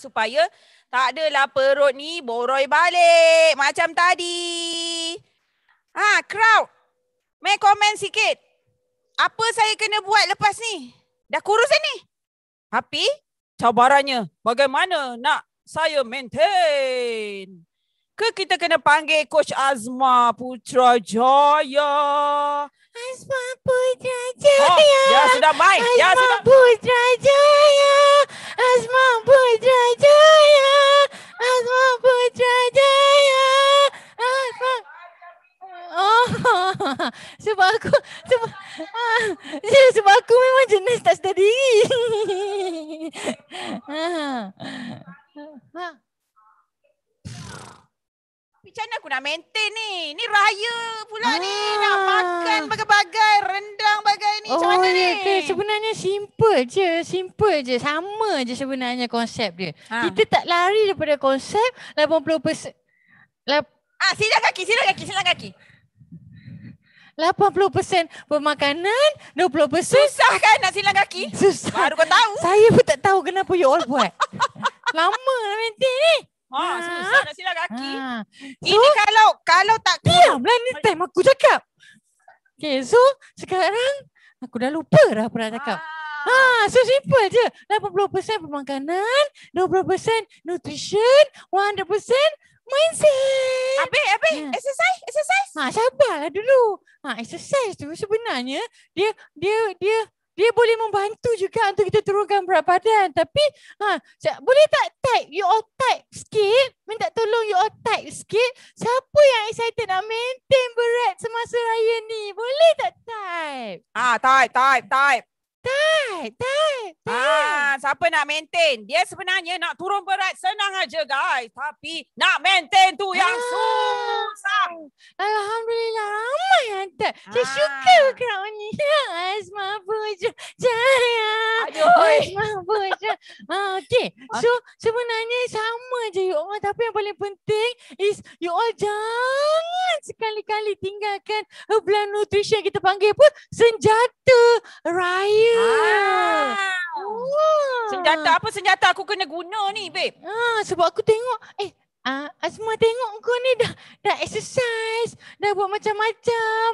supaya tak adalah perut ni boroi balik macam tadi. Ha, crowd. Main komen sikit. Apa saya kena buat lepas ni? Dah kurus ni? Tapi cabarannya bagaimana nak saya maintain? Ke kita kena panggil Coach Azma Putra Jaya? Azma Putra Jaya. Oh, ya sudah baik. Ya, Azma ya sudah. Putra Jaya. Asma Putrajaya Asma Putrajaya Asma Oh sebab aku sebab ah, sebab aku memang jenis tak sedar diri. Ha. Ha. Tapi macam mana aku nak maintain ni? Ni raya pula ah. ni. Nak ah. makan bagai-bagai. Rendang bagai ni. Macam oh, mana ya, ni? Sebenarnya simple je. Simple je. Sama je sebenarnya konsep dia. Ha. Kita tak lari daripada konsep 80%. Lap- ah, sila kaki, sila kaki, sila kaki. 80% pemakanan, 20% Susah kan nak silang kaki? Susah. Baru kau tahu. Saya pun tak tahu kenapa you all buat. Lama nak maintain ni. Ha, ha? susah nak silap kaki. Ha. Ini so, kalau kalau tak diamlah ni time aku cakap. Okay, so sekarang aku dah lupa dah pernah cakap. Ha, ha so simple je. 80% pemakanan, 20% nutrition, 100% mindset. Abi, abi, ha. Ya. exercise, exercise. Ha, sabarlah dulu. Ha, exercise tu sebenarnya dia dia, dia dia boleh membantu juga untuk kita turunkan berat badan tapi ha boleh tak tag you all tag sikit minta tolong you all tag sikit siapa yang excited nak maintain berat semasa raya ni boleh tak type ah type type type tak, tak, tak. Ah, siapa nak maintain? Dia sebenarnya nak turun berat senang aja guys, tapi nak maintain tu yang ah. susah. Alhamdulillah, ramai yang tak. Saya ah. suka kau ni. Ya, asma Puja. Jaya. Aduh. Asma Puja. ah, okay. So, sebenarnya sama je you all. Tapi yang paling penting is you all jangan sekali-kali tinggalkan bulan nutrisi yang kita panggil pun senjata raya. Ah. Senjata apa senjata aku kena guna ni, babe? Ah, sebab aku tengok, eh, Ah, Asma tengok kau ni dah dah exercise, dah buat macam-macam.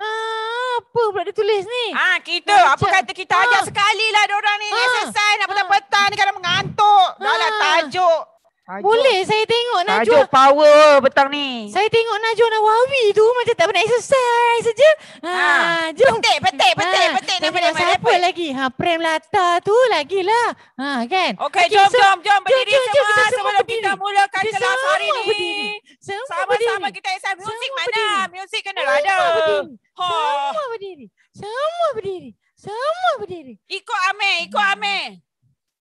Ah, apa pula dia tulis ni? Ah, kita macam. apa kata kita ajak ah. sekali lah dia orang ni uh. exercise nak petang-petang uh. ni kadang mengantuk. Uh. Dah lah tajuk. Najwa. Boleh saya tengok Najwa. Najwa power petang ni. Saya tengok Najwa Nawawi tu macam tak pernah exercise saja. Ha, ha. jom. Petik, petik, petik, ha, petik. Tak pernah siapa lagi. Ha, prem lata tu lagi lah. Ha, kan? Okay, okay jom, so, jom, jom. Berdiri jom, jom, semua Semua berdiri. kita mulakan kita kelas hari ni. Berdiri. Semua Sama-sama berdiri. Sama-sama kita exercise. Musik semua mana? Berdiri. Musik kena semua ada. Semua berdiri. Semua berdiri. Semua berdiri. Ikut Amir, ikut hmm. Amir.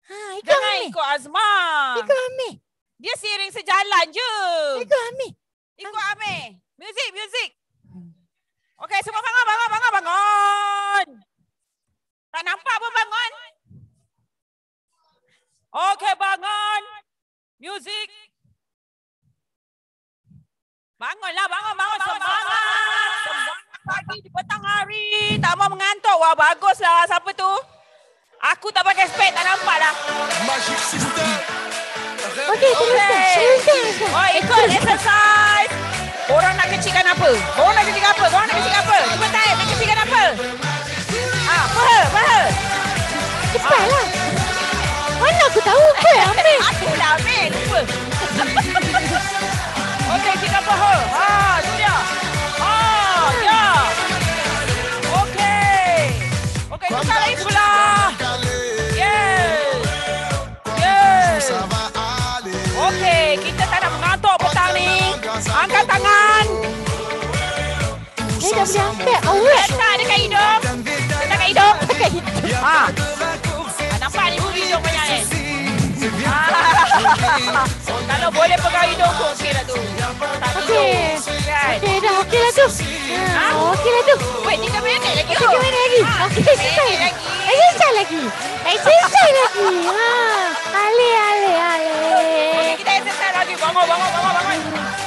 Ha, ikut Amir. Jangan ikut Azmar. Ikut Amir. Dia siring sejalan je. Ikut Ami. Ikut Ami. Music, music. Hmm. Okay, semua bangun, bangun, bangun, bangun. Tak nampak pun bangun. Okay, bangun. Music. Bangunlah, bangun, bangun, bangun, bangun. Semangat pagi di petang hari. Tak mau mengantuk. Wah, baguslah. Siapa tu? Aku tak pakai spek, tak nampak lah. Magic sister. Okey, teruskan. Okay. Oh, ikut exercise. Orang nak kecilkan apa? orang nak kecilkan apa? orang nak kecilkan apa? Cuba tak nak kecilkan apa? Ah, paha, paha. Cepatlah. Mana aku tahu ke? Ambil. Aku dah ambil. Cuba. Okey, kita paha. Ah. siapa? Awet. Eh, tak ada kat hidung. Tak kat hidung. Tak kat hidung. Ha. Ah, nampak ni pun hidung banyak eh. Oh, kalau boleh pegang hidung tu, okey lah tu. Okey, kan? Okey dah. Okey lah tu. Ha? Ha, okey lah tu. Wait, tiga minit lagi. Tiga minit lagi. Ha, okey, selesai. Lagi. Eh, selesai lagi. Eh, selesai lagi. Ha. Ale, ale, ale. Okey, kita selesai lagi. Bangun, bangun, bangun, bangun.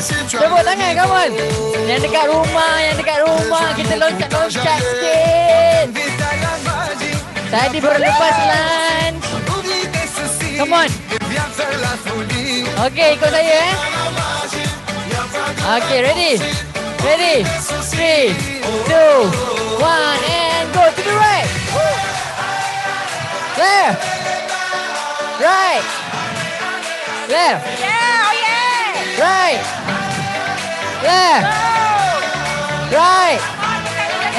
Tepuk tangan come on Yang dekat rumah Yang dekat rumah Kita loncat-loncat sikit Tadi baru lepas lunch Come on Okay ikut saya eh Okay ready Ready three, two, one, And go to the right Left, Right Left Yeah right, left, right,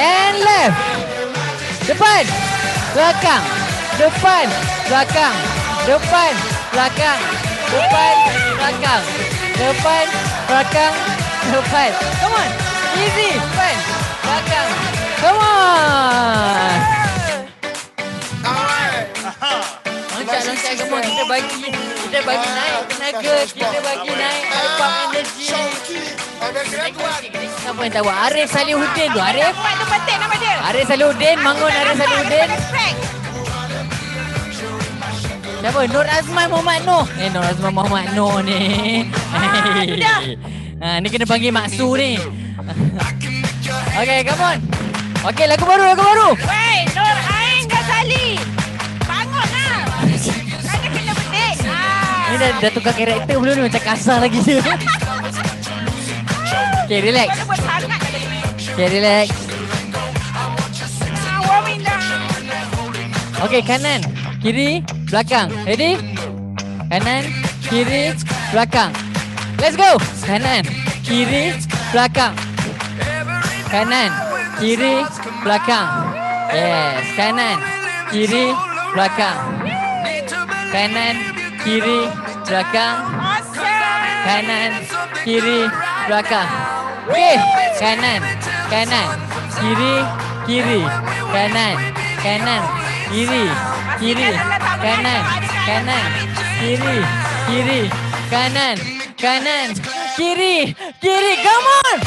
and left. Depan, belakang, depan, belakang, depan, belakang, depan, belakang, depan, belakang, depan. Come on, easy, depan, belakang. Come on. Alright. Uh-huh. Loncat, loncat, kita bagi kita bagi naik tenaga kita bagi naik pump energy Siapa yang tahu Arif Salihuddin tu Arif Arif Salihuddin Mangun Arif Salihuddin Siapa? Nur Azman Muhammad Noh. Eh, Nur Azman Muhammad Noh ni. Ah, dah. ni kena panggil Mak Su ni. okay, come on. Okay, lagu baru, lagu baru. Wey, Nur Ain Ghazali. Ini dah, dah tukar karakter belum ni macam kasar lagi tu. okay, relax. Okay, relax. Ah, okay, kanan, kiri, belakang. Ready? Kanan, kiri, belakang. Let's go! Kanan, kiri, belakang. Kanan, kiri, belakang. Yes, kanan, kiri, belakang. Kanan, kiri, belakang, kanan, kiri, belakang. Okey, kanan, kanan, kiri, kiri, kanan, kanan, kiri, kiri, kanan, kanan, kiri, kiri, kanan, kanan, kiri, kiri, come on!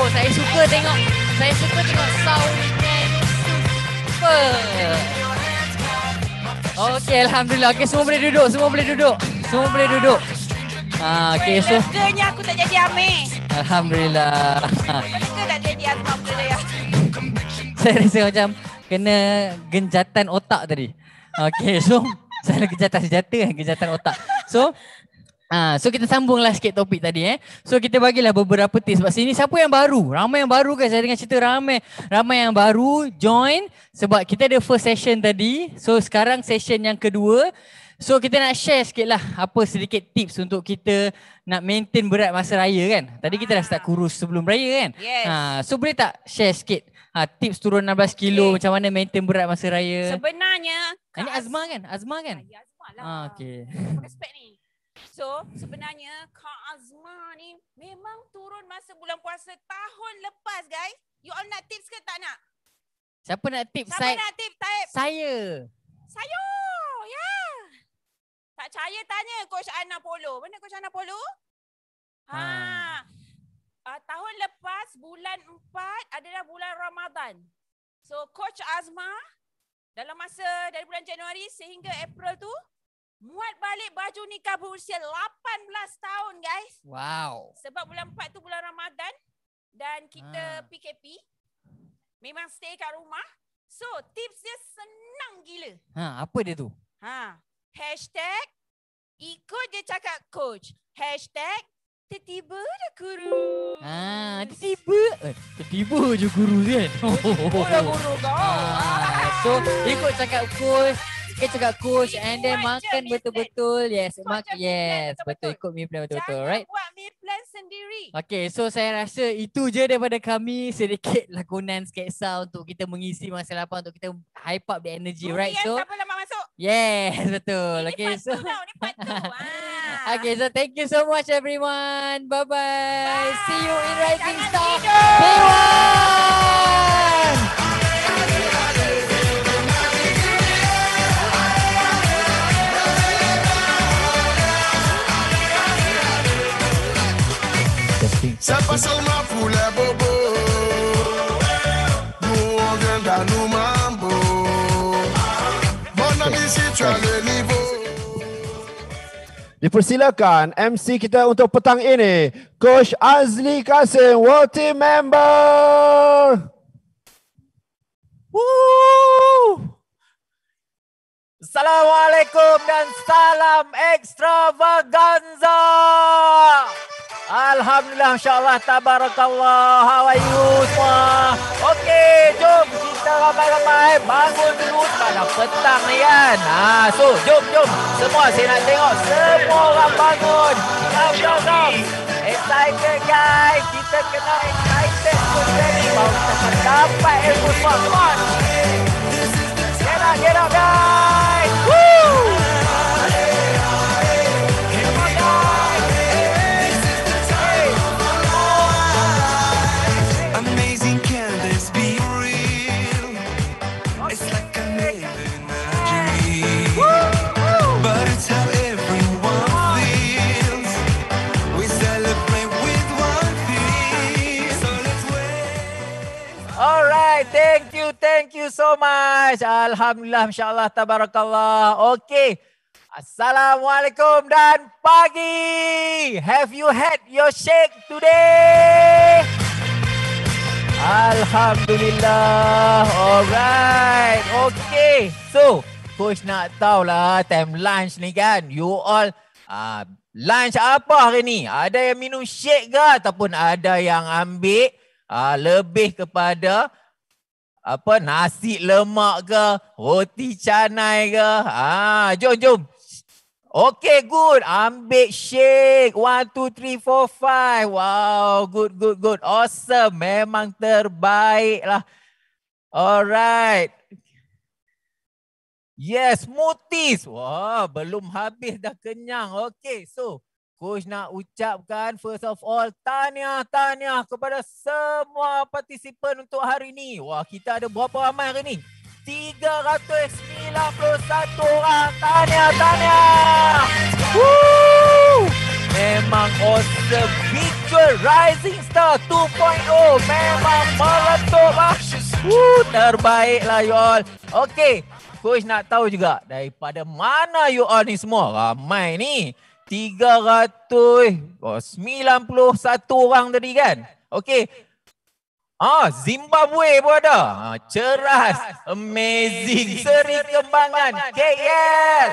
Oh, saya suka tengok sequência pra te lançar um Fã. Alhamdulillah. Okay, semua boleh duduk. Semua boleh duduk. Semua boleh duduk. Ah, ha, okay, so... Leganya aku tak jadi amir. Alhamdulillah. jadi Alhamdulillah Saya rasa macam kena genjatan otak tadi. Okay, so... Saya ada genjatan senjata kan, genjatan otak. So, ha, so kita sambunglah sikit topik tadi eh. So kita bagilah beberapa tips sebab sini siapa yang baru? Ramai yang baru kan? Saya dengan cerita ramai ramai yang baru join sebab kita ada first session tadi. So sekarang session yang kedua. So kita nak share sikit lah apa sedikit tips untuk kita nak maintain berat masa raya kan. Tadi kita dah start ah. kurus sebelum raya kan. Yes. Ha, so boleh tak share sikit ha, tips turun 16 kilo okay. macam mana maintain berat masa raya. Sebenarnya. Ini Azma kan? Azma kan? Ya Azma lah. Ha, okay. Respect ni. So sebenarnya Kak Azma ni memang turun masa bulan puasa tahun lepas guys. You all nak tips ke tak nak? Siapa nak tips? Siapa Sa- nak tips? Taib? Saya. Saya. Ya. Yeah. Tak percaya tanya Coach Ana Polo. Mana Coach Ana Polo? Ha. ha. Uh, tahun lepas bulan 4 adalah bulan Ramadan. So Coach Azma dalam masa dari bulan Januari sehingga April tu Muat balik baju nikah berusia 18 tahun guys. Wow. Sebab bulan 4 tu bulan Ramadan dan kita ha. Ah. PKP. Memang stay kat rumah. So tips dia senang gila. Ha, apa dia tu? Ha. Hashtag ikut dia cakap coach. Hashtag tiba-tiba ha, eh, dia Ha, tiba-tiba. tiba-tiba lah je kurus kan? Tiba-tiba dah kurus kau. Ha. So ikut cakap coach. Makan cakap coach And then makan betul-betul Yes mak- Yes betul Ikut me plan betul-betul right? buat me plan sendiri Okay so saya rasa Itu je daripada kami Sedikit lakonan sketsa Untuk kita mengisi masa lapang Untuk kita hype up the energy Bukian Right so Siapa masuk Yes betul okay, part so, tau ah. Okay so thank you so much everyone Bye bye See you in Writing Star p assim. Se passar uma fulé bobo, Dipersilakan MC kita untuk petang ini, Coach Azli Kasim, World Team Member. Woo! Assalamualaikum dan salam extravaganza. Alhamdulillah, insyaAllah, tabarakallah, how are you semua? Okey, jom kita ramai-ramai bangun dulu pada petang ni kan. Ha, so, jom, jom. Semua saya nak tengok semua orang bangun. Jom, jom, jom. Excited guys, kita kena excited to play. Baru kita akan dapat ilmu semua. Come on. Get up, get up guys. you so much. Alhamdulillah, insyaAllah, tabarakallah. Okay. Assalamualaikum dan pagi. Have you had your shake today? Alhamdulillah. Alright. Okay. So, Coach nak tahulah time lunch ni kan. You all uh, lunch apa hari ni? Ada yang minum shake ke ataupun ada yang ambil uh, lebih kepada apa nasi lemak ke roti canai ke ah jom jom Okay, good. Ambil shake. One, two, three, four, five. Wow, good, good, good. Awesome. Memang terbaik lah. Alright. Yes, smoothies. Wah, wow, belum habis dah kenyang. Okay, so Coach nak ucapkan first of all tahniah tahniah kepada semua partisipan untuk hari ini. Wah, kita ada berapa ramai hari ini? 391 orang. Tahniah tahniah. Woo! Memang awesome. Victor Rising Star 2.0 memang meletup lah. Woo, terbaik lah you all. Okay, Coach nak tahu juga daripada mana you all ni semua? Ramai ni. 391 orang tadi kan. Okey. Ah, Zimbabwe pun ada. Ah, ha, ceras. Amazing. Seri kembangan. KL.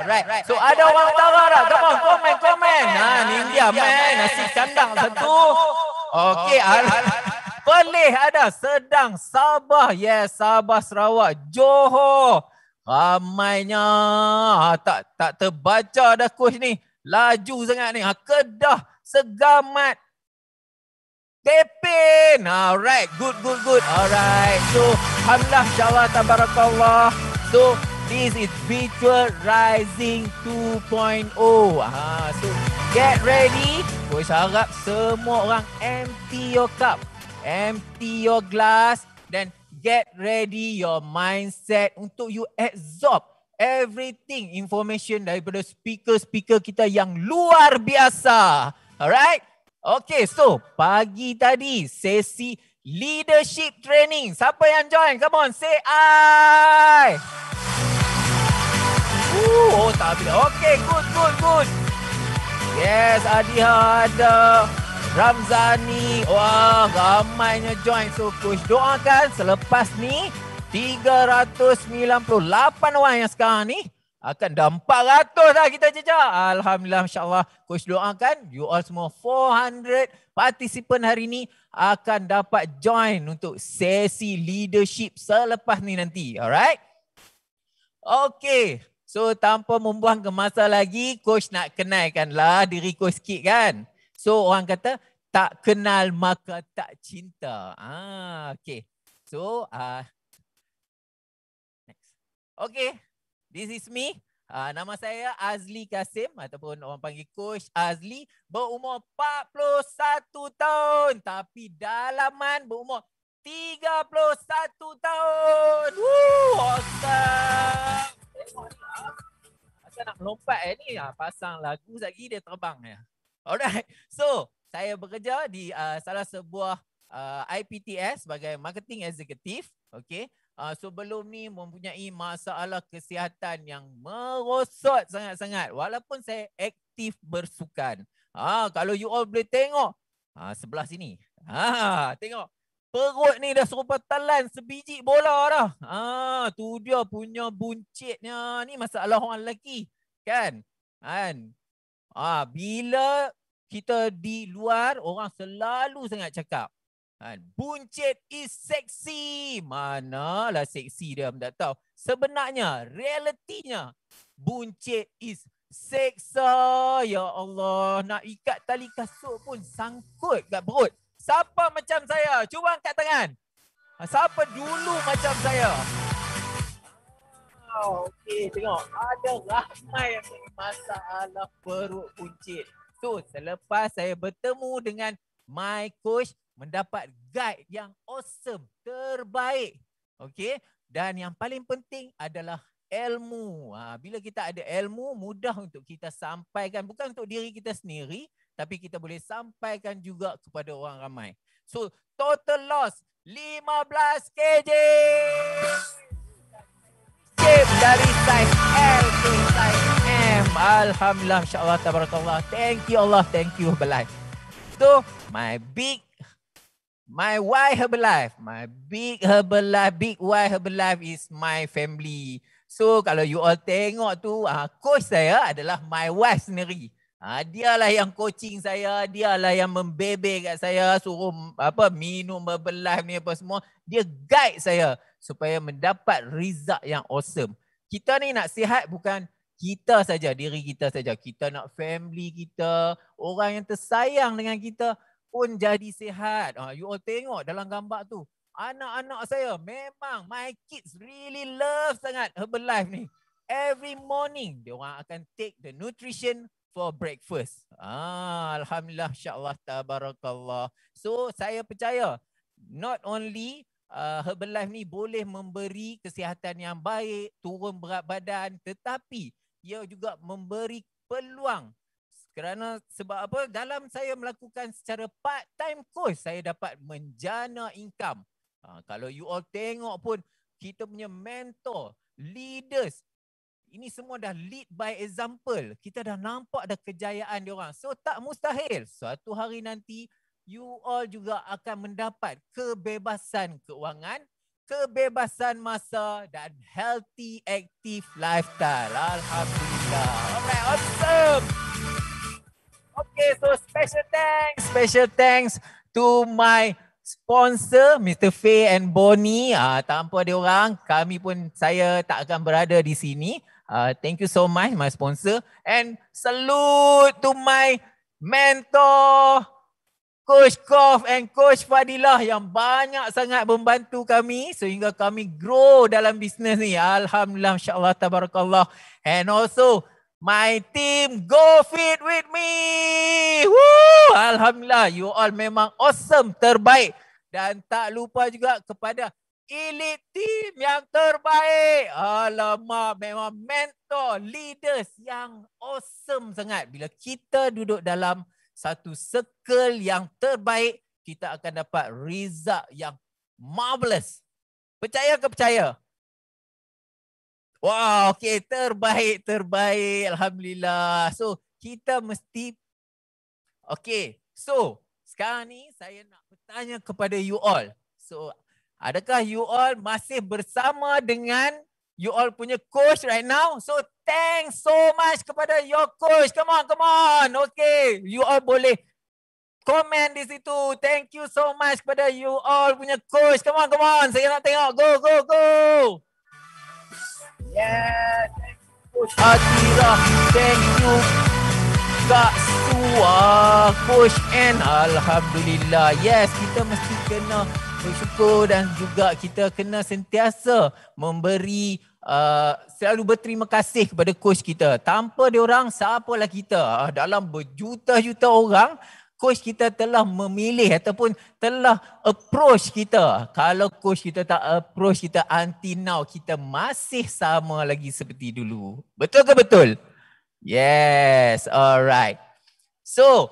Alright. So ada orang utara tak? Come on, komen, komen. Ha, ah, India man. Nasi kandang satu. Okey. Al- boleh ada sedang Sabah. Yes, Sabah Sarawak. Johor. Ramainya. Ha, tak tak terbaca dah coach ni. Laju sangat ni. Ha, kedah segamat. Pepin. Alright. Good, good, good. Alright. So, Alhamdulillah. InsyaAllah. Tabarakallah. So, this is Virtual Rising 2.0. Ha, so, get ready. Boleh harap semua orang empty your cup. Empty your glass. Then, get ready your mindset untuk you absorb everything information daripada speaker-speaker kita yang luar biasa. Alright? Okay, so pagi tadi sesi leadership training. Siapa yang join? Come on, say I. Ooh, oh, tak bila. Okay, good, good, good. Yes, Adiha ada. Ramzani. Wah, ramainya join. So, coach doakan selepas ni 398 orang yang sekarang ni akan dah 400 dah kita jejak. Alhamdulillah insyaAllah. Coach doakan you all semua 400 participant hari ni akan dapat join untuk sesi leadership selepas ni nanti. Alright? Okay. So tanpa membuang ke masa lagi, coach nak lah diri coach sikit kan. So orang kata tak kenal maka tak cinta. Ah, okay. So uh, Okay, this is me. Uh, nama saya Azli Kasim ataupun orang panggil Coach Azli. Berumur 41 tahun tapi dalaman berumur 31 tahun. Woo, awesome. Asal nak lompat eh ni, ah, pasang lagu lagi dia terbang ya. Alright, so saya bekerja di uh, salah sebuah uh, ah, IPTS sebagai marketing executive. Okay, uh, sebelum ni mempunyai masalah kesihatan yang merosot sangat-sangat walaupun saya aktif bersukan. Ha kalau you all boleh tengok uh, sebelah sini. Ha tengok perut ni dah serupa talan sebiji bola dah. Ha tu dia punya buncitnya ni masalah orang lelaki kan? Kan? Ha bila kita di luar orang selalu sangat cakap Kan? Buncit is sexy. Manalah seksi dia pun tak tahu. Sebenarnya, realitinya, buncit is seksa. Ya Allah, nak ikat tali kasut pun sangkut kat perut. Siapa macam saya? Cuba angkat tangan. Ha, siapa dulu macam saya? Oh, Okey, tengok. Ada ramai masalah perut buncit. Tu, selepas saya bertemu dengan my coach, mendapat guide yang awesome, terbaik. Okey, dan yang paling penting adalah ilmu. Ha, bila kita ada ilmu, mudah untuk kita sampaikan. Bukan untuk diri kita sendiri, tapi kita boleh sampaikan juga kepada orang ramai. So, total loss 15 kg. Skip dari size L ke size M. Alhamdulillah, insyaAllah, tabarakallah. Thank you Allah, thank you belai. So, my big My why life, my big life, big why life is my family. So kalau you all tengok tu, uh, coach saya adalah my wife sendiri. Ha, ah, dia lah yang coaching saya, dia lah yang membebe kat saya, suruh apa minum berbelah ni apa semua. Dia guide saya supaya mendapat result yang awesome. Kita ni nak sihat bukan kita saja, diri kita saja. Kita nak family kita, orang yang tersayang dengan kita pun jadi sihat. Ha, you all tengok dalam gambar tu. Anak-anak saya memang my kids really love sangat Herbalife ni. Every morning dia orang akan take the nutrition for breakfast. Ah, alhamdulillah insya tabarakallah. So saya percaya not only uh, ah, Herbalife ni boleh memberi kesihatan yang baik, turun berat badan tetapi ia juga memberi peluang kerana sebab apa dalam saya melakukan secara part time course saya dapat menjana income uh, kalau you all tengok pun kita punya mentor leaders ini semua dah lead by example kita dah nampak dah kejayaan dia orang so tak mustahil suatu hari nanti you all juga akan mendapat kebebasan keuangan kebebasan masa dan healthy active lifestyle alhamdulillah alright awesome Okay, so special thanks, special thanks to my sponsor Mr. Faye and Bonnie. Ah, uh, tanpa dia orang, kami pun saya tak akan berada di sini. Ah, uh, thank you so much my sponsor and salute to my mentor Coach Kof and Coach Fadilah yang banyak sangat membantu kami sehingga kami grow dalam bisnes ni. Alhamdulillah, insyaAllah, tabarakallah. And also, My team go fit with me. Woo! Alhamdulillah you all memang awesome terbaik dan tak lupa juga kepada elite team yang terbaik. Alamak memang mentor leaders yang awesome sangat. Bila kita duduk dalam satu circle yang terbaik, kita akan dapat result yang marvelous. Percaya ke percaya? Wow, okay. Terbaik, terbaik. Alhamdulillah. So, kita mesti... Okay. So, sekarang ni saya nak bertanya kepada you all. So, adakah you all masih bersama dengan you all punya coach right now? So, thanks so much kepada your coach. Come on, come on. Okay. You all boleh komen di situ. Thank you so much kepada you all punya coach. Come on, come on. Saya nak tengok. Go, go, go. Yeah. Coach Adira, thank you. Kak Sua, Coach N. Alhamdulillah. Yes, kita mesti kena bersyukur dan juga kita kena sentiasa memberi Uh, selalu berterima kasih kepada coach kita. Tanpa dia orang, siapalah kita. Uh, dalam berjuta-juta orang, coach kita telah memilih ataupun telah approach kita. Kalau coach kita tak approach kita anti now, kita masih sama lagi seperti dulu. Betul ke betul? Yes, alright. So,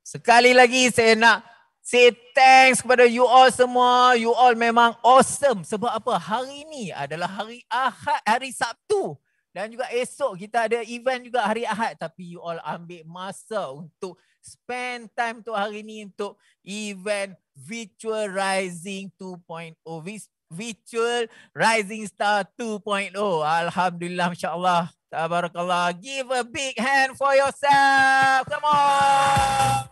sekali lagi saya nak say thanks kepada you all semua. You all memang awesome. Sebab apa? Hari ini adalah hari Ahad, hari Sabtu. Dan juga esok kita ada event juga hari Ahad. Tapi you all ambil masa untuk spend time tu hari ni untuk event Virtual Rising 2.0 Virtual Rising Star 2.0 Alhamdulillah insyaAllah Tabarakallah Give a big hand for yourself Come on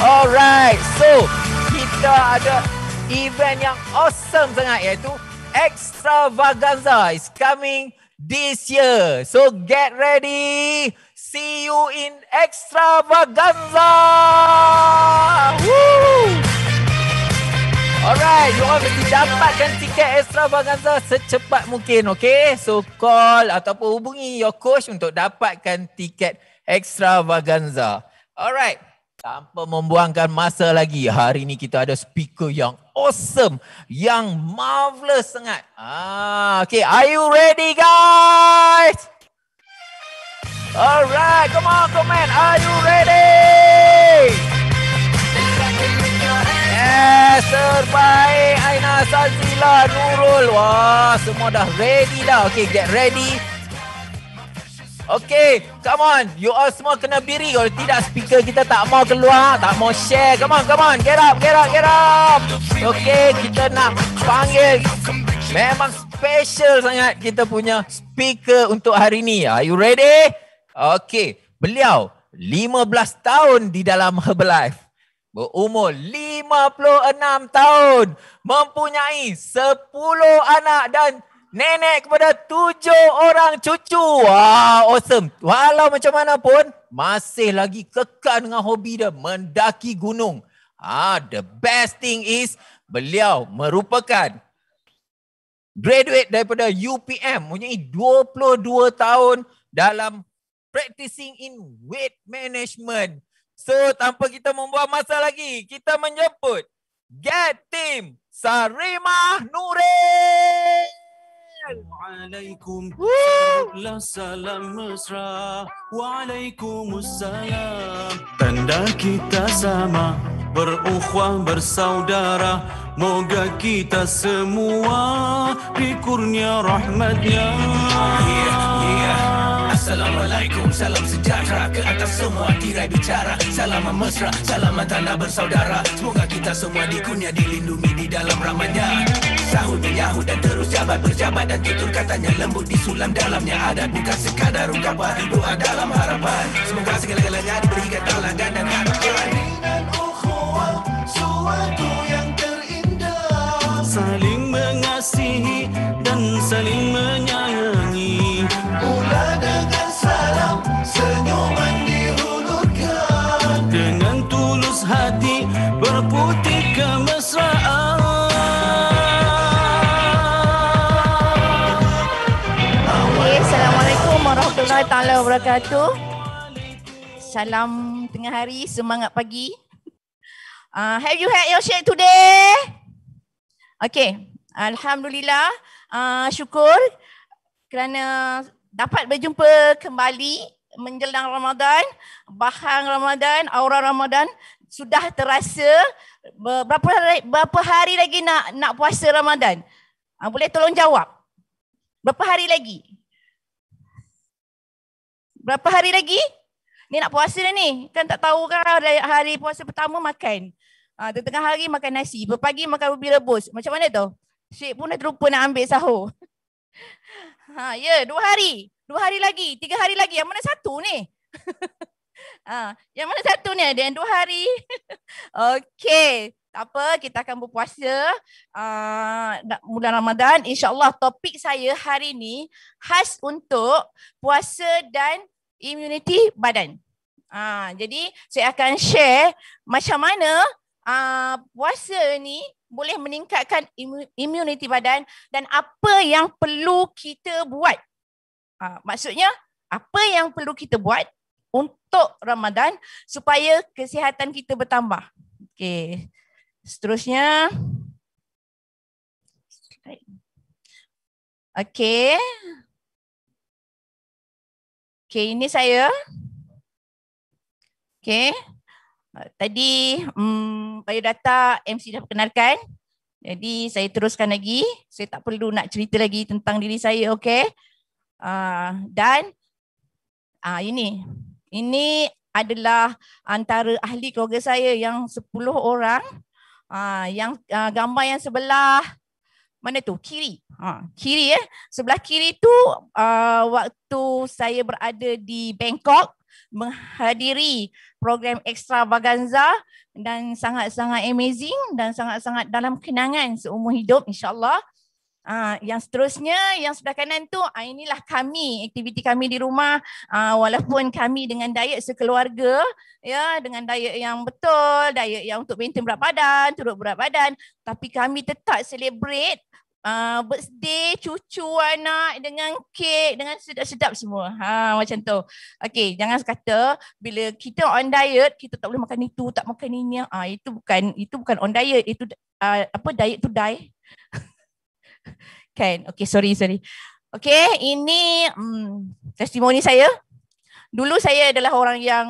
Alright So kita ada event yang awesome sangat iaitu Extravaganza is coming this year. So get ready. See you in extravaganza. Woo! Alright, you all mesti dapatkan tiket extravaganza secepat mungkin, okay? So call ataupun hubungi your coach untuk dapatkan tiket extravaganza. Alright, tanpa membuangkan masa lagi, hari ini kita ada speaker yang awesome, yang marvelous sangat. Ah, okay, are you ready guys? Alright, come on, come on. Are you ready? Yes, terbaik Aina Salsila Nurul Wah, semua dah ready dah Okay, get ready Okay, come on You all semua kena biri Kalau tidak speaker kita tak mau keluar Tak mau share Come on, come on Get up, get up, get up Okay, kita nak panggil Memang special sangat kita punya speaker untuk hari ni Are you ready? Okey, beliau 15 tahun di dalam Herbalife. Berumur 56 tahun, mempunyai 10 anak dan nenek kepada 7 orang cucu. Wah, awesome. Walau macam mana pun, masih lagi kekal dengan hobi dia mendaki gunung. Ah, the best thing is beliau merupakan graduate daripada UPM mempunyai 22 tahun dalam practicing in weight management. So tanpa kita membuang masa lagi, kita menjemput Get Team Sarimah Nurin. Waalaikumsalam salam mesra Waalaikumsalam Tanda kita sama Berukhwah bersaudara Moga kita semua Dikurnia rahmatnya yeah, yeah. Assalamualaikum, salam sejahtera Ke atas semua tirai bicara Salam mesra, salam tanah bersaudara Semoga kita semua dikunia dilindungi di dalam ramanya Sahut menyahu dan terus jabat berjabat Dan tutur katanya lembut di sulam dalamnya Adat bukan sekadar ungkapan Doa dalam harapan Semoga segala-galanya diberikan talangan dan harapan Saling mengasihi dan saling menyayangi warahmatullahi taala wabarakatuh. Salam tengah hari, semangat pagi. Uh, have you had your shake today? Okay, alhamdulillah. Uh, syukur kerana dapat berjumpa kembali menjelang Ramadan, bahang Ramadan, aura Ramadan sudah terasa berapa hari, berapa hari lagi nak nak puasa Ramadan? Uh, boleh tolong jawab? Berapa hari lagi? berapa hari lagi? Ni nak puasa dah ni. Kan tak tahu kan hari, hari puasa pertama makan. Ha, tengah hari makan nasi. pagi makan ubi rebus. Macam mana tu? Syekh pun dah terlupa nak ambil sahur. Ha, ya, yeah, dua hari. Dua hari lagi. Tiga hari lagi. Yang mana satu ni? ha, yang mana satu ni ada dua hari? Okey. Tak apa, kita akan berpuasa uh, bulan Ramadan. InsyaAllah topik saya hari ini khas untuk puasa dan immunity badan. Ha, jadi saya akan share macam mana uh, puasa ni boleh meningkatkan imuniti badan dan apa yang perlu kita buat. Ha, maksudnya apa yang perlu kita buat untuk Ramadan supaya kesihatan kita bertambah. Okey. Seterusnya Okay. Okay, ini saya. Okay. Ah, tadi hmm, bio data MC dah perkenalkan. Jadi saya teruskan lagi. Saya tak perlu nak cerita lagi tentang diri saya. Okay. Uh, ah, dan uh, ini. Ini adalah antara ahli keluarga saya yang 10 orang. Uh, yang uh, gambar yang sebelah mana tu kiri ha kiri eh sebelah kiri tu uh, waktu saya berada di Bangkok menghadiri program extravaganza dan sangat-sangat amazing dan sangat-sangat dalam kenangan seumur hidup insyaallah Uh, yang seterusnya, yang sebelah kanan tu, uh, inilah kami, aktiviti kami di rumah. Uh, walaupun kami dengan diet sekeluarga, ya, dengan diet yang betul, diet yang untuk maintain berat badan, turut berat badan, tapi kami tetap celebrate Uh, birthday, cucu anak dengan kek, dengan sedap-sedap semua. Ha, macam tu. Okay jangan kata bila kita on diet, kita tak boleh makan itu, tak makan ini. Ah, uh, itu bukan itu bukan on diet, itu uh, apa diet tu die. kan okey sorry sorry okey ini mm, testimoni saya dulu saya adalah orang yang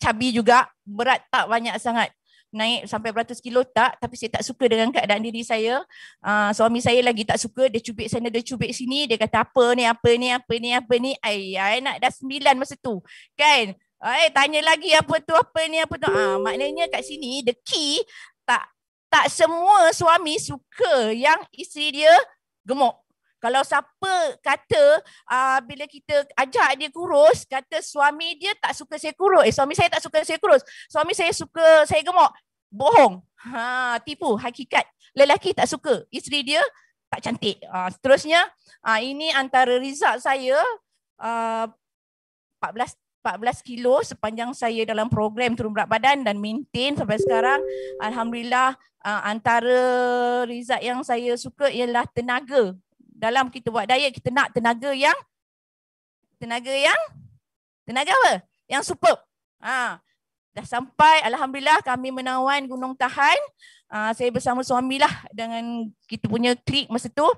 cabi juga berat tak banyak sangat naik sampai beratus kilo tak tapi saya tak suka dengan keadaan diri saya uh, suami saya lagi tak suka dia cubik sana dia cubik sini dia kata apa ni apa ni apa ni apa ni ai ai nak dah sembilan masa tu kan ai tanya lagi apa tu apa ni apa tu ah uh, maknanya kat sini the key tak tak semua suami suka yang isteri dia gemuk. Kalau siapa kata uh, bila kita ajak dia kurus, kata suami dia tak suka saya kurus. Eh, suami saya tak suka saya kurus. Suami saya suka saya gemuk. Bohong. Ha, tipu. Hakikat. Lelaki tak suka. Isteri dia tak cantik. Uh, seterusnya, uh, ini antara result saya uh, 14 14 kilo sepanjang saya dalam program turun berat badan dan maintain sampai sekarang. Alhamdulillah uh, antara result yang saya suka ialah tenaga. Dalam kita buat diet kita nak tenaga yang tenaga yang tenaga apa? Yang superb. Ha. Dah sampai Alhamdulillah kami menawan Gunung Tahan. Uh, saya bersama suamilah dengan kita punya klik masa tu.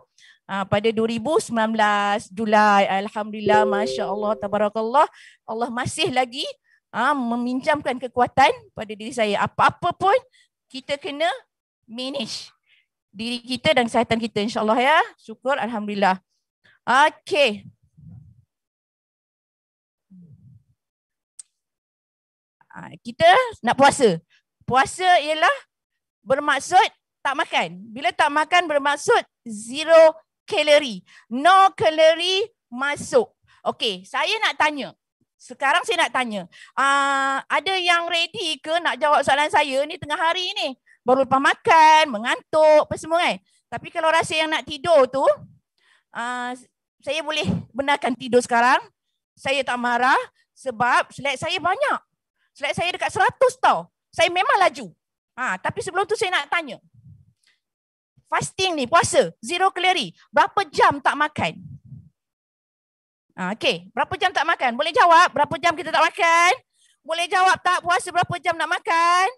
Ah, pada 2019 Julai alhamdulillah masya-Allah tabarakallah Allah masih lagi uh, meminjamkan kekuatan pada diri saya apa-apa pun kita kena manage diri kita dan kesihatan kita insya-Allah ya syukur alhamdulillah okey ah, kita nak puasa. Puasa ialah bermaksud tak makan. Bila tak makan bermaksud zero kalori. No kalori masuk. Okey, saya nak tanya. Sekarang saya nak tanya. Uh, ada yang ready ke nak jawab soalan saya ni tengah hari ni? Baru lepas makan, mengantuk, apa semua kan? Tapi kalau rasa yang nak tidur tu, uh, saya boleh benarkan tidur sekarang. Saya tak marah sebab selek saya banyak. Selek saya dekat 100 tau. Saya memang laju. Ha, tapi sebelum tu saya nak tanya fasting ni, puasa, zero calorie. Berapa jam tak makan? Ha, ah, okay, berapa jam tak makan? Boleh jawab berapa jam kita tak makan? Boleh jawab tak puasa berapa jam nak makan?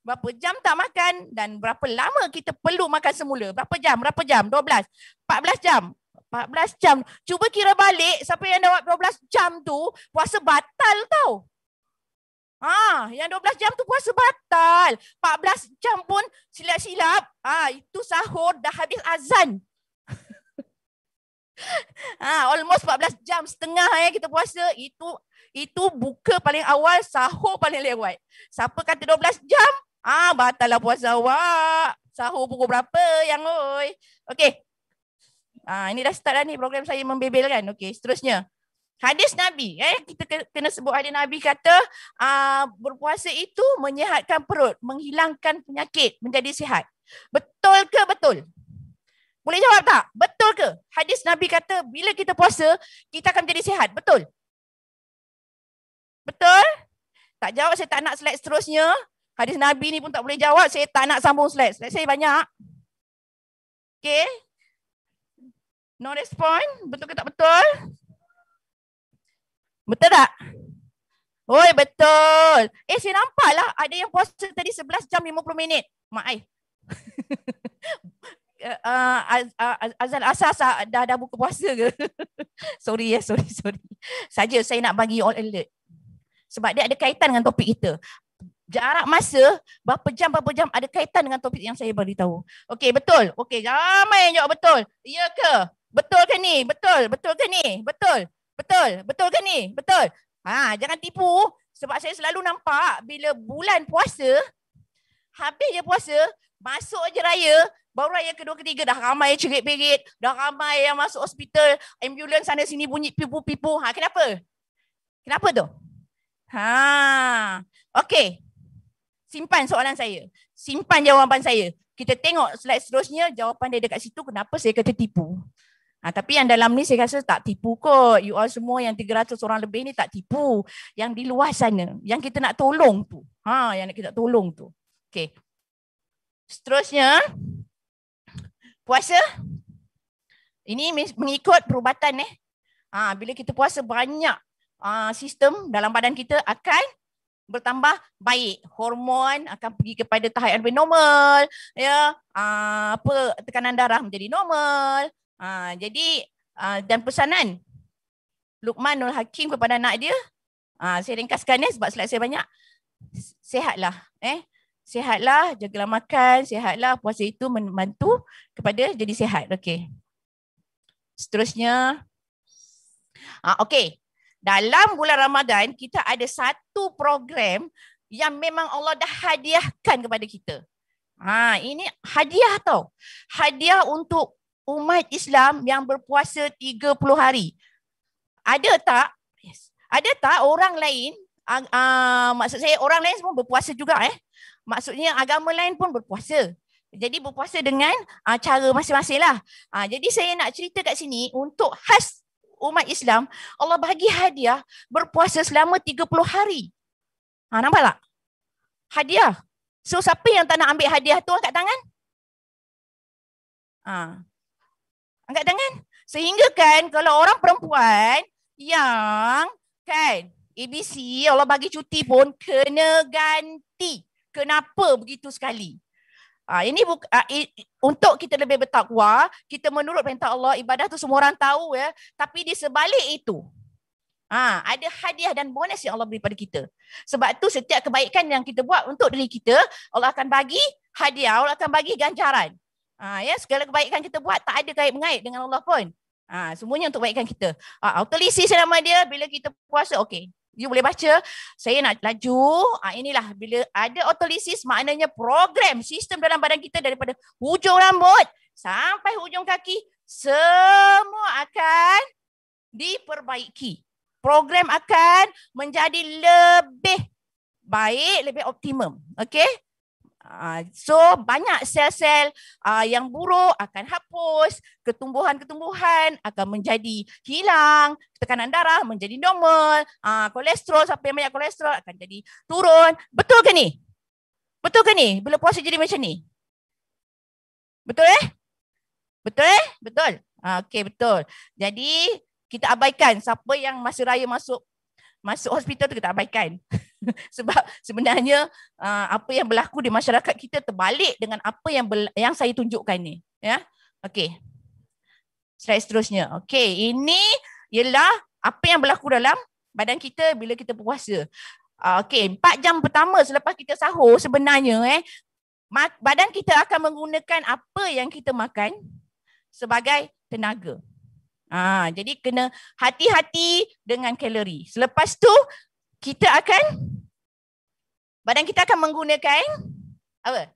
Berapa jam tak makan dan berapa lama kita perlu makan semula? Berapa jam? Berapa jam? 12? 14 jam? 14 jam. Cuba kira balik siapa yang jawab 12 jam tu puasa batal tau. Ha, yang 12 jam tu puasa batal. 14 jam pun silap-silap. Ha, itu sahur dah habis azan. ha, almost 14 jam setengah eh kita puasa itu itu buka paling awal sahur paling lewat. Siapa kata 12 jam? Ah ha, batal lah puasa awak. Sahur pukul berapa yang oi? Okey. Ah, ini dah start dah ni program saya membebelkan. Okey, seterusnya. Hadis Nabi, eh, kita kena sebut hadis Nabi kata aa, ah, berpuasa itu menyehatkan perut, menghilangkan penyakit, menjadi sihat. Betul ke betul? Boleh jawab tak? Betul ke? Hadis Nabi kata bila kita puasa, kita akan menjadi sihat. Betul? Betul? Tak jawab, saya tak nak slide seterusnya. Hadis Nabi ni pun tak boleh jawab, saya tak nak sambung slide. Slide saya banyak. Okay? No respond? Betul ke tak Betul? Betul tak? Oi, betul. Eh, saya lah? ada yang puasa tadi 11 jam 50 minit. Mak ai. uh, az, uh, azan asas dah ada buka puasa ke? sorry ya, yeah, sorry, sorry. Saja saya nak bagi all alert. Sebab dia ada kaitan dengan topik kita. Jarak masa, berapa jam, berapa jam ada kaitan dengan topik yang saya beritahu. Okey, betul. Okey, ramai yang jawab betul. Ya ke? Betul ke ni? Betul. Betul ke ni? Betul. Betul. Betul ke ni? Betul. Ha, jangan tipu. Sebab saya selalu nampak bila bulan puasa, habis je puasa, masuk je raya, baru raya kedua ketiga dah ramai cerit-perit, dah ramai yang masuk hospital, ambulans sana sini bunyi pipu-pipu. Ha, kenapa? Kenapa tu? Ha. Okey. Simpan soalan saya. Simpan jawapan saya. Kita tengok slide seterusnya jawapan dia dekat situ kenapa saya kata tipu. Ha, tapi yang dalam ni saya rasa tak tipu kot. You all semua yang 300 orang lebih ni tak tipu. Yang di luar sana, yang kita nak tolong tu. Ha, yang nak kita tolong tu. Okay. Seterusnya, puasa. Ini mengikut perubatan eh. Ha, bila kita puasa banyak uh, sistem dalam badan kita akan bertambah baik hormon akan pergi kepada tahap yang lebih normal ya ha, apa tekanan darah menjadi normal Ha, jadi ha, dan pesanan Luqman Nur Hakim kepada anak dia. Ha, saya ringkaskan ya sebab slide saya banyak. Sehatlah. Eh? Sehatlah, jagalah makan, sehatlah. Puasa itu membantu kepada jadi sehat. Okey. Seterusnya. Ha, Okey. Dalam bulan Ramadan, kita ada satu program yang memang Allah dah hadiahkan kepada kita. Ha, ini hadiah tau. Hadiah untuk umat Islam yang berpuasa 30 hari. Ada tak? Yes. Ada tak orang lain? Uh, uh, maksud saya orang lain semua berpuasa juga eh. Maksudnya agama lain pun berpuasa. Jadi berpuasa dengan uh, cara masing-masing lah. Uh, jadi saya nak cerita kat sini untuk khas umat Islam, Allah bagi hadiah berpuasa selama 30 hari. Ha, nampak tak? Hadiah. So siapa yang tak nak ambil hadiah tu angkat tangan? Ha. Angkat tangan. Sehingga kan kalau orang perempuan yang kan ABC Allah bagi cuti pun kena ganti. Kenapa begitu sekali? Ah ini buka, ah, untuk kita lebih bertakwa, kita menurut perintah Allah ibadah tu semua orang tahu ya, tapi di sebalik itu ha, ada hadiah dan bonus yang Allah beri pada kita. Sebab tu setiap kebaikan yang kita buat untuk diri kita, Allah akan bagi hadiah, Allah akan bagi ganjaran. Ha, ya, segala kebaikan kita buat tak ada kait-mengait dengan Allah pun. Ha, semuanya untuk kebaikan kita. Ha, autolisis nama dia bila kita puasa. Okey, you boleh baca. Saya nak laju. Ha, inilah bila ada autolisis maknanya program sistem dalam badan kita daripada hujung rambut sampai hujung kaki semua akan diperbaiki. Program akan menjadi lebih baik, lebih optimum. Okey? Ah, so banyak sel-sel ah, yang buruk akan hapus, ketumbuhan-ketumbuhan akan menjadi hilang, tekanan darah menjadi normal, ah, kolesterol siapa yang banyak kolesterol akan jadi turun. Betul ke ni? Betul ke ni? Bila puasa jadi macam ni? Betul eh? Betul eh? Betul. Okey betul. Jadi kita abaikan siapa yang masa raya masuk masuk hospital tu kita abaikan. sebab sebenarnya uh, apa yang berlaku di masyarakat kita terbalik dengan apa yang ber, yang saya tunjukkan ni ya okey slide seterusnya okey ini ialah apa yang berlaku dalam badan kita bila kita berpuasa uh, okey 4 jam pertama selepas kita sahur sebenarnya eh badan kita akan menggunakan apa yang kita makan sebagai tenaga. Ha, jadi kena hati-hati dengan kalori. Selepas tu kita akan badan kita akan menggunakan apa?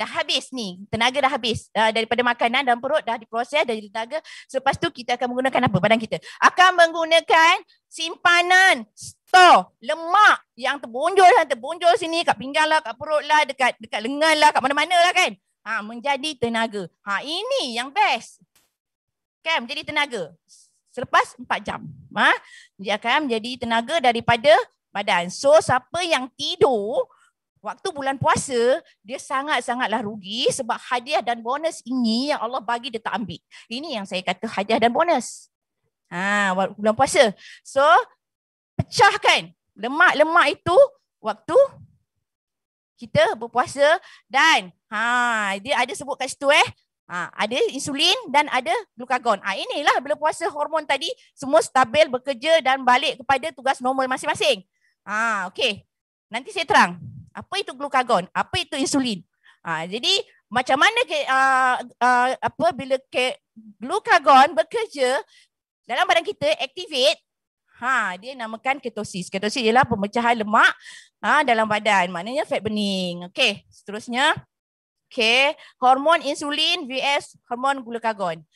Dah habis ni, tenaga dah habis uh, daripada makanan dan perut dah diproses dari tenaga. Selepas tu kita akan menggunakan apa badan kita? Akan menggunakan simpanan store lemak yang terbonjol yang terbonjol sini kat pinggang lah, kat perut lah, dekat dekat lengan lah, kat mana-mana lah kan. Ha, menjadi tenaga. Ha, ini yang best. Kan? Menjadi tenaga selepas 4 jam. Ha? Dia akan menjadi tenaga daripada badan. So siapa yang tidur waktu bulan puasa, dia sangat-sangatlah rugi sebab hadiah dan bonus ini yang Allah bagi dia tak ambil. Ini yang saya kata hadiah dan bonus. Ha, bulan puasa. So pecahkan lemak-lemak itu waktu kita berpuasa dan ha dia ada sebut kat situ eh Ha, ada insulin dan ada glukagon. Ha, inilah bila puasa hormon tadi semua stabil bekerja dan balik kepada tugas normal masing-masing. Ha, okay. Nanti saya terang. Apa itu glukagon? Apa itu insulin? Ha, jadi macam mana ke, uh, uh, apa bila ke, glukagon bekerja dalam badan kita activate ha dia namakan ketosis. Ketosis ialah pemecahan lemak ha dalam badan. Maknanya fat burning. Okay, seterusnya Okay, hormon insulin vs hormon glucagon.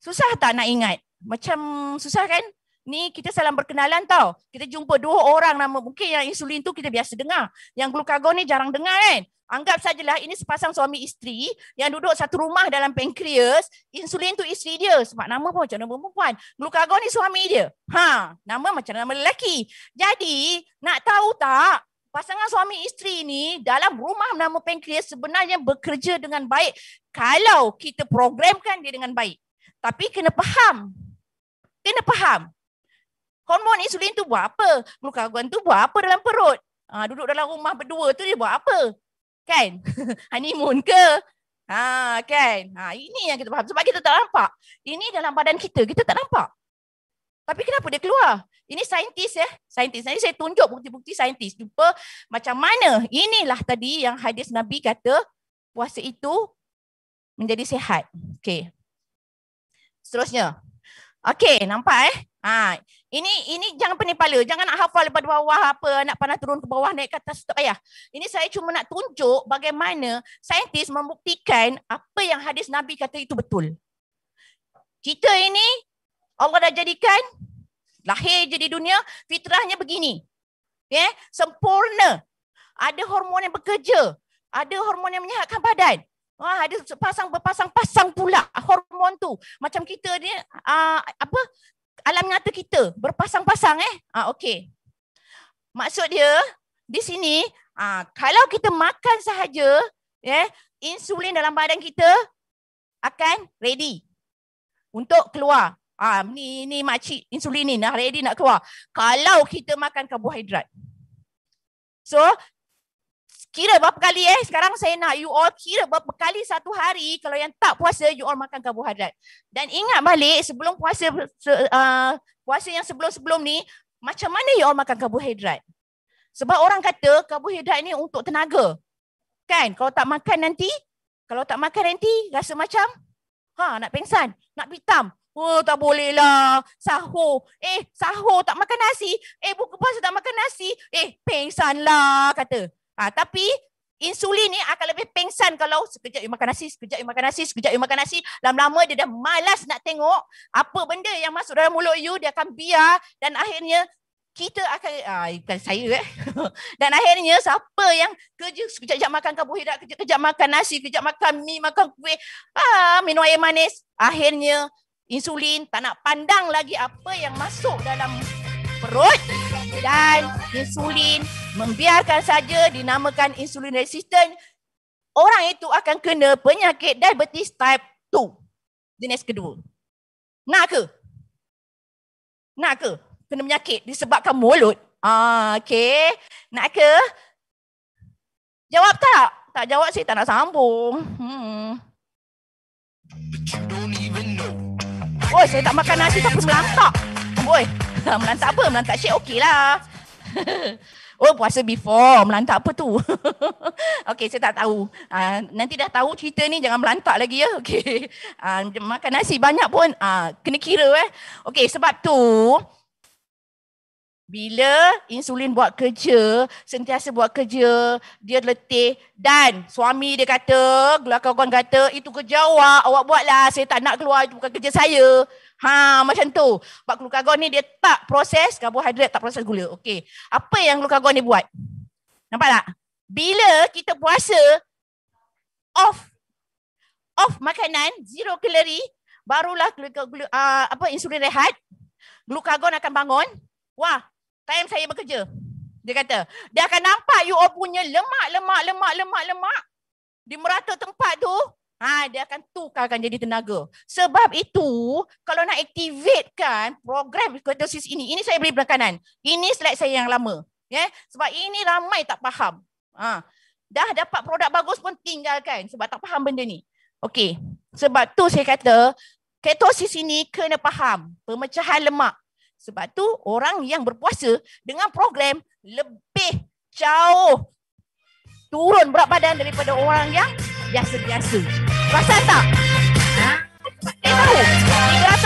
Susah tak nak ingat? Macam susah kan? Ni kita salam berkenalan tau. Kita jumpa dua orang nama mungkin yang insulin tu kita biasa dengar. Yang glucagon ni jarang dengar kan? Anggap sajalah ini sepasang suami isteri yang duduk satu rumah dalam pankreas. Insulin tu isteri dia. Sebab nama pun macam nama perempuan. Glucagon ni suami dia. Ha, nama macam nama lelaki. Jadi nak tahu tak pasangan suami isteri ini dalam rumah nama pankreas sebenarnya bekerja dengan baik kalau kita programkan dia dengan baik. Tapi kena faham. Kena faham. Hormon insulin tu buat apa? Glukagon tu buat apa dalam perut? Ha, duduk dalam rumah berdua tu dia buat apa? Kan? Honeymoon ke? Ha, kan? Ha, ini yang kita faham. Sebab kita tak nampak. Ini dalam badan kita. Kita tak nampak. Tapi kenapa dia keluar? Ini saintis ya, saintis. Nanti saya tunjuk bukti-bukti saintis. Jumpa macam mana inilah tadi yang hadis Nabi kata puasa itu menjadi sehat. Okey. Seterusnya. Okey, nampak eh? Ha, ini ini jangan pening kepala. Jangan nak hafal daripada bawah apa, nak panah turun ke bawah naik ke atas tak payah. Ini saya cuma nak tunjuk bagaimana saintis membuktikan apa yang hadis Nabi kata itu betul. Kita ini Allah dah jadikan Lahir je di dunia, fitrahnya begini. Yeah? Sempurna. Ada hormon yang bekerja. Ada hormon yang menyehatkan badan. Wah, ada pasang berpasang-pasang pula hormon tu. Macam kita ni, ah, apa? alam nyata kita berpasang-pasang eh. Ah okey. Maksud dia di sini ah kalau kita makan sahaja ya eh, insulin dalam badan kita akan ready untuk keluar. Ah ha, ni ni makcik insulin ni dah ready nak keluar. Kalau kita makan karbohidrat. So kira berapa kali eh sekarang saya nak you all kira berapa kali satu hari kalau yang tak puasa you all makan karbohidrat. Dan ingat balik sebelum puasa se, uh, puasa yang sebelum-sebelum ni macam mana you all makan karbohidrat? Sebab orang kata karbohidrat ni untuk tenaga. Kan? Kalau tak makan nanti, kalau tak makan nanti rasa macam ha nak pengsan, nak hitam. Oh tak boleh lah sahur. Eh sahur tak makan nasi. Eh buka puasa tak makan nasi. Eh pengsan lah kata. Ha, tapi insulin ni akan lebih pengsan kalau sekejap you makan nasi, sekejap you makan nasi, sekejap you makan nasi. Lama-lama dia dah malas nak tengok apa benda yang masuk dalam mulut you. Dia akan biar dan akhirnya kita akan ah bukan saya eh dan akhirnya siapa yang kerja sekejap-kejap makan karbohidrat kerja kejap makan nasi kejap makan mie makan kuih ah minum air manis akhirnya insulin, tak nak pandang lagi apa yang masuk dalam perut dan insulin membiarkan saja dinamakan insulin resistant orang itu akan kena penyakit diabetes type 2 jenis kedua nak ke nak ke kena penyakit disebabkan mulut ah okey nak ke jawab tak tak jawab saya tak nak sambung hmm Oi, saya tak makan nasi sampai melantak. Oi, melantak apa? Melantak syek okeylah. Oh puasa before Melantak apa tu Okay saya tak tahu ah, Nanti dah tahu cerita ni Jangan melantak lagi ya Okay ah, Makan nasi banyak pun ah, Kena kira eh Okay sebab tu bila insulin buat kerja, sentiasa buat kerja, dia letih dan suami dia kata, keluarga kawan kata, itu kerja awak, awak buatlah, saya tak nak keluar, itu bukan kerja saya. Ha macam tu. Sebab glukagon ni dia tak proses karbohidrat, tak proses gula. Okey. Apa yang glukagon ni buat? Nampak tak? Bila kita puasa off off makanan, zero kalori, barulah glukagon uh, ah, apa insulin rehat. Glukagon akan bangun. Wah, time saya bekerja. Dia kata, dia akan nampak you all punya lemak, lemak, lemak, lemak, lemak. Di merata tempat tu, ha, dia akan tukarkan jadi tenaga. Sebab itu, kalau nak activatekan program ketosis ini, ini saya beri belakangan. Ini slide saya yang lama. yeah. Sebab ini ramai tak faham. Ha. Dah dapat produk bagus pun tinggalkan sebab tak faham benda ni. Okey, sebab tu saya kata, ketosis ini kena faham pemecahan lemak. Sebab tu orang yang berpuasa dengan program lebih jauh turun berat badan daripada orang yang biasa-biasa. Rasa tak? Ha? Dia tahu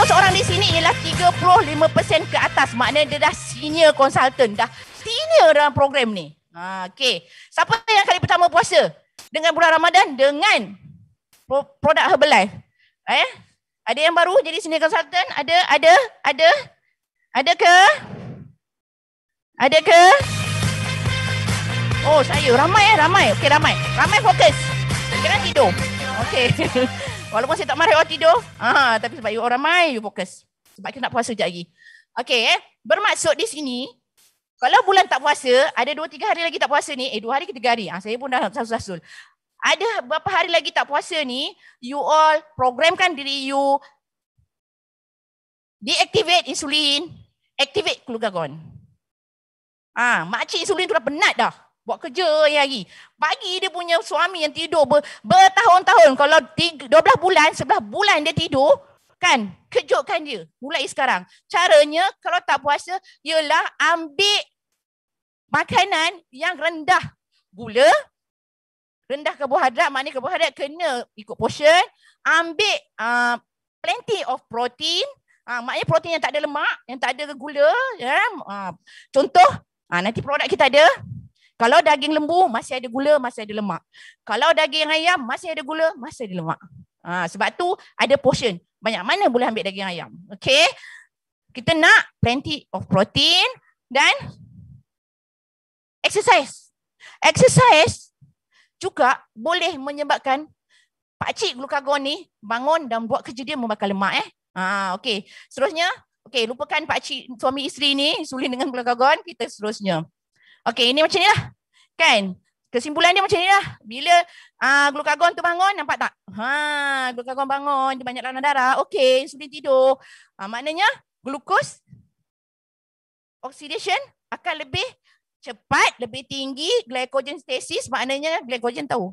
300 orang di sini ialah 35% ke atas Maknanya dia dah senior consultant Dah senior dalam program ni ha, okay. Siapa yang kali pertama puasa Dengan bulan Ramadan Dengan produk Herbalife eh? Ada yang baru jadi senior consultant Ada, ada, ada ada ke? Ada ke? Oh, saya ramai eh, ramai. Okey, ramai. Ramai fokus. Kira tidur. Okey. Walaupun saya tak marah awak tidur. Ah, tapi sebab you orang ramai, you fokus. Sebab kita nak puasa sekejap lagi. Okey eh. Bermaksud di sini, kalau bulan tak puasa, ada dua tiga hari lagi tak puasa ni. Eh, dua hari ke tiga hari? Ah, saya pun dah sasul-sasul. Ada berapa hari lagi tak puasa ni, you all programkan diri you Deactivate insulin, Activate glucagon. Ah, ha, makcik insulin tu dah penat dah. Buat kerja hari-hari. Pagi dia punya suami yang tidur ber, bertahun-tahun. Kalau tiga, 12 bulan, 11 bulan dia tidur. Kan? Kejutkan dia. Mulai sekarang. Caranya, kalau tak puasa, ialah ambil makanan yang rendah gula. Rendah karbohidrat. Maknanya karbohidrat kena ikut portion. Ambil uh, plenty of protein. Ha, maknanya protein yang tak ada lemak, yang tak ada gula. Ya? Ha, contoh, ha, nanti produk kita ada. Kalau daging lembu, masih ada gula, masih ada lemak. Kalau daging ayam, masih ada gula, masih ada lemak. Ha, sebab tu ada portion. Banyak mana boleh ambil daging ayam. Okay. Kita nak plenty of protein dan exercise. Exercise juga boleh menyebabkan pakcik glukagon ni bangun dan buat kerja dia membakar lemak. Eh. Ah, okey. Seterusnya, okey, lupakan pak cik suami isteri ni, sulit dengan gelagagon, kita seterusnya. Okey, ini macam inilah. Kan? Kesimpulan dia macam ni lah. Bila ah uh, glukagon tu bangun nampak tak? Ha, glukagon bangun dia banyak lawan darah. Okey, sulit tidur. Ah, uh, maknanya glukos oxidation akan lebih cepat, lebih tinggi glycogen stasis maknanya glycogen tahu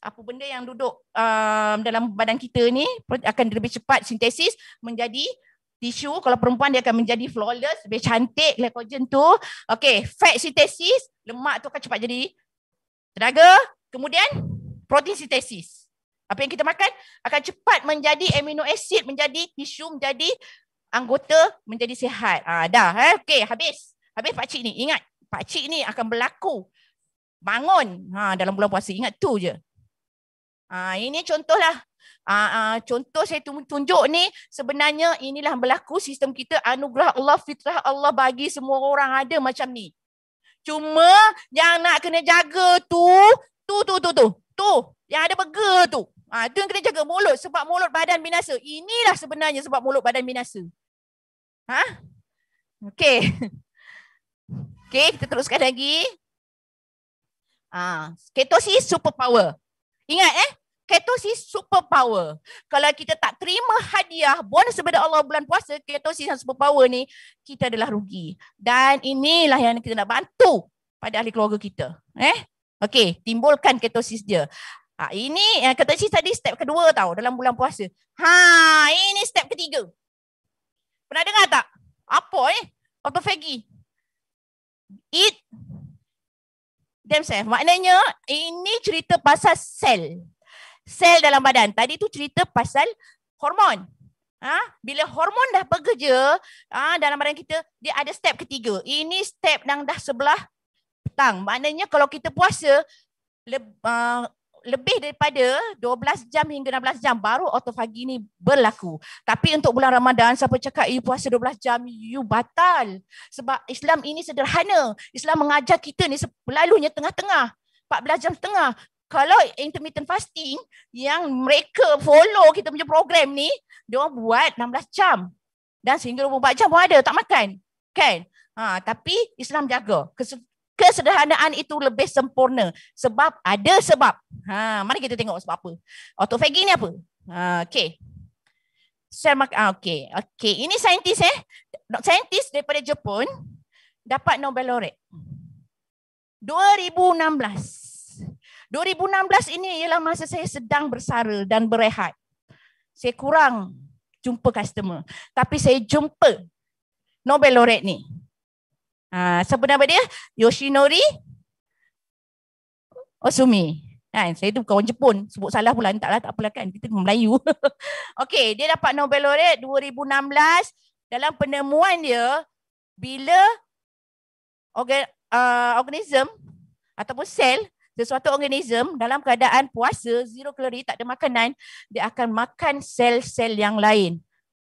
apa benda yang duduk um, dalam badan kita ni akan lebih cepat sintesis menjadi tisu kalau perempuan dia akan menjadi flawless lebih cantik glycogen tu okey fat sintesis lemak tu akan cepat jadi tenaga kemudian protein sintesis apa yang kita makan akan cepat menjadi amino acid menjadi tisu menjadi anggota menjadi sihat ah, dah eh okey habis habis pak cik ni ingat pak cik ni akan berlaku bangun ha dalam bulan puasa ingat tu je Uh, ini contohlah. Uh, uh, contoh saya tunjuk ni sebenarnya inilah berlaku sistem kita anugerah Allah fitrah Allah bagi semua orang ada macam ni. Cuma yang nak kena jaga tu tu tu tu tu. Tu yang ada bega tu. Ah tu yang kena jaga mulut sebab mulut badan binasa. Inilah sebenarnya sebab mulut badan binasa. Ha? okay okay kita teruskan lagi. Ah, uh, ketosis superpower. Ingat eh, ketosis superpower. Kalau kita tak terima hadiah bonus daripada Allah bulan puasa, ketosis dan superpower ni, kita adalah rugi. Dan inilah yang kita nak bantu pada ahli keluarga kita. Eh, Okey, timbulkan ketosis dia. Ha, ini eh, ketosis tadi step kedua tau dalam bulan puasa. Ha, ini step ketiga. Pernah dengar tak? Apa eh? Autophagy. Eat, themselves. Maknanya ini cerita pasal sel. Sel dalam badan. Tadi tu cerita pasal hormon. Ah, ha? bila hormon dah bekerja ah ha, dalam badan kita, dia ada step ketiga. Ini step yang dah sebelah petang. Maknanya kalau kita puasa le, uh, lebih daripada 12 jam hingga 16 jam baru autofagi ni berlaku. Tapi untuk bulan Ramadan siapa cakap you puasa 12 jam you batal. Sebab Islam ini sederhana. Islam mengajar kita ni selalunya tengah-tengah. 14 jam setengah. Kalau intermittent fasting yang mereka follow kita punya program ni, dia buat 16 jam. Dan sehingga 24 jam pun ada tak makan. Kan? Ha, tapi Islam jaga kesederhanaan itu lebih sempurna sebab ada sebab. Ha, mari kita tengok sebab apa. Autophagy ni apa? Ha, okay. Sel mak ah, okay. okay. Ini saintis eh. Saintis daripada Jepun dapat Nobel Laureate. 2016. 2016 ini ialah masa saya sedang bersara dan berehat. Saya kurang jumpa customer. Tapi saya jumpa Nobel Laureate ni. Uh, siapa nama dia? Yoshinori Osumi. Kan? Saya tu bukan orang Jepun. Sebut salah pula. Entahlah, tak apalah kan. Kita Melayu. okay, dia dapat Nobel Laureate 2016. Dalam penemuan dia, bila organ, uh, ah, organism ataupun sel sesuatu organism dalam keadaan puasa, zero calorie tak ada makanan, dia akan makan sel-sel yang lain.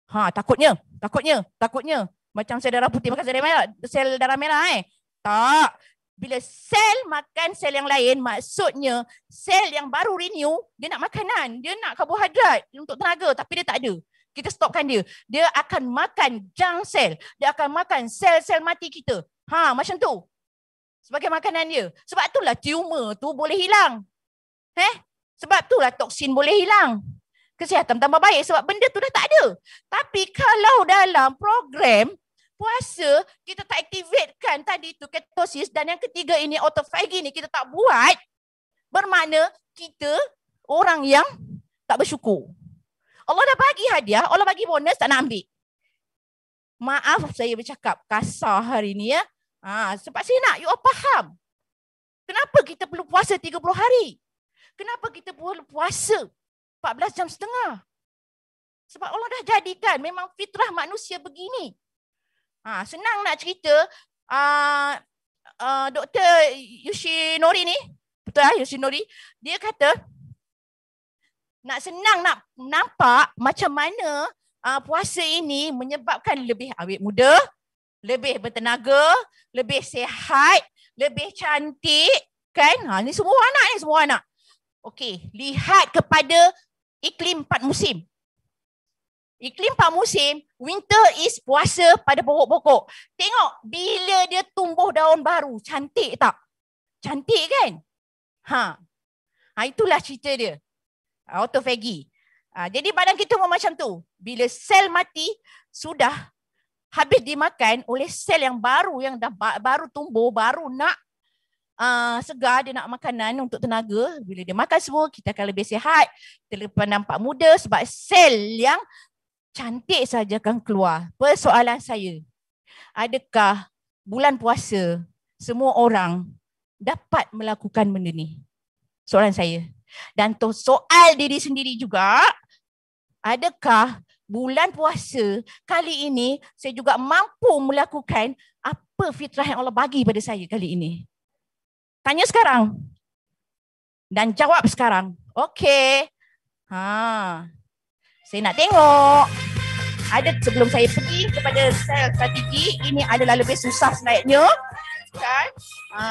Ha, takutnya, takutnya, takutnya. Macam sel darah putih makan sel darah merah. Sel darah merah eh. Tak. Bila sel makan sel yang lain, maksudnya sel yang baru renew, dia nak makanan. Dia nak karbohidrat untuk tenaga tapi dia tak ada. Kita stopkan dia. Dia akan makan junk sel. Dia akan makan sel-sel mati kita. Ha, macam tu. Sebagai makanan dia. Sebab itulah tumor tu boleh hilang. Eh? Sebab itulah toksin boleh hilang. Kesihatan tambah baik sebab benda tu dah tak ada. Tapi kalau dalam program, puasa kita tak aktifkan tadi tu ketosis dan yang ketiga ini autophagy ni kita tak buat bermakna kita orang yang tak bersyukur. Allah dah bagi hadiah, Allah bagi bonus tak nak ambil. Maaf saya bercakap kasar hari ni ya. Ha, sebab saya nak you all faham. Kenapa kita perlu puasa 30 hari? Kenapa kita perlu puasa 14 jam setengah? Sebab Allah dah jadikan memang fitrah manusia begini. Ha, senang nak cerita uh, ah, uh, ah, Dr. Yoshinori ni, betul lah Yoshinori, dia kata nak senang nak nampak macam mana uh, puasa ini menyebabkan lebih awet muda, lebih bertenaga, lebih sihat, lebih cantik, kan? Ha, ni semua anak ni, semua anak. Okey, lihat kepada iklim empat musim. Iklim empat musim, winter is puasa pada pokok-pokok. Tengok bila dia tumbuh daun baru, cantik tak? Cantik kan? Ha. ha itulah cerita dia. Autophagy. Ha, jadi badan kita pun macam tu. Bila sel mati, sudah habis dimakan oleh sel yang baru, yang dah baru tumbuh, baru nak uh, segar, dia nak makanan untuk tenaga. Bila dia makan semua, kita akan lebih sihat. Kita lebih nampak muda sebab sel yang cantik saja akan keluar. Persoalan saya, adakah bulan puasa semua orang dapat melakukan benda ni? Soalan saya. Dan to soal diri sendiri juga, adakah bulan puasa kali ini saya juga mampu melakukan apa fitrah yang Allah bagi pada saya kali ini? Tanya sekarang. Dan jawab sekarang. Okey. Ha. Saya nak tengok ada sebelum saya pergi kepada sel strategi ini adalah lebih susah sebenarnya kan ha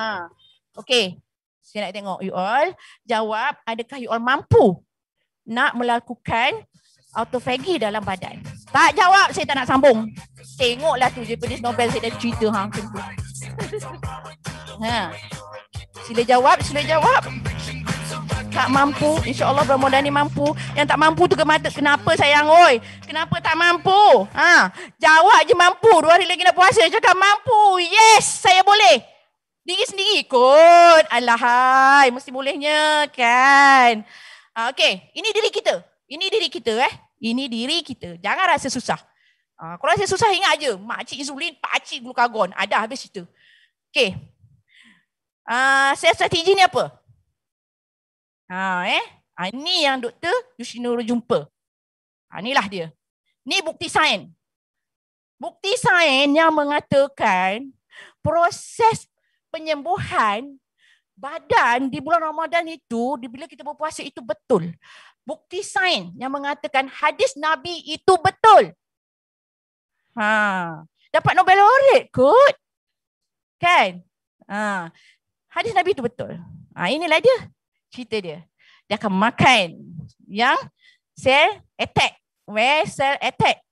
okey saya nak tengok you all jawab adakah you all mampu nak melakukan autophagy dalam badan tak jawab saya tak nak sambung tengoklah tu penis Nobel saya dah cerita hang ha sila jawab sila jawab Kak mampu InsyaAllah Ramadan ni mampu Yang tak mampu tu kemata Kenapa sayang oi Kenapa tak mampu ha? Jawab je mampu Dua hari lagi nak puasa Cakap mampu Yes saya boleh Diri sendiri ikut Alahai Mesti bolehnya kan ha, Okay Ini diri kita Ini diri kita eh Ini diri kita Jangan rasa susah ha, Kalau rasa susah ingat je Makcik insulin Pakcik glukagon Ada habis cerita Okay Uh, ha, saya strategi ni apa? Ha eh. Ha, ini yang Dr. Yushinuru jumpa. Ha, inilah dia. Ni bukti sains. Bukti sains yang mengatakan proses penyembuhan badan di bulan Ramadan itu bila kita berpuasa itu betul. Bukti sains yang mengatakan hadis Nabi itu betul. Ha, dapat Nobel Laureate kot. Kan? Ha, hadis Nabi itu betul. Ha, inilah dia cerita dia. Dia akan makan yang cell attack. Where cell attack?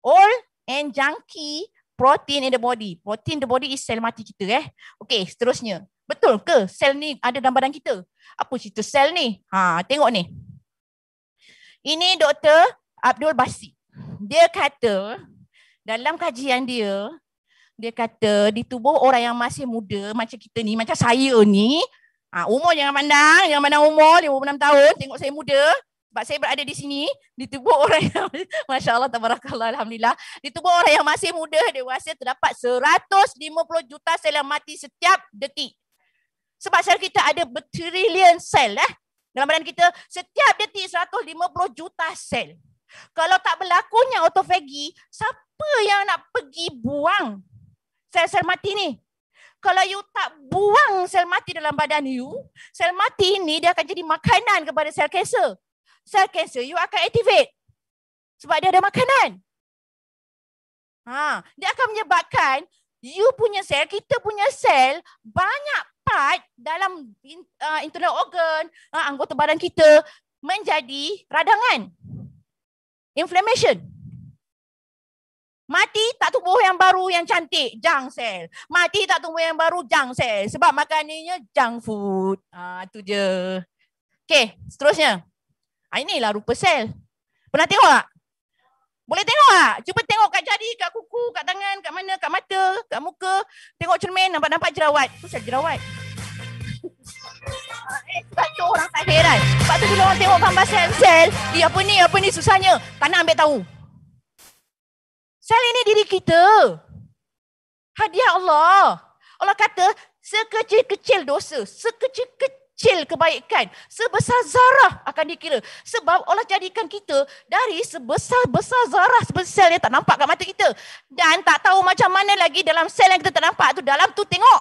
All and junky protein in the body. Protein the body is cell mati kita eh. Okay, seterusnya. Betul ke sel ni ada dalam badan kita? Apa cerita sel ni? Ha, tengok ni. Ini Dr. Abdul Basi. Dia kata dalam kajian dia, dia kata di tubuh orang yang masih muda macam kita ni, macam saya ni, Ah ha, umur jangan pandang, jangan pandang umur 56 tahun, tengok saya muda sebab saya berada di sini ditubuh orang yang masya-Allah tabarakallah alhamdulillah ditubuh orang yang masih muda dewasa terdapat 150 juta sel yang mati setiap detik. Sebab sel kita ada bertrilion sel eh dalam badan kita setiap detik 150 juta sel. Kalau tak berlakunya autofagi, siapa yang nak pergi buang sel-sel mati ni? kalau you tak buang sel mati dalam badan you, sel mati ini dia akan jadi makanan kepada sel kanser. Sel kanser you akan activate. Sebab dia ada makanan. Ha, dia akan menyebabkan you punya sel, kita punya sel banyak part dalam uh, internal organ, uh, anggota badan kita menjadi radangan. Inflammation. Mati tak tumbuh yang baru yang cantik, junk cell. Mati tak tumbuh yang baru, junk cell. Sebab makanannya junk food. Itu ha, je. Okay, seterusnya. Ha, inilah rupa sel. Pernah tengok tak? Boleh tengok tak? Cuba tengok kat jari, kat kuku, kat tangan, kat mana, kat mata, kat muka. Tengok cermin, nampak-nampak jerawat. Tu siapa jerawat? Eh, tu orang tak heran. Sebab tu bila orang tengok gambar sel-sel, dia apa ni, apa ni susahnya. Tak nak ambil tahu. Salah ini diri kita. Hadiah Allah. Allah kata, sekecil-kecil dosa, sekecil-kecil kebaikan, sebesar zarah akan dikira. Sebab Allah jadikan kita dari sebesar-besar zarah, sebesar sel yang tak nampak kat mata kita. Dan tak tahu macam mana lagi dalam sel yang kita tak nampak tu, dalam tu tengok.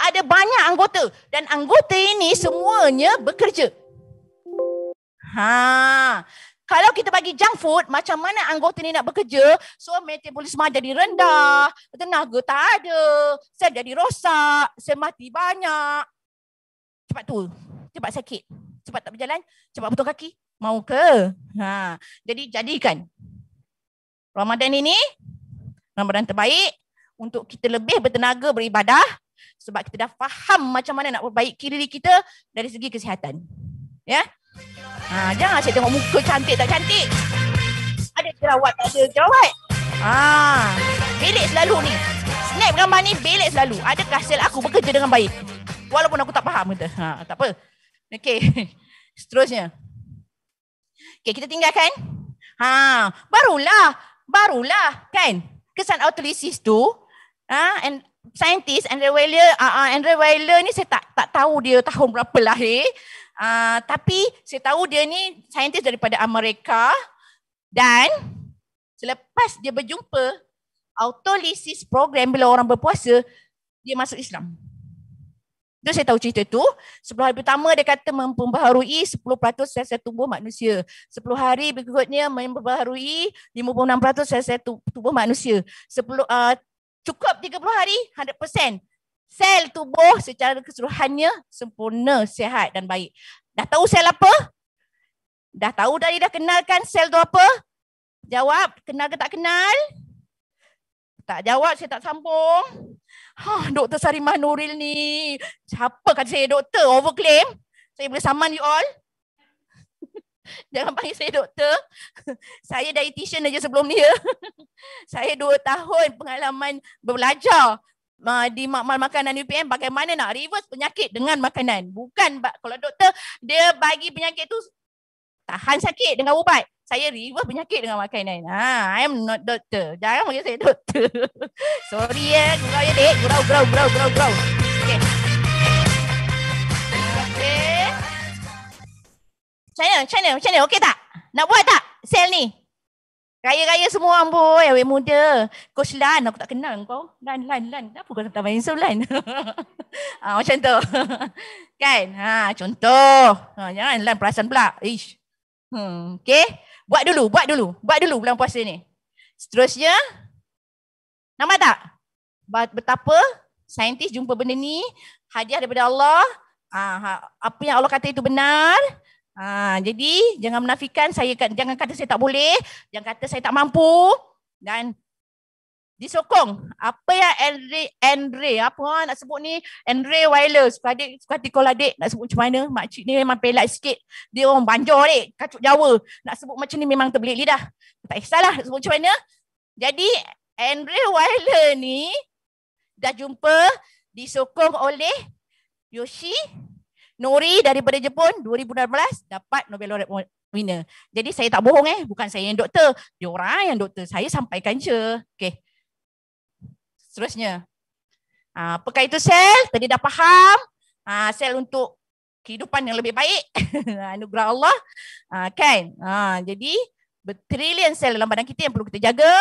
Ada banyak anggota. Dan anggota ini semuanya bekerja. Ha. Kalau kita bagi junk food, macam mana anggota ni nak bekerja? So metabolisme jadi rendah, tenaga tak ada, Saya jadi rosak, saya mati banyak. Cepat tu, cepat sakit, cepat tak berjalan, cepat putus kaki. Mau ke? Ha. Jadi jadikan Ramadan ini Ramadan terbaik untuk kita lebih bertenaga beribadah sebab kita dah faham macam mana nak perbaiki diri kita dari segi kesihatan. Ya. Yeah? Ha, jangan asyik tengok muka cantik tak cantik. Ada jerawat tak ada jerawat. Ha, belik selalu ni. Snap gambar ni belik selalu. Ada kasil aku bekerja dengan baik. Walaupun aku tak faham kata. Ha, tak apa. Okey. Seterusnya. Okey, kita tinggalkan. Ha, barulah barulah kan kesan autolisis tu ha, and scientist Andrew Weiler uh, ah, uh, ah, Andrew Weiler ni saya tak tak tahu dia tahun berapa lahir Ah, tapi saya tahu dia ni saintis daripada Amerika dan selepas dia berjumpa autolysis program bila orang berpuasa dia masuk Islam. Tu saya tahu cerita tu. sepuluh hari pertama dia kata memperbaharui 10% sel-sel tubuh manusia. sepuluh hari berikutnya memperbaharui 56% sel-sel tubuh manusia. sepuluh uh, cukup 30 hari sel tubuh secara keseluruhannya sempurna, sihat dan baik. Dah tahu sel apa? Dah tahu dah dia dah kenalkan sel tu apa? Jawab, kenal ke tak kenal? Tak jawab, saya tak sambung. Ha, Dr. Sarimah Nuril ni. Siapa kata saya doktor? Overclaim. Saya boleh saman you all. Jangan panggil saya doktor. saya dietitian aja sebelum ni ya. saya dua tahun pengalaman belajar uh, di makmal makanan UPM bagaimana nak reverse penyakit dengan makanan. Bukan kalau doktor dia bagi penyakit tu tahan sakit dengan ubat. Saya reverse penyakit dengan makanan. Ha, I am not doktor. Jangan panggil saya doktor. Sorry ya, gurau ya dek. Gurau, gurau, gurau, gurau, gurau. Okay. Channel, channel, channel. Okey tak? Nak buat tak? Sel ni. Raya-raya semua orang boy, awet muda. Coach Lan, aku tak kenal kau. Lan, Lan, Lan. Kenapa kau tak main so Lan? ha, macam tu. kan? Ha, contoh. Ha, jangan Lan perasan pula. Ish. Hmm, okay. Buat dulu, buat dulu. Buat dulu bulan puasa ni. Seterusnya. Nampak tak? Betapa saintis jumpa benda ni. Hadiah daripada Allah. Ah, ha, apa yang Allah kata itu benar. Ha, jadi jangan menafikan saya jangan kata saya tak boleh, jangan kata saya tak mampu dan disokong. Apa yang Andre Andre apa nak sebut ni? Andre Wireless. Suka adik, suka adik kalau adik nak sebut macam mana? Mak cik ni memang pelat sikit. Dia orang Banjar dek, kacuk Jawa. Nak sebut macam ni memang terbelit lidah. Tak kisahlah sebut macam mana. Jadi Andre Wireless ni dah jumpa disokong oleh Yoshi Nori daripada Jepun 2018 dapat Nobel Laureate winner. Jadi saya tak bohong eh, bukan saya yang doktor. Dia orang yang doktor. Saya sampaikan je. Okey. Seterusnya. Ah, uh, apakah itu sel? Tadi dah faham. Ah, uh, sel untuk kehidupan yang lebih baik. Anugerah Allah. Ah, uh, kan? Ah, uh, jadi bertrilion sel dalam badan kita yang perlu kita jaga.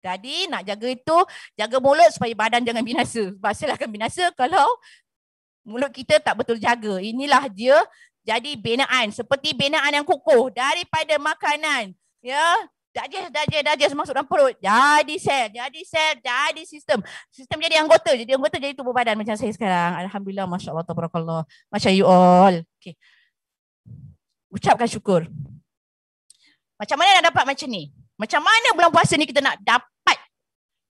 Jadi nak jaga itu, jaga mulut supaya badan jangan binasa. Sebab sel akan binasa kalau mulut kita tak betul jaga. Inilah dia jadi binaan. Seperti binaan yang kukuh daripada makanan. Ya, Dajes, dajes, dajes masuk dalam perut. Jadi sel, jadi sel, jadi sistem. Sistem jadi anggota. Jadi anggota jadi tubuh badan macam saya sekarang. Alhamdulillah, Masya Allah, Tabarakallah. Macam you all. Okay. Ucapkan syukur. Macam mana nak dapat macam ni? Macam mana bulan puasa ni kita nak dapat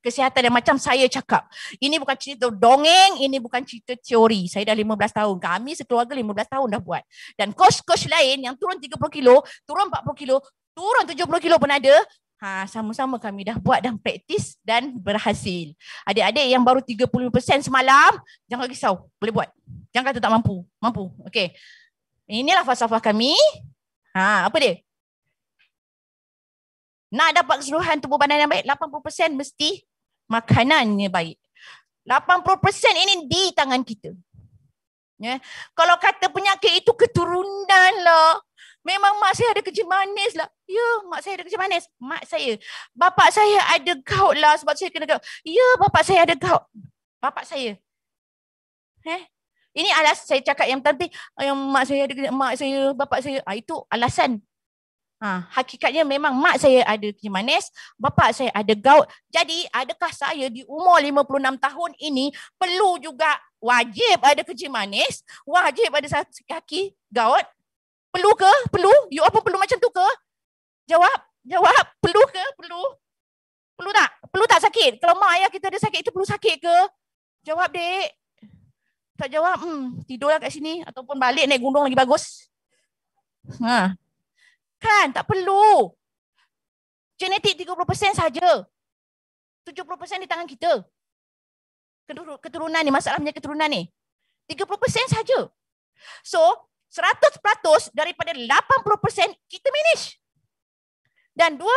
kesihatan yang macam saya cakap ini bukan cerita dongeng ini bukan cerita teori saya dah 15 tahun kami sekeluarga 15 tahun dah buat dan kos-kos lain yang turun 30 kilo turun 40 kilo turun 70 kilo pun ada ha sama-sama kami dah buat dan praktis dan berhasil adik-adik yang baru 35% semalam jangan risau boleh buat jangan kata tak mampu mampu okey inilah fasa-fasa kami ha apa dia nak dapat keseluruhan tubuh badan yang baik 80% mesti makanannya baik. 80% ini di tangan kita. Ya. Kalau kata penyakit itu keturunan lah. Memang mak saya ada kerja manis lah. Ya, mak saya ada kerja manis. Mak saya. Bapak saya ada gout lah sebab saya kena gout. Ya, bapak saya ada gout. Bapak saya. Eh? Ini alas saya cakap yang tadi. Yang mak saya ada Mak saya, bapak saya. Ah, itu alasan. Ha. Hakikatnya memang mak saya ada kencing manis, bapa saya ada gout. Jadi adakah saya di umur 56 tahun ini perlu juga wajib ada kencing manis, wajib ada sakit kaki, gout? Perlu ke? Perlu? You apa perlu macam tu ke? Jawab, jawab, perlu ke? Perlu. Perlu tak? Perlu tak sakit? Kalau mak ayah kita ada sakit itu perlu sakit ke? Jawab, Dek. Tak jawab, hmm, tidurlah kat sini ataupun balik naik gunung lagi bagus. Ha. Kan? Tak perlu. Genetik 30% saja. 70% di tangan kita. Keturunan ni, masalahnya keturunan ni. 30% saja. So, 100% daripada 80% kita manage. Dan 20%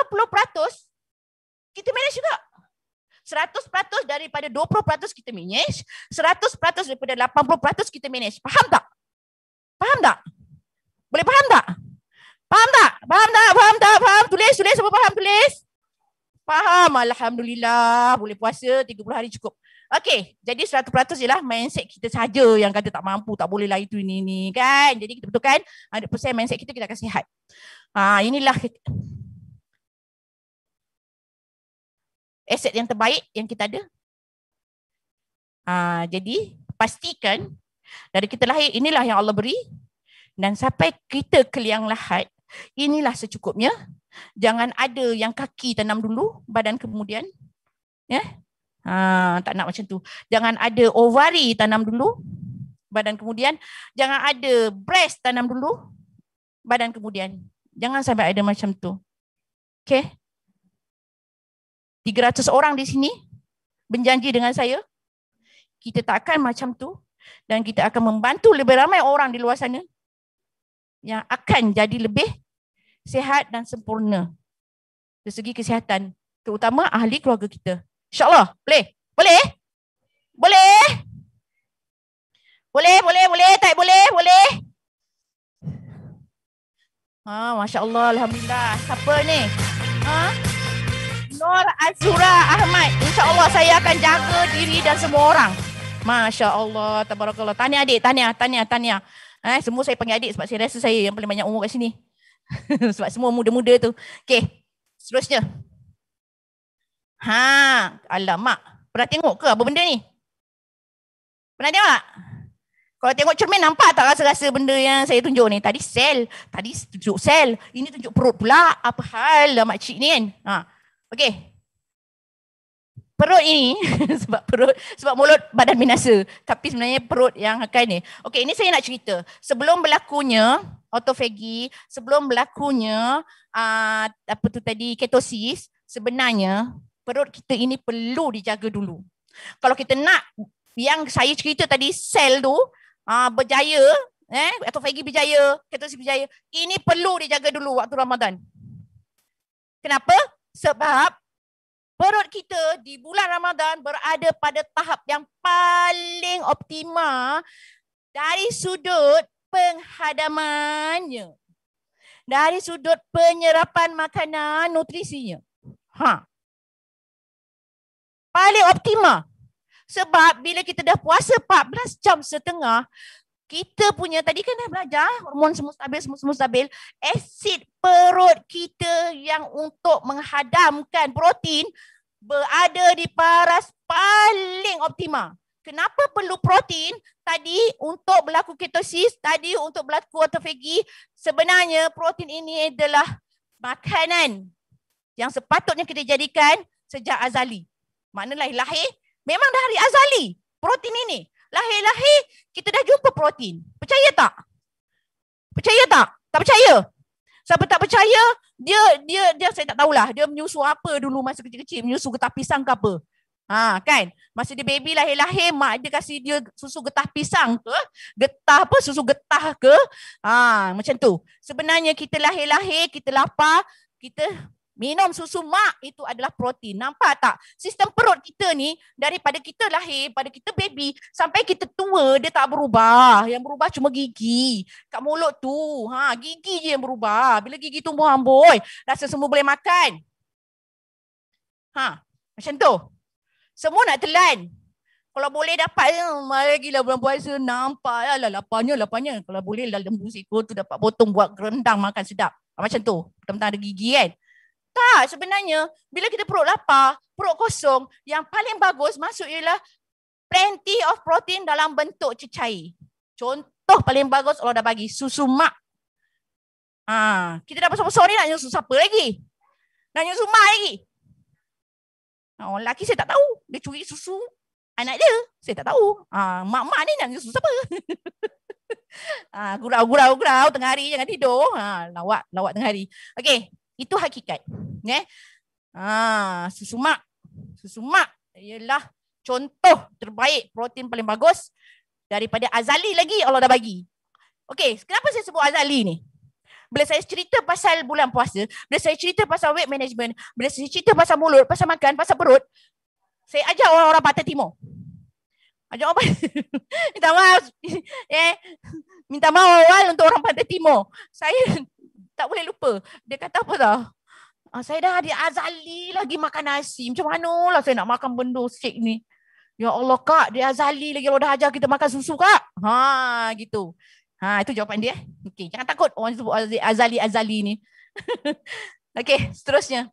kita manage juga. 100% daripada 20% kita manage. 100% daripada 80% kita manage. Faham tak? Faham tak? Boleh faham tak? Faham tak? Faham tak? Faham tak? Faham? Tulis, tulis. Semua faham? Tulis. Faham. Alhamdulillah. Boleh puasa 30 hari cukup. Okey. Jadi 100% je lah mindset kita saja yang kata tak mampu, tak boleh lah itu ini, ini kan. Jadi kita betulkan 100% ah, mindset kita kita akan sihat. Ha, inilah aset yang terbaik yang kita ada. Ha, jadi pastikan dari kita lahir inilah yang Allah beri dan sampai kita keliang lahat inilah secukupnya. Jangan ada yang kaki tanam dulu, badan kemudian. Ya? Ha, tak nak macam tu. Jangan ada ovari tanam dulu, badan kemudian. Jangan ada breast tanam dulu, badan kemudian. Jangan sampai ada macam tu. Okay? 300 orang di sini berjanji dengan saya. Kita tak akan macam tu dan kita akan membantu lebih ramai orang di luar sana yang akan jadi lebih sihat dan sempurna. Dari segi kesihatan. Terutama ahli keluarga kita. InsyaAllah. Boleh? Boleh? Boleh? Boleh, boleh, boleh. Tak boleh, boleh. Ha, Masya Allah. Alhamdulillah. Siapa ni? Ha? Nur Azura Ahmad. Insya Allah saya akan jaga diri dan semua orang. Masya Allah. Tabarakallah. Tahniah adik. Tahniah, tahniah, tahniah. Eh, semua saya panggil adik sebab saya rasa saya yang paling banyak umur kat sini. Sebab semua muda-muda tu. Okey. Seterusnya. Ha, alamak. Pernah tengok ke apa benda ni? Pernah tengok? Kalau tengok cermin nampak tak rasa-rasa benda yang saya tunjuk ni? Tadi sel, tadi tunjuk sel, ini tunjuk perut pula. Apa hal lah cik ni kan? Ha. Okey, perut ini sebab perut sebab mulut badan binasa tapi sebenarnya perut yang akan ni. Okey ini saya nak cerita. Sebelum berlakunya autophagy, sebelum berlakunya uh, apa tu tadi ketosis, sebenarnya perut kita ini perlu dijaga dulu. Kalau kita nak yang saya cerita tadi sel tu uh, berjaya eh autophagy berjaya, ketosis berjaya, ini perlu dijaga dulu waktu Ramadan. Kenapa? Sebab perut kita di bulan Ramadan berada pada tahap yang paling optima dari sudut penghadamannya. Dari sudut penyerapan makanan nutrisinya. Ha. Paling optima. Sebab bila kita dah puasa 14 jam setengah, kita punya tadi kan dah belajar eh, hormon semua stabil semua semua stabil asid perut kita yang untuk menghadamkan protein berada di paras paling optima kenapa perlu protein tadi untuk berlaku ketosis tadi untuk berlaku autophagy sebenarnya protein ini adalah makanan yang sepatutnya kita jadikan sejak azali. Maknalah lahir, memang dah hari azali protein ini lahir-lahir kita dah jumpa protein. Percaya tak? Percaya tak? Tak percaya? Siapa tak percaya, dia dia dia saya tak tahulah. Dia menyusu apa dulu masa kecil-kecil? Menyusu getah pisang ke apa? Ha, kan? Masa dia baby lahir-lahir, mak dia kasih dia susu getah pisang ke? Getah apa? Susu getah ke? Ha, macam tu. Sebenarnya kita lahir-lahir, kita lapar, kita Minum susu mak itu adalah protein. Nampak tak? Sistem perut kita ni daripada kita lahir, pada kita baby sampai kita tua dia tak berubah. Yang berubah cuma gigi. Kat mulut tu, ha, gigi je yang berubah. Bila gigi tumbuh amboi, rasa semua boleh makan. Ha, macam tu. Semua nak telan. Kalau boleh dapat ya, mari gila bulan puasa nampak ya, lah lapanya lapanya. Kalau boleh lah lembu siku tu dapat potong buat rendang makan sedap. Ha, macam tu. Tentang ada gigi kan. Tak, sebenarnya bila kita perut lapar, perut kosong, yang paling bagus masuk ialah plenty of protein dalam bentuk cecair. Contoh paling bagus Allah dah bagi susu mak. Ha, kita dah besar-besar ni nak susu siapa lagi? Nak susu mak lagi? Ha, orang lelaki saya tak tahu. Dia curi susu anak dia. Saya tak tahu. Ha, mak-mak ni nak susu siapa? ha, gurau-gurau-gurau tengah hari jangan tidur. Ha, lawak, lawak tengah hari. Okey, itu hakikat. Eh? Ha, susu mak. Susu mak ialah contoh terbaik protein paling bagus daripada azali lagi Allah dah bagi. Okey, kenapa saya sebut azali ni? Bila saya cerita pasal bulan puasa, bila saya cerita pasal weight management, bila saya cerita pasal mulut, pasal makan, pasal perut, saya ajak orang-orang Pantai Timur. Ajak apa? minta maaf. Eh, minta maaf awal untuk orang Pantai Timur. Saya tak boleh lupa. Dia kata apa tau? Ah, saya dah di azali lagi makan nasi. Macam mana lah saya nak makan benda steak ni? Ya Allah kak, dia azali lagi Allah dah ajar kita makan susu kak. Ha gitu. Ha itu jawapan dia. Eh. Okey, jangan takut orang sebut azali azali ni. Okey, seterusnya.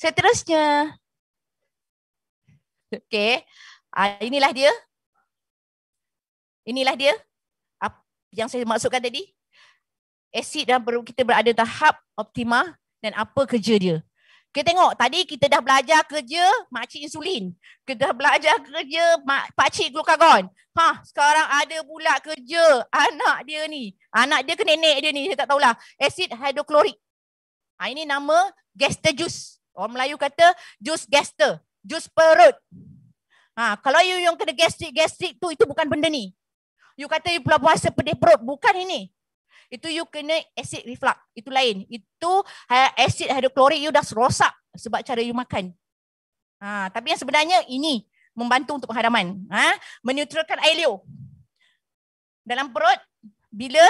Seterusnya. Okey. Ah inilah dia. Inilah dia yang saya maksudkan tadi asid dan perut kita berada tahap optima dan apa kerja dia kita tengok tadi kita dah belajar kerja makcik insulin kita dah belajar kerja mak pakcik glukagon ha sekarang ada pula kerja anak dia ni anak dia ke nenek dia ni saya tak tahulah asid hidroklorik ha, ini nama gaster juice orang Melayu kata jus gaster jus perut ha kalau you yang kena gastric gastric tu itu bukan benda ni You kata you pulang puasa pedih perut. Bukan ini. Itu you kena acid reflux. Itu lain. Itu ha- acid hydrochloric you dah rosak sebab cara you makan. Ha, tapi yang sebenarnya ini membantu untuk penghadaman. Ha, menutralkan air liur. Dalam perut, bila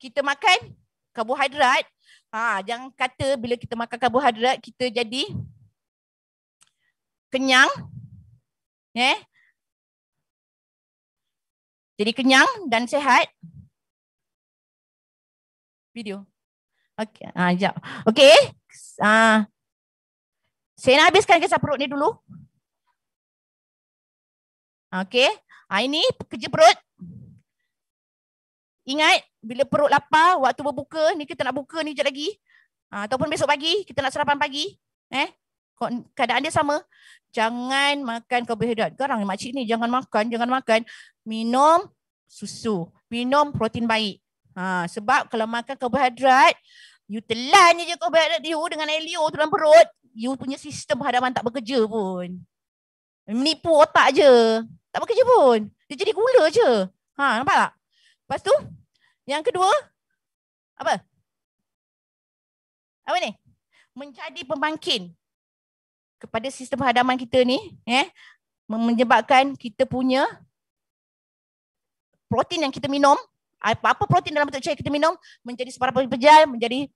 kita makan karbohidrat, ha, jangan kata bila kita makan karbohidrat, kita jadi kenyang. Eh? jadi kenyang dan sehat. Video. Okey, ah, jap. Okey. Ah. Saya nak habiskan kisah perut ni dulu. Okey. Ah, ini kerja perut. Ingat bila perut lapar, waktu berbuka, ni kita nak buka ni sekejap lagi. Ah, ataupun besok pagi, kita nak sarapan pagi. Eh, keadaan dia sama. Jangan makan karbohidrat. Garang makcik ni jangan makan, jangan makan. Minum susu, minum protein baik. Ha, sebab kalau makan karbohidrat, you telan je karbohidrat you dengan helio dalam perut, you punya sistem hadaman tak bekerja pun. Menipu otak je. Tak bekerja pun. Dia jadi gula je. Ha, nampak tak? Lepas tu, yang kedua, apa? Apa ni? Menjadi pembangkit kepada sistem hadaman kita ni eh menyebabkan kita punya protein yang kita minum apa-apa protein dalam bentuk cair kita minum menjadi separuh pejal menjadi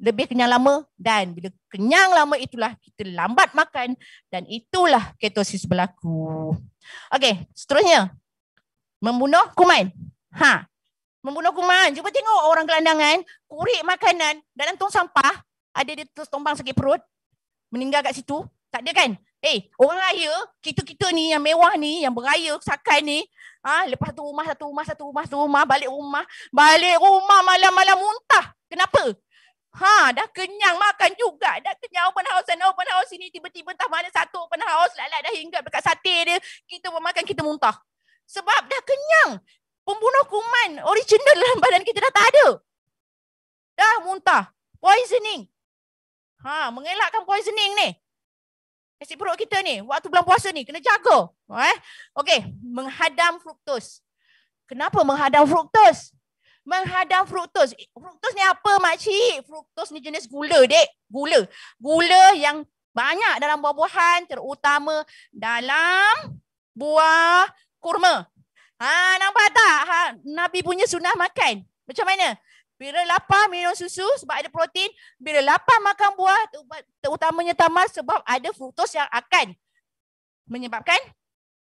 lebih kenyang lama dan bila kenyang lama itulah kita lambat makan dan itulah ketosis berlaku. Okey, seterusnya membunuh kuman. Ha. Membunuh kuman. Cuba tengok orang gelandangan, kurik makanan dalam tong sampah, ada dia terus tombang sakit perut, meninggal kat situ tak dia kan eh orang raya kita-kita ni yang mewah ni yang beraya sakai ni ah ha, lepas tu rumah satu rumah satu rumah satu rumah balik rumah balik rumah malam-malam muntah kenapa Ha, dah kenyang makan juga. Dah kenyang open house and open house ini tiba-tiba entah mana satu open house lalat dah hingga dekat sate dia. Kita pun makan, kita muntah. Sebab dah kenyang. Pembunuh kuman original dalam badan kita dah tak ada. Dah muntah. Poisoning. Ha, mengelakkan poisoning ni. Asid perut kita ni, waktu bulan puasa ni, kena jaga. Eh? Okey, menghadam fruktos. Kenapa menghadam fruktos? Menghadam fruktos. Eh, fruktos ni apa makcik? Fruktos ni jenis gula dek. Gula. Gula yang banyak dalam buah-buahan, terutama dalam buah kurma. Ha, nampak tak? Ha, Nabi punya sunnah makan. Macam mana? Bila lapar minum susu sebab ada protein. Bila lapar makan buah terutamanya tamar sebab ada fruktos yang akan menyebabkan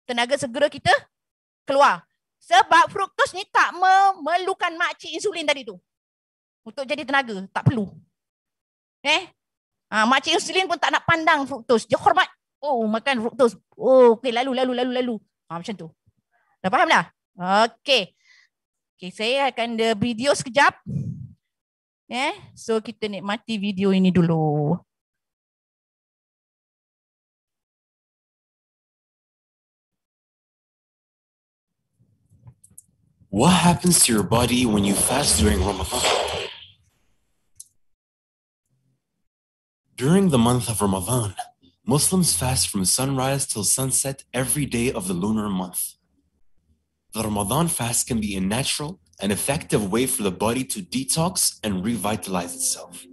tenaga segera kita keluar. Sebab fruktos ni tak memerlukan makcik insulin tadi tu. Untuk jadi tenaga. Tak perlu. Eh? Ha, makcik insulin pun tak nak pandang fruktos. Dia hormat. Oh, makan fruktos. Oh, okay, lalu, lalu, lalu, lalu. Ha, macam tu. Dah faham dah? Okay. Okay, saya akan the video sekejap. Yeah, so kita nikmati video ini dulu. What happens to your body when you fast during Ramadan? During the month of Ramadan, Muslims fast from sunrise till sunset every day of the lunar month. the Ramadan fast can be a natural and effective way for the body to detox and revitalize itself.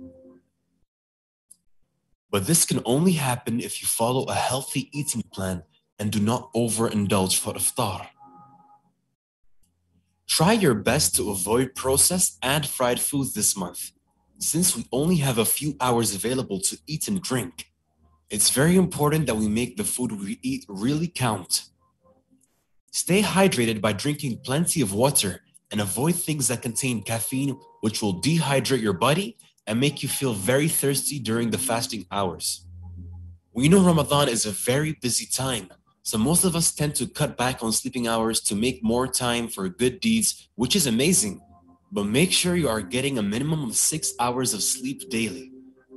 But this can only happen if you follow a healthy eating plan and do not overindulge for iftar. Try your best to avoid processed and fried foods this month, since we only have a few hours available to eat and drink. It's very important that we make the food we eat really count Stay hydrated by drinking plenty of water and avoid things that contain caffeine, which will dehydrate your body and make you feel very thirsty during the fasting hours. We know Ramadan is a very busy time, so most of us tend to cut back on sleeping hours to make more time for good deeds, which is amazing. But make sure you are getting a minimum of six hours of sleep daily.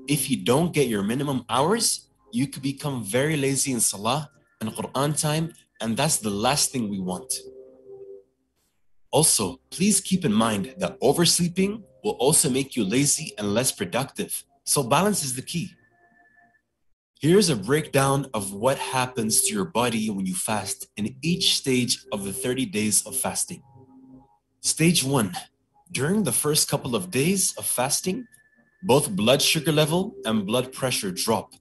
If you don't get your minimum hours, you could become very lazy in Salah and Quran time and that's the last thing we want. Also, please keep in mind that oversleeping will also make you lazy and less productive. So, balance is the key. Here's a breakdown of what happens to your body when you fast in each stage of the 30 days of fasting. Stage one During the first couple of days of fasting, both blood sugar level and blood pressure drop.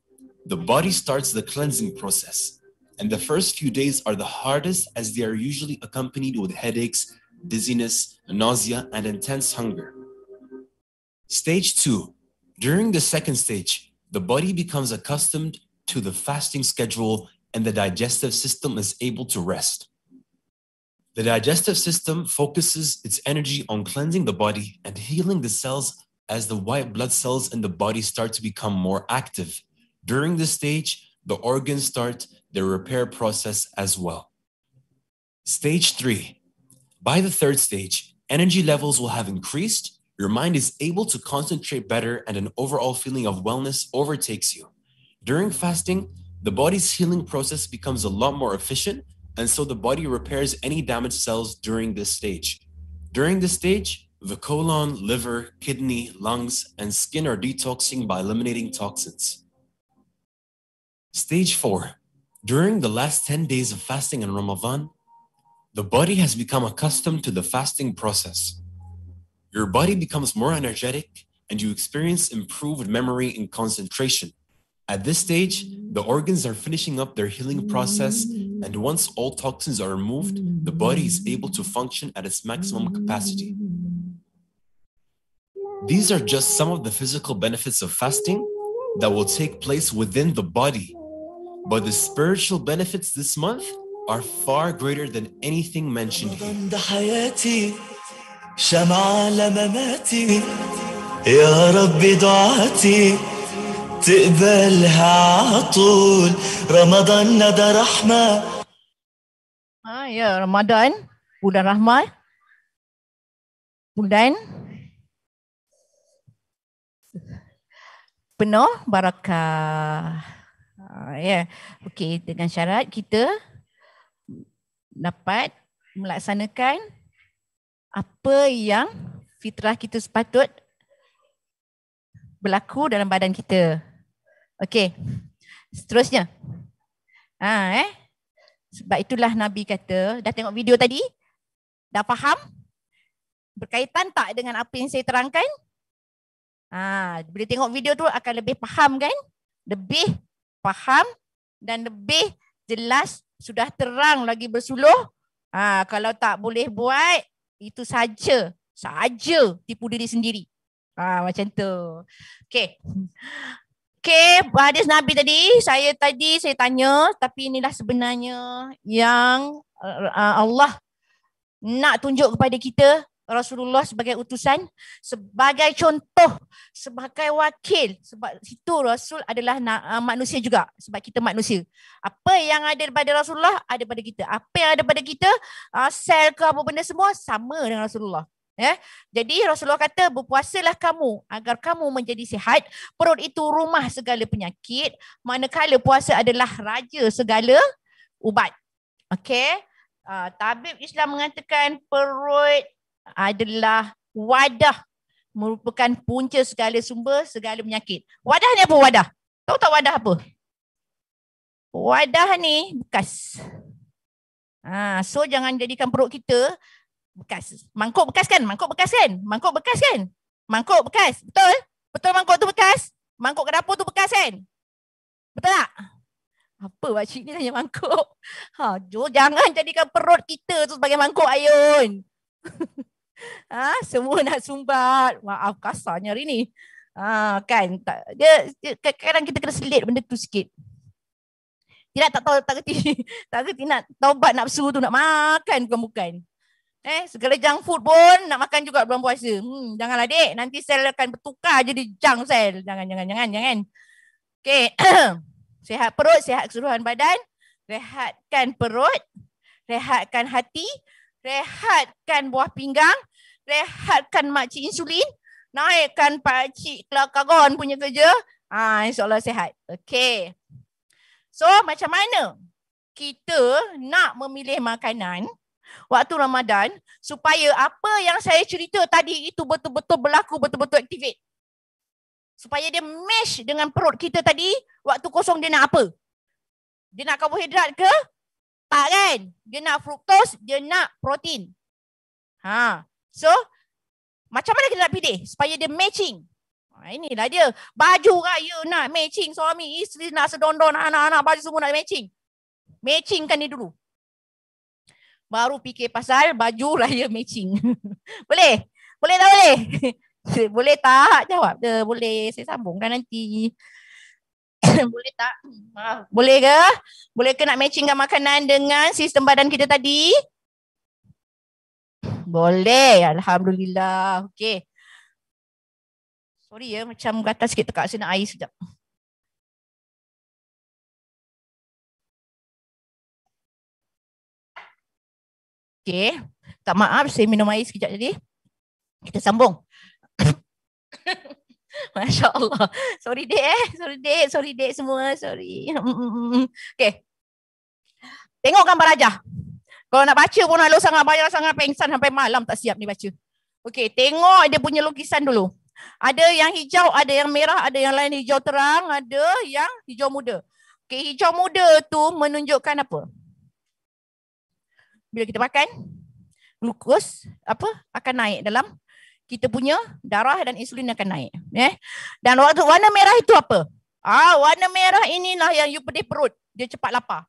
The body starts the cleansing process and the first few days are the hardest as they are usually accompanied with headaches, dizziness, nausea, and intense hunger. Stage two During the second stage, the body becomes accustomed to the fasting schedule and the digestive system is able to rest. The digestive system focuses its energy on cleansing the body and healing the cells as the white blood cells in the body start to become more active. During this stage, the organs start the repair process as well. Stage three. By the third stage, energy levels will have increased, your mind is able to concentrate better, and an overall feeling of wellness overtakes you. During fasting, the body's healing process becomes a lot more efficient, and so the body repairs any damaged cells during this stage. During this stage, the colon, liver, kidney, lungs, and skin are detoxing by eliminating toxins. Stage 4 during the last 10 days of fasting in Ramadan, the body has become accustomed to the fasting process. Your body becomes more energetic and you experience improved memory and concentration. At this stage, the organs are finishing up their healing process, and once all toxins are removed, the body is able to function at its maximum capacity. These are just some of the physical benefits of fasting that will take place within the body But the spiritual benefits this month are far greater than anything mentioned here. تقبلها عطول رمضان ندى رحمة Ah, ya, Ramadan, bulan rahmat, bulan penuh barakah. yeah. Ya. okay dengan syarat kita dapat melaksanakan apa yang fitrah kita sepatut berlaku dalam badan kita. Okay, Seterusnya. Ha eh. Sebab itulah Nabi kata, dah tengok video tadi? Dah faham? Berkaitan tak dengan apa yang saya terangkan? Ha, bila tengok video tu akan lebih faham kan? Lebih faham dan lebih jelas sudah terang lagi bersuluh. Ha, kalau tak boleh buat, itu saja. Saja tipu diri sendiri. Ha, macam tu. Okay. Okay, hadis Nabi tadi. Saya tadi saya tanya, tapi inilah sebenarnya yang uh, uh, Allah nak tunjuk kepada kita Rasulullah sebagai utusan, sebagai contoh, sebagai wakil. Sebab itu Rasul adalah ah, manusia juga. Sebab kita manusia. Apa yang ada pada Rasulullah, ada pada kita. Apa yang ada pada kita, ah, sel ke apa benda semua, sama dengan Rasulullah. Ya. Jadi Rasulullah kata berpuasalah kamu agar kamu menjadi sihat. Perut itu rumah segala penyakit. Manakala puasa adalah raja segala ubat. Okay, Uh, ah, tabib Islam mengatakan perut adalah wadah merupakan punca segala sumber segala penyakit. Wadah ni apa wadah? Tahu tak wadah apa? Wadah ni bekas. Ha, so jangan jadikan perut kita bekas. Mangkuk bekas kan? Mangkuk bekas kan? Mangkuk bekas kan? Mangkuk bekas. Betul? Betul mangkuk tu bekas? Mangkuk ke dapur tu bekas kan? Betul tak? Apa pakcik ni tanya mangkuk? Ha, jo, jangan jadikan perut kita tu sebagai mangkuk ayun. ha, semua nak sumbat. Maaf kasarnya hari ni. Ha, kan tak dia, dia kadang-kadang kita kena selit benda tu sikit. Tidak tak tahu tak reti. Tak reti nak taubat nafsu tu nak makan bukan bukan. Eh, segala junk food pun nak makan juga bulan puasa. Hmm, janganlah dek. Nanti sel akan bertukar jadi junk sel. Jangan jangan jangan jangan. Okey. sehat perut, sehat keseluruhan badan. Rehatkan perut, rehatkan hati, rehatkan buah pinggang, rehatkan makcik insulin, naikkan pakcik kelakaran punya kerja, ha, insyaAllah sehat. Okay. So macam mana kita nak memilih makanan waktu Ramadan supaya apa yang saya cerita tadi itu betul-betul berlaku, betul-betul aktifit. Supaya dia mesh dengan perut kita tadi waktu kosong dia nak apa? Dia nak karbohidrat ke? Tak kan? Dia nak fruktos, dia nak protein. Ha, So, macam mana kita nak pilih supaya dia matching? Ha, inilah dia. Baju raya nak matching suami, isteri nak sedondon, anak-anak baju semua nak matching. Matching kan dia dulu. Baru fikir pasal baju raya matching. boleh? Boleh tak boleh? boleh tak? Jawab dia. Boleh. Saya sambung dah nanti. boleh tak? Hmm, maaf. Boleh ke? Boleh ke nak matchingkan makanan dengan sistem badan kita tadi? Boleh. Alhamdulillah. Okey. Sorry ya. Macam gatal sikit tekak. Saya nak air sekejap. Okey. Tak maaf. Saya minum air sekejap tadi. Kita sambung. Masya Allah. Sorry dek eh. Sorry dek. Sorry dek semua. Sorry. Okey. Tengok gambar rajah. Kalau nak baca pun halus sangat bayar sangat pengsan sampai malam tak siap ni baca. Okey, tengok dia punya lukisan dulu. Ada yang hijau, ada yang merah, ada yang lain hijau terang, ada yang hijau muda. Okey, hijau muda tu menunjukkan apa? Bila kita makan, glukos apa akan naik dalam kita punya darah dan insulin akan naik. Eh? Dan waktu warna merah itu apa? Ah, warna merah inilah yang you pedih perut. Dia cepat lapar.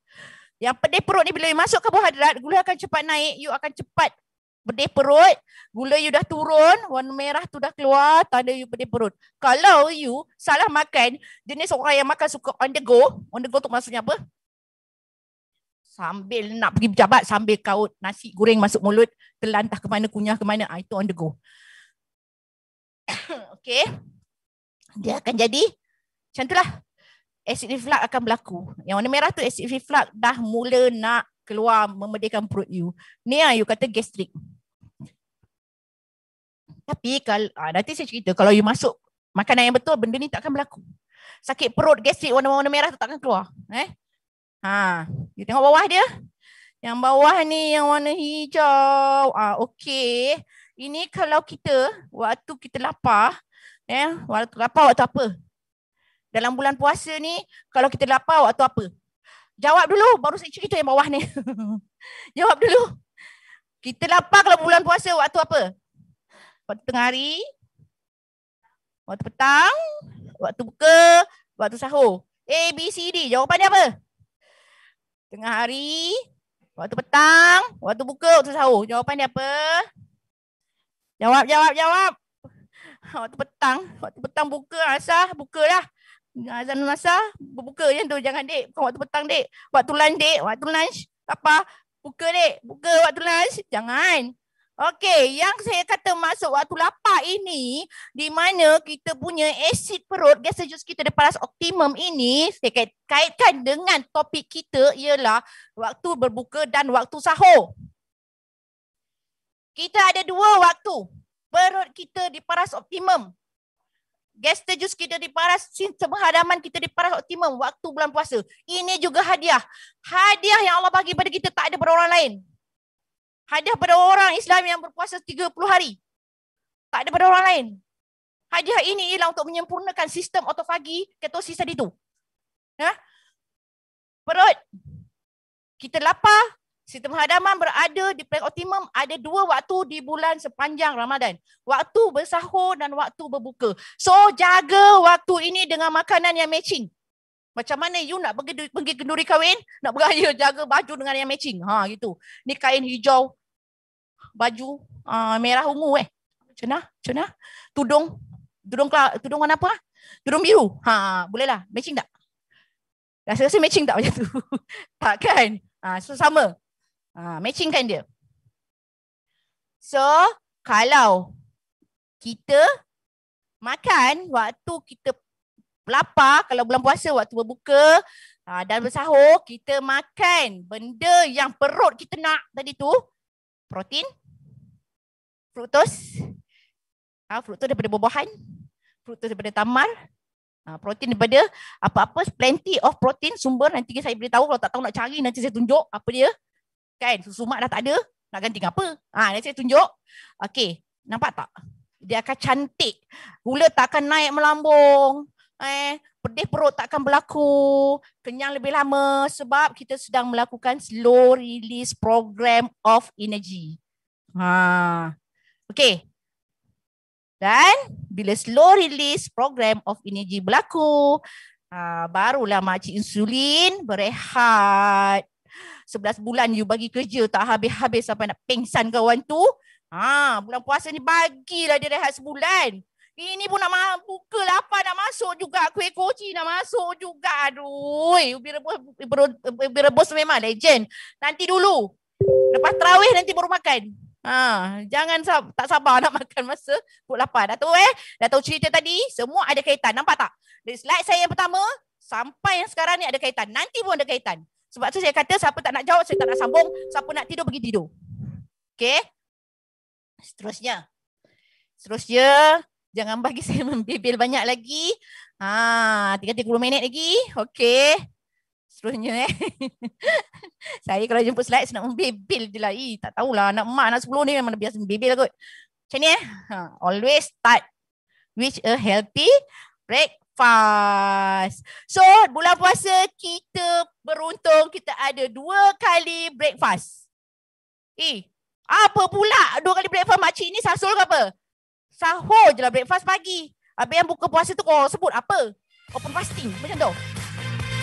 Yang pedih perut ni bila you masuk karbohidrat, gula akan cepat naik, you akan cepat pedih perut, gula you dah turun, warna merah tu dah keluar, tanda you pedih perut. Kalau you salah makan, jenis orang yang makan suka on the go, on the go tu maksudnya apa? Sambil nak pergi pejabat, sambil kaut nasi goreng masuk mulut, telan tak ke mana, kunyah ke mana, ah, itu on the go. okay. Dia akan jadi macam itulah acid reflux akan berlaku. Yang warna merah tu acid reflux dah mula nak keluar memedihkan perut you. Ni lah you kata gastrik. Tapi kalau ah, nanti saya cerita kalau you masuk makanan yang betul benda ni tak akan berlaku. Sakit perut gastrik warna-warna merah tu tak akan keluar, eh? Ha, you tengok bawah dia. Yang bawah ni yang warna hijau. Ah ha, okey. Ini kalau kita waktu kita lapar, eh, waktu lapar waktu apa? dalam bulan puasa ni kalau kita lapar atau apa? Jawab dulu baru saya cerita yang bawah ni. Jawab dulu. Kita lapar kalau bulan puasa waktu apa? Waktu tengah hari, waktu petang, waktu buka, waktu sahur. A, B, C, D. Jawapannya apa? Tengah hari, waktu petang, waktu buka, waktu sahur. Jawapannya apa? Jawab, jawab, jawab. Waktu petang. Waktu petang buka asah, buka lah azan masa buka je tu jangan dek bukan waktu petang dek waktu lunch dek waktu lunch apa buka dek buka waktu lunch jangan Okey, yang saya kata masuk waktu lapar ini di mana kita punya asid perut, gas rejus kita daripada optimum ini saya kaitkan dengan topik kita ialah waktu berbuka dan waktu sahur. Kita ada dua waktu perut kita di paras optimum gesture jus kita diparas, sistem hadaman kita diparas optimum waktu bulan puasa. Ini juga hadiah. Hadiah yang Allah bagi pada kita tak ada pada orang lain. Hadiah pada orang Islam yang berpuasa 30 hari. Tak ada pada orang lain. Hadiah ini ialah untuk menyempurnakan sistem otofagi ketosis tadi tu. Ha? Ya? Perut. Kita lapar, Sistem hadaman berada di peringkat optimum ada dua waktu di bulan sepanjang Ramadan. Waktu bersahur dan waktu berbuka. So jaga waktu ini dengan makanan yang matching. Macam mana you nak pergi pergi kenduri kahwin, nak beraya jaga baju dengan yang matching. Ha gitu. Ni kain hijau baju uh, merah ungu eh. Cena, cena. Tudung tudung tudung warna apa? Tudung biru. Ha bolehlah matching tak? Rasa-rasa matching tak macam tu? tak kan? Ha, so sama. Ha, matchingkan dia. So, kalau kita makan waktu kita lapar, kalau bulan puasa waktu berbuka ha, dan bersahur, kita makan benda yang perut kita nak tadi tu, protein, fruktos, ha, fruktos daripada buah-buahan, fruktos daripada tamar, ha, protein daripada apa-apa, plenty of protein, sumber nanti saya beritahu, kalau tak tahu nak cari nanti saya tunjuk apa dia, kan susu mak dah tak ada nak ganti dengan apa ah ha, saya tunjuk okey nampak tak dia akan cantik gula tak akan naik melambung eh pedih perut tak akan berlaku kenyang lebih lama sebab kita sedang melakukan slow release program of energy ha okey dan bila slow release program of energy berlaku, uh, barulah makcik insulin berehat. Sebelas bulan you bagi kerja tak habis-habis sampai nak pingsan kawan tu. Ha, bulan puasa ni bagilah dia rehat sebulan. Ini pun nak ma- buka lapar nak masuk juga kuih koci nak masuk juga. Aduh, ubi rebus, ubi rebus memang legend. Nanti dulu. Lepas terawih nanti baru makan. Ha, jangan sab- tak sabar nak makan masa pukul 8. Dah tahu eh? Dah tahu cerita tadi? Semua ada kaitan. Nampak tak? Dari slide saya yang pertama sampai yang sekarang ni ada kaitan. Nanti pun ada kaitan. Sebab tu saya kata siapa tak nak jawab, saya tak nak sambung. Siapa nak tidur, pergi tidur. Okay? Seterusnya. Seterusnya, jangan bagi saya membebel banyak lagi. Ha, tinggal 30 minit lagi. Okay. Seterusnya eh. saya kalau jemput slides nak membebel je lah. Eh, tak tahulah anak mak anak 10 ni memang biasa membebel lah kot. Macam ni eh. Ha, always start which a healthy break breakfast. So bulan puasa kita beruntung kita ada dua kali breakfast. Eh, apa pula dua kali breakfast makcik ni sasul ke apa? Sahur je lah breakfast pagi. Habis yang buka puasa tu kau sebut apa? Open fasting macam tu.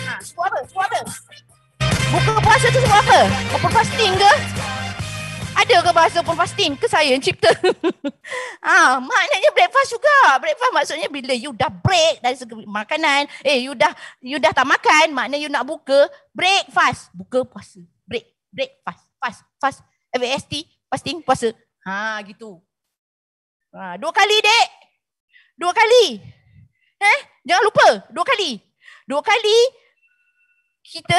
Ha, sebut apa? Sebut apa? Buka puasa tu sebut apa? Open fasting ke? Ada ke bahasa pun fasting ke saya yang cipta? ha, maknanya breakfast juga. Breakfast maksudnya bila you dah break dari segi makanan, eh you dah you dah tak makan, maknanya you nak buka breakfast, buka puasa. Break, breakfast, fast, fast, FAST, fasting, puasa. Ha, gitu. Ha, dua kali, Dek. Dua kali. Eh, jangan lupa, dua kali. Dua kali kita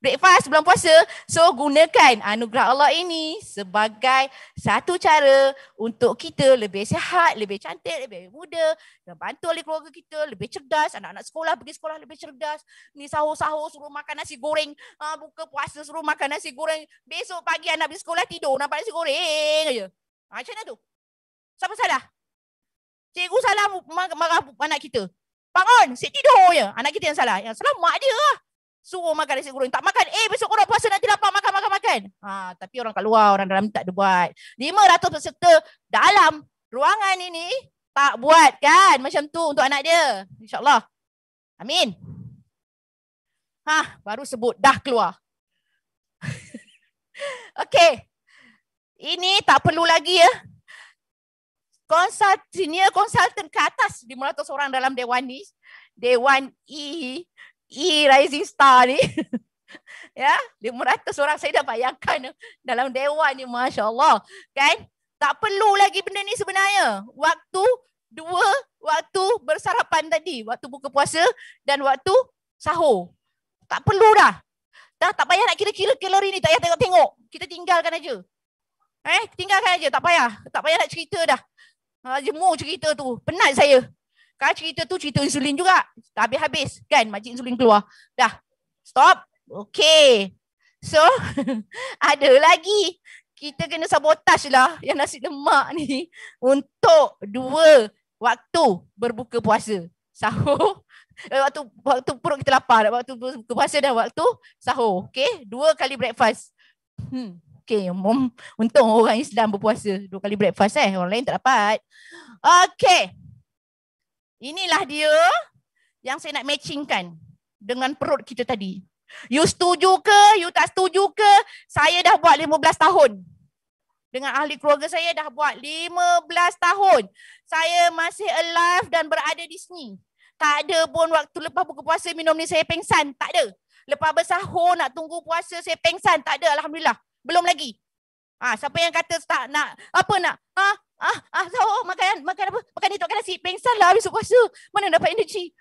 breakfast sebelum puasa. So gunakan anugerah Allah ini sebagai satu cara untuk kita lebih sihat, lebih cantik, lebih muda, Bantu oleh keluarga kita, lebih cerdas, anak-anak sekolah pergi sekolah lebih cerdas. Ni sahur-sahur suruh makan nasi goreng, ha, buka puasa suruh makan nasi goreng. Besok pagi anak pergi sekolah tidur nampak nasi goreng aja. Ha, macam mana tu? Siapa salah? Cikgu salah marah anak kita. Bangun, si tidur je. Anak kita yang salah. Yang salah mak dia lah. Suruh makan nasi goreng. Tak makan. Eh, besok korang puasa nanti lapar. Makan, makan, makan. Ha, tapi orang kat luar, orang dalam tak ada buat. 500 peserta dalam ruangan ini tak buat kan macam tu untuk anak dia. InsyaAllah. Amin. Ha, baru sebut. Dah keluar. okay. Ini tak perlu lagi ya. Konsultan, senior konsultan ke atas 500 orang dalam Dewan ni. Dewan E E Rising Star ni. ya, 500 orang saya dah bayangkan dalam dewan ni Masya Allah. Kan? Tak perlu lagi benda ni sebenarnya. Waktu dua, waktu bersarapan tadi. Waktu buka puasa dan waktu sahur. Tak perlu dah. Dah tak payah nak kira-kira kalori ni. Tak payah tengok-tengok. Kita tinggalkan aja. Eh, tinggalkan aja. Tak payah. Tak payah nak cerita dah. Ha, jemur cerita tu. Penat saya. Kan cerita tu cerita insulin juga. Tak habis-habis kan makcik insulin keluar. Dah. Stop. Okay. So ada lagi. Kita kena sabotaj lah yang nasi lemak ni. Untuk dua waktu berbuka puasa. Sahur. Eh, waktu waktu perut kita lapar. Waktu berbuka puasa dan waktu sahur. Okay. Dua kali breakfast. Hmm. Okay, mom. untung orang Islam berpuasa dua kali breakfast eh. Orang lain tak dapat. Okay, Inilah dia yang saya nak matchingkan dengan perut kita tadi. You setuju ke, you tak setuju ke, saya dah buat 15 tahun. Dengan ahli keluarga saya dah buat 15 tahun. Saya masih alive dan berada di sini. Tak ada pun waktu lepas buka puasa minum ni saya pengsan. Tak ada. Lepas bersahur nak tunggu puasa saya pengsan. Tak ada Alhamdulillah. Belum lagi. Ah, siapa yang kata tak nak apa nak? Ah, ah, ah, so, oh, makan makan apa? Makan itu makan si Pengsan lah besok puasa. Mana dapat energi?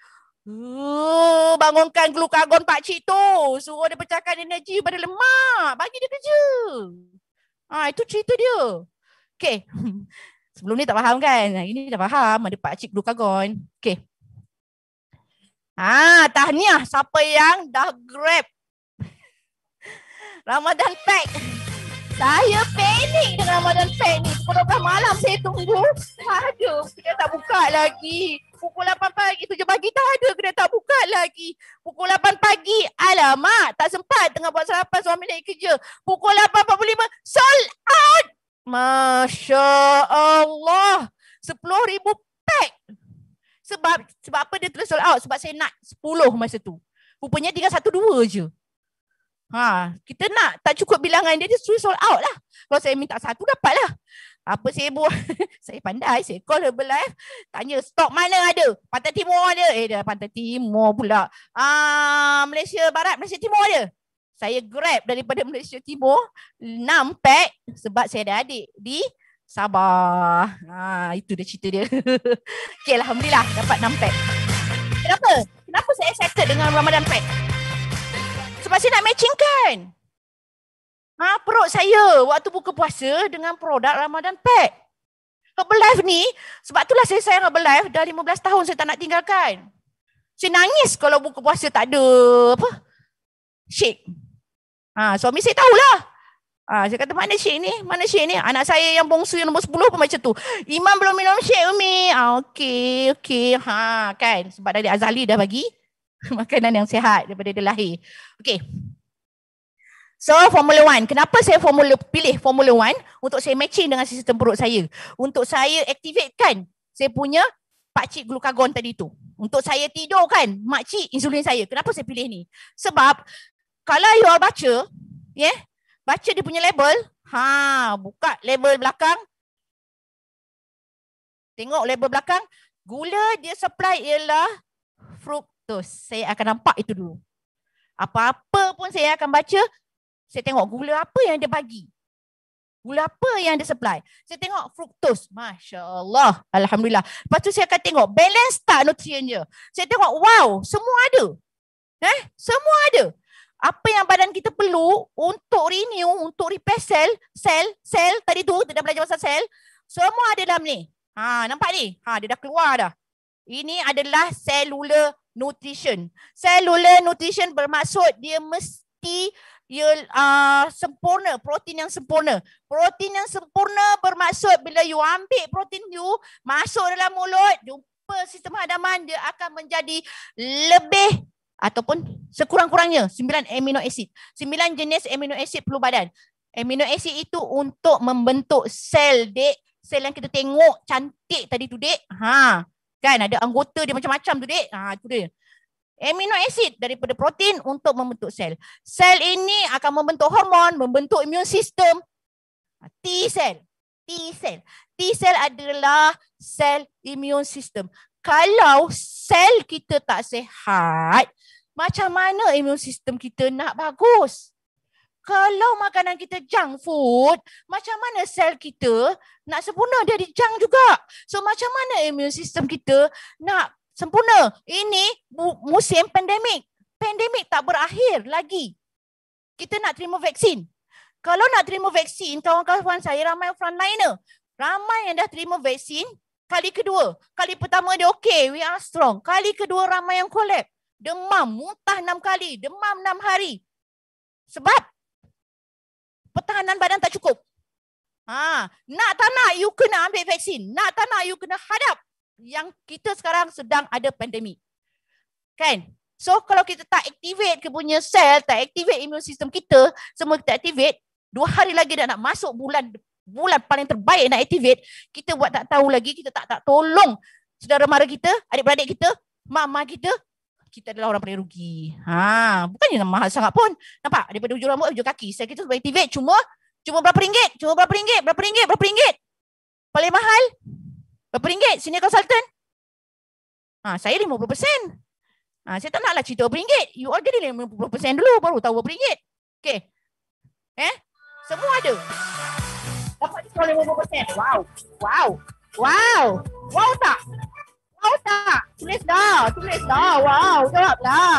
Uh, oh, bangunkan glukagon pak cik tu. Suruh dia pecahkan energi pada lemak. Bagi dia kerja. Ah, itu cerita dia. Okay. Sebelum ni tak faham kan? Ini dah faham. Ada pak cik glukagon. Okay. Ah, tahniah siapa yang dah grab. Ramadan pack. Saya panik dengan Ramadan Fair ni. Pukul 12 malam saya tunggu. Tak ada. Kedai tak buka lagi. Pukul 8 pagi, 7 pagi tak ada. Kedai tak buka lagi. Pukul 8 pagi, alamak. Tak sempat tengah buat sarapan suami naik kerja. Pukul 8.45, sold out. Masya Allah. 10 ribu pack. Sebab sebab apa dia terus sold out? Sebab saya nak 10 masa tu. Rupanya tinggal 1-2 je. Ha, kita nak tak cukup bilangan dia, dia sold out lah. Kalau saya minta satu, dapat lah. Apa saya buat? saya pandai, saya call Herbal Life. Tanya stok mana ada? Pantai Timur ada? Eh, dia Pantai Timur pula. Ah, Malaysia Barat, Malaysia Timur ada? Saya grab daripada Malaysia Timur 6 pack sebab saya ada adik di Sabah. Ha, itu dia cerita dia. okay, Alhamdulillah dapat 6 pack. Kenapa? Kenapa saya settle dengan Ramadan pack? sebab saya nak matching kan? Ha, perut saya waktu buka puasa dengan produk Ramadan Pack. Herbalife ni, sebab itulah saya sayang Herbalife dah 15 tahun saya tak nak tinggalkan. Saya nangis kalau buka puasa tak ada apa. Syek. Ha, suami saya tahulah. Ha, saya kata mana syek ni? Mana syek ni? Anak saya yang bongsu yang nombor 10 pun macam tu. Imam belum minum syek Umi. Ha, okey, okey. Ha, kan? Sebab dari Azali dah bagi. makanan yang sihat daripada dia lahir. Okay. So formula one, kenapa saya formula pilih formula one untuk saya matching dengan sistem perut saya? Untuk saya aktifkan. saya punya pakcik glukagon tadi tu. Untuk saya tidur kan makcik insulin saya. Kenapa saya pilih ni? Sebab kalau you all baca, yeah, baca dia punya label, ha, buka label belakang. Tengok label belakang, gula dia supply ialah fruit So, saya akan nampak itu dulu. Apa-apa pun saya akan baca, saya tengok gula apa yang dia bagi. Gula apa yang dia supply. Saya tengok fruktos. Masya Allah. Alhamdulillah. Lepas tu saya akan tengok balance tak nutrien dia. Saya tengok wow, semua ada. Eh, semua ada. Apa yang badan kita perlu untuk renew, untuk repair sel, sel, sel tadi tu, kita dah belajar pasal sel. Semua ada dalam ni. Ha, nampak ni? Ha, dia dah keluar dah. Ini adalah selular nutrition. Cellular nutrition bermaksud dia mesti ia uh, ah, sempurna protein yang sempurna protein yang sempurna bermaksud bila you ambil protein you masuk dalam mulut jumpa sistem hadaman dia akan menjadi lebih ataupun sekurang-kurangnya 9 amino acid 9 jenis amino acid perlu badan amino acid itu untuk membentuk sel dek sel yang kita tengok cantik tadi tu dek ha Kan ada anggota dia macam-macam tu dek. Ha tu dia. Amino acid daripada protein untuk membentuk sel. Sel ini akan membentuk hormon, membentuk imun sistem. Ha, T cell. T cell. T cell adalah sel imun sistem. Kalau sel kita tak sehat, macam mana imun sistem kita nak bagus? kalau makanan kita junk food, macam mana sel kita nak sempurna dia di junk juga? So macam mana immune system kita nak sempurna? Ini musim pandemik. Pandemik tak berakhir lagi. Kita nak terima vaksin. Kalau nak terima vaksin, kawan-kawan saya ramai frontliner. Ramai yang dah terima vaksin, kali kedua. Kali pertama dia okay, we are strong. Kali kedua ramai yang collect. Demam, muntah enam kali. Demam enam hari. Sebab pertahanan badan tak cukup. Ha, nak tak nak you kena ambil vaksin. Nak tak nak you kena hadap yang kita sekarang sedang ada pandemik. Kan? So kalau kita tak activate ke punya sel, tak activate immune system kita, semua kita activate, dua hari lagi dah nak masuk bulan bulan paling terbaik nak activate, kita buat tak tahu lagi, kita tak tak tolong saudara mara kita, adik-beradik kita, mama kita, kita adalah orang paling rugi. Ha, bukannya mahal sangat pun. Nampak? Daripada hujung rambut hujung kaki. Saya kata sebagai TV cuma cuma berapa ringgit? Cuma berapa ringgit? Berapa ringgit? Berapa ringgit? Paling mahal? Berapa ringgit? Sini konsultan. Ha, saya 50%. persen. Ha, saya tak naklah cerita berapa ringgit. You all jadi 50% persen dulu baru tahu berapa ringgit. Okay. Eh? Semua ada. Dapat diskon 50%. Wow. Wow. Wow. Wow tak? Haus tak? Tulis dah. Tulis dah. Wow. Jawablah.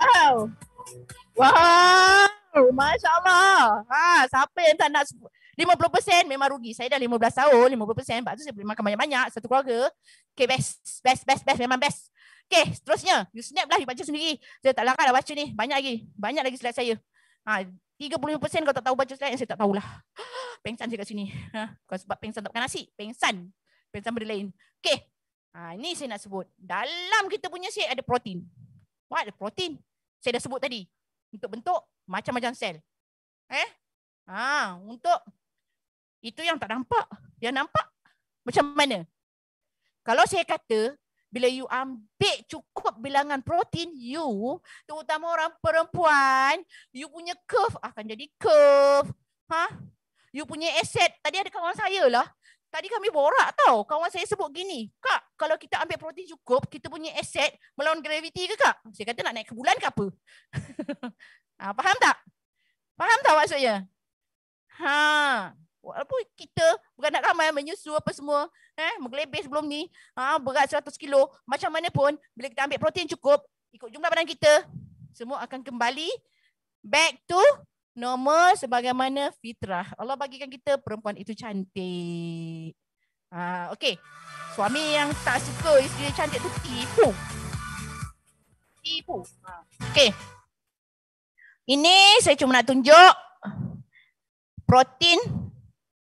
wow. Wow. Masya Allah. Ha, siapa yang tak nak 50% memang rugi. Saya dah 15 tahun, 50%. Sebab tu saya boleh makan banyak-banyak satu keluarga. Okay, best. Best, best, best. Memang best. Okay, seterusnya. You snap lah, you baca sendiri. Saya tak larang dah baca ni. Banyak lagi. Banyak lagi slide saya. Ha, 35% kau tak tahu baca slide, saya tak tahulah. Pengsan saya kat sini. Ha, kau sebab pengsan tak makan nasi. Pengsan sama dia lain. Okey. Ha, ini saya nak sebut. Dalam kita punya sel ada protein. What? Ada protein. Saya dah sebut tadi. Untuk bentuk macam-macam sel. Eh? Ha, untuk itu yang tak nampak. Yang nampak macam mana? Kalau saya kata bila you ambil cukup bilangan protein you, terutama orang perempuan, you punya curve akan jadi curve. Ha? You punya aset tadi ada kawan saya lah. Tadi kami borak tau. Kawan saya sebut gini. Kak, kalau kita ambil protein cukup, kita punya aset melawan graviti ke kak? Saya kata nak naik ke bulan ke apa? ha, faham tak? Faham tak maksudnya? Ha. Walaupun kita bukan nak ramai menyusu apa semua. Eh, menggelebih sebelum ni. Ha, berat 100 kilo. Macam mana pun, bila kita ambil protein cukup, ikut jumlah badan kita, semua akan kembali back to normal sebagaimana fitrah. Allah bagikan kita perempuan itu cantik. Uh, ha, okay. Suami yang tak suka isteri dia cantik tu tipu. Tipu. Ha, okay. Ini saya cuma nak tunjuk protein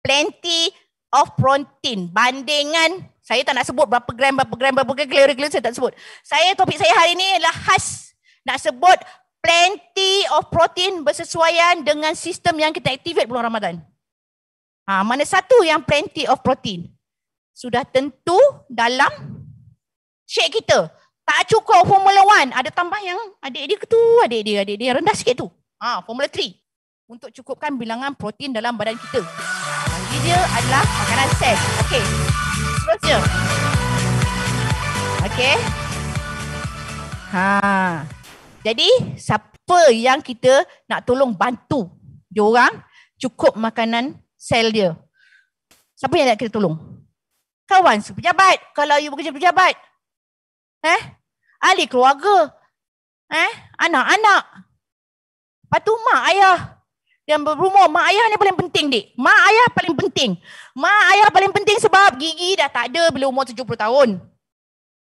plenty of protein bandingan saya tak nak sebut berapa gram berapa gram berapa gram glory glory saya tak sebut. Saya topik saya hari ini adalah khas nak sebut plenty of protein bersesuaian dengan sistem yang kita activate bulan Ramadan. Ha, mana satu yang plenty of protein? Sudah tentu dalam shake kita. Tak cukup formula one. Ada tambah yang adik dia tu, adik dia adik-adik rendah sikit tu. Ha, formula three. Untuk cukupkan bilangan protein dalam badan kita. Jadi dia adalah makanan set. Okay. Seterusnya. Okay. Haa. Jadi siapa yang kita nak tolong bantu dia orang cukup makanan sel dia. Siapa yang nak kita tolong? Kawan pejabat. Kalau you bekerja pejabat. Eh? Ahli keluarga. Eh? Anak-anak. Lepas tu mak ayah. Yang berumur. Mak ayah ni paling penting dik. Mak ayah paling penting. Mak ayah paling penting sebab gigi dah tak ada bila umur 70 tahun.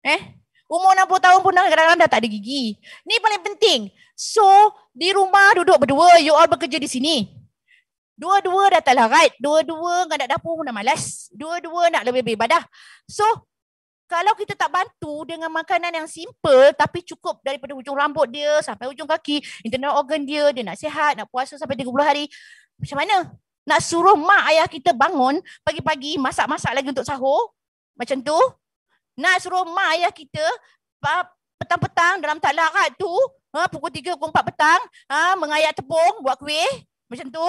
Eh? Umur 60 tahun pun kadang-kadang dah tak ada gigi. Ni paling penting. So, di rumah duduk berdua, you all bekerja di sini. Dua-dua dah tak larat. Dua-dua dengan nak dapur pun dah malas. Dua-dua nak lebih-lebih badah. So, kalau kita tak bantu dengan makanan yang simple tapi cukup daripada ujung rambut dia sampai ujung kaki, internal organ dia, dia nak sihat, nak puasa sampai 30 hari, macam mana? Nak suruh mak ayah kita bangun pagi-pagi masak-masak lagi untuk sahur? Macam tu, nak suruh mak ayah kita petang-petang dalam tak talarat tu ha, pukul 3 pukul 4 petang ha, mengayak tepung buat kuih macam tu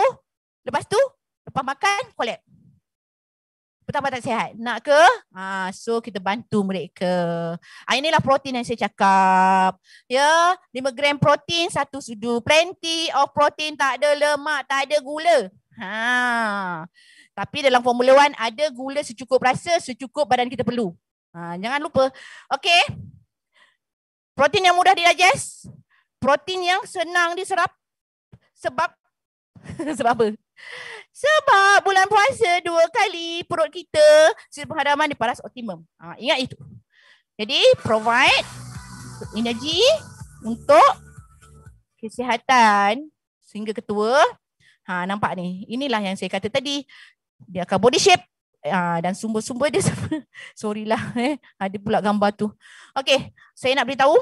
lepas tu lepas makan kolek Pertama tak sihat nak ke ha, so kita bantu mereka ha, inilah protein yang saya cakap ya 5 gram protein satu sudu plenty of protein tak ada lemak tak ada gula ha tapi dalam formula 1 ada gula secukup rasa secukup badan kita perlu Ha, jangan lupa. Okey. Protein yang mudah digest, protein yang senang diserap. Sebab sebab apa? Sebab bulan puasa dua kali perut kita sistem penghadaman paras optimum. Ha, ingat itu. Jadi provide energi untuk kesihatan sehingga ketua. Ha nampak ni. Inilah yang saya kata tadi. Dia akan body shape uh, dan sumber-sumber dia Sorry lah eh. Ada pula gambar tu. Okay saya nak beritahu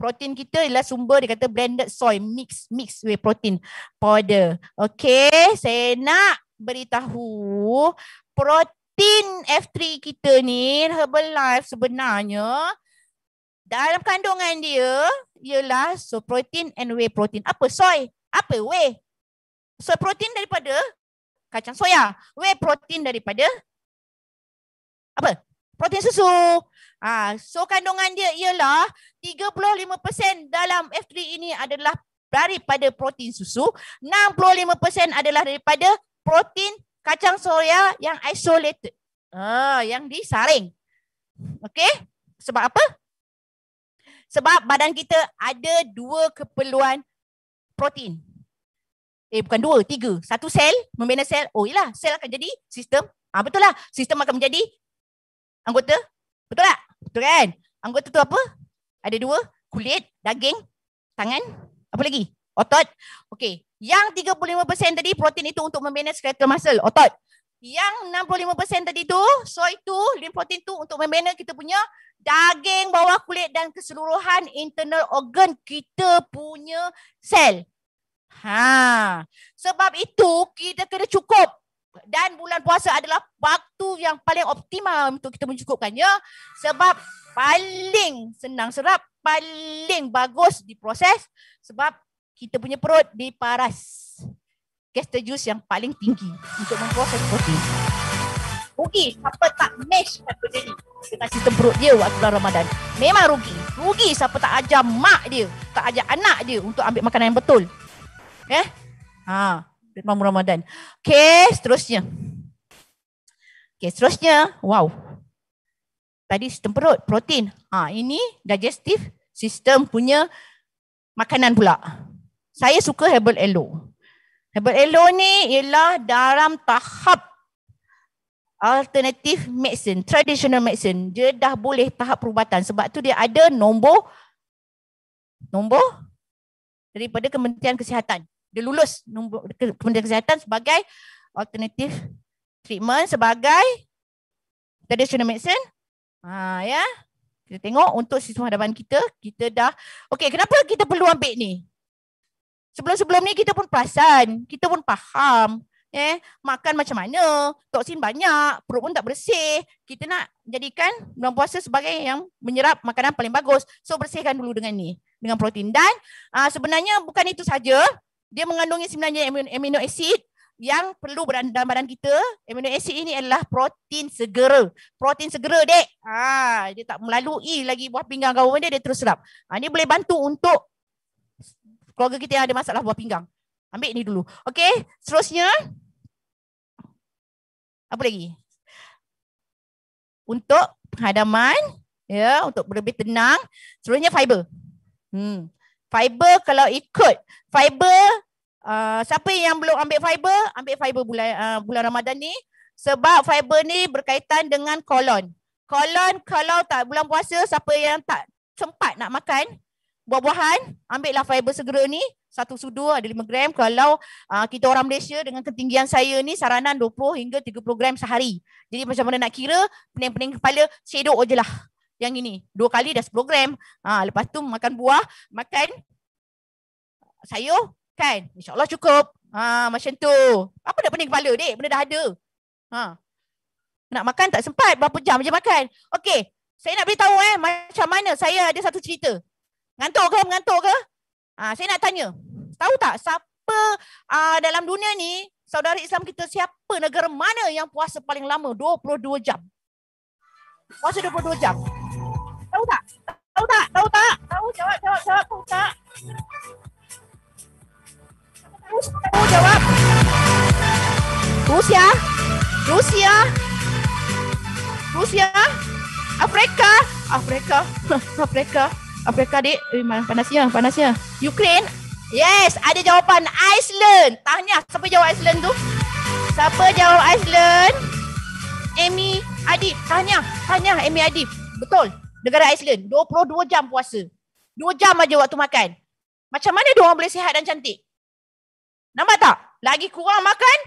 protein kita ialah sumber dia kata blended soy mix mix whey protein powder. Okay saya nak beritahu protein F3 kita ni Herbalife sebenarnya dalam kandungan dia ialah so protein and whey protein. Apa soy? Apa whey? soy protein daripada kacang soya, whey protein daripada apa? Protein susu. Ha, so kandungan dia ialah 35% dalam F3 ini adalah daripada protein susu, 65% adalah daripada protein kacang soya yang isolated. Ha, yang disaring. Okay, Sebab apa? Sebab badan kita ada dua keperluan protein. Eh bukan dua, tiga. Satu sel, membina sel. Oh iyalah, sel akan jadi sistem. Ah ha, betul lah. Sistem akan menjadi anggota? Betul tak? Betul kan? Anggota tu apa? Ada dua, kulit, daging, tangan, apa lagi? Otot. Okey, yang 35% tadi protein itu untuk membina skeletal muscle, otot. Yang 65% tadi tu, soy tu, lean protein tu untuk membina kita punya daging, bawah kulit dan keseluruhan internal organ kita punya sel. Ha. Sebab itu kita kena cukup dan bulan puasa adalah waktu yang paling optimal untuk kita mencukupkan ya sebab paling senang serap paling bagus diproses sebab kita punya perut diparas gester juice yang paling tinggi untuk memproses protein. Rugi siapa tak mesh kata ni dengan sistem perut dia waktu bulan Ramadan. Memang rugi. Rugi siapa tak ajar mak dia, tak ajar anak dia untuk ambil makanan yang betul. Eh? Ha. Mamu Ramadan. Okay, seterusnya. Okay, seterusnya. Wow. Tadi sistem perut, protein. Ha, ini digestive sistem punya makanan pula. Saya suka herbal elo. Herbal elo ni ialah dalam tahap alternative medicine, traditional medicine. Dia dah boleh tahap perubatan. Sebab tu dia ada nombor nombor daripada Kementerian Kesihatan dia lulus nombor Kementerian Kesihatan sebagai alternative treatment sebagai traditional medicine. Ha ya. Kita tengok untuk siswa hadapan kita, kita dah okey, kenapa kita perlu ambil ni? Sebelum-sebelum ni kita pun perasan, kita pun faham eh makan macam mana toksin banyak perut pun tak bersih kita nak jadikan bulan puasa sebagai yang menyerap makanan paling bagus so bersihkan dulu dengan ni dengan protein dan aa, ah, sebenarnya bukan itu saja dia mengandungi sebenarnya amino acid yang perlu dalam badan kita. Amino acid ini adalah protein segera. Protein segera, dek. Ah, dia tak melalui lagi buah pinggang kau dia, dia terus serap. Ah, ha, ini boleh bantu untuk keluarga kita yang ada masalah buah pinggang. Ambil ini dulu. Okey, seterusnya. Apa lagi? Untuk penghadaman, ya, untuk lebih tenang. Seterusnya fiber. Hmm. Fiber kalau ikut fiber uh, siapa yang belum ambil fiber, ambil fiber bulan uh, bulan Ramadan ni sebab fiber ni berkaitan dengan kolon. Kolon kalau tak bulan puasa siapa yang tak sempat nak makan buah-buahan, ambillah fiber segera ni satu sudu ada lima gram kalau uh, kita orang Malaysia dengan ketinggian saya ni saranan 20 hingga 30 gram sehari. Jadi macam mana nak kira pening-pening kepala sedok lah yang ini. Dua kali dah 10 gram. Ha, lepas tu makan buah, makan sayur, kan? InsyaAllah cukup. Ha, macam tu. Apa nak pening kepala, dek? Benda dah ada. Ha. Nak makan tak sempat. Berapa jam je makan. Okey. Saya nak beritahu eh, macam mana saya ada satu cerita. Ngantuk ke? Mengantuk ke? Ha, saya nak tanya. Tahu tak siapa uh, dalam dunia ni, saudara Islam kita, siapa negara mana yang puasa paling lama? 22 jam. Puasa 22 jam đâu ta đâu ta đâu ta đâu chờ chờ chờ đâu ta đâu chờ Rusia Rusia Rusia Afrika Afrika Afrika Afrika dek Eh mana panasnya panasnya Ukraine Yes ada jawapan Iceland tanya, siapa jawab Iceland tu Siapa jawab Iceland Amy Adib tanya, tanya, Amy Adib Betul negara Iceland 22 jam puasa 2 jam aja waktu makan macam mana dia orang boleh sihat dan cantik nampak tak lagi kurang makan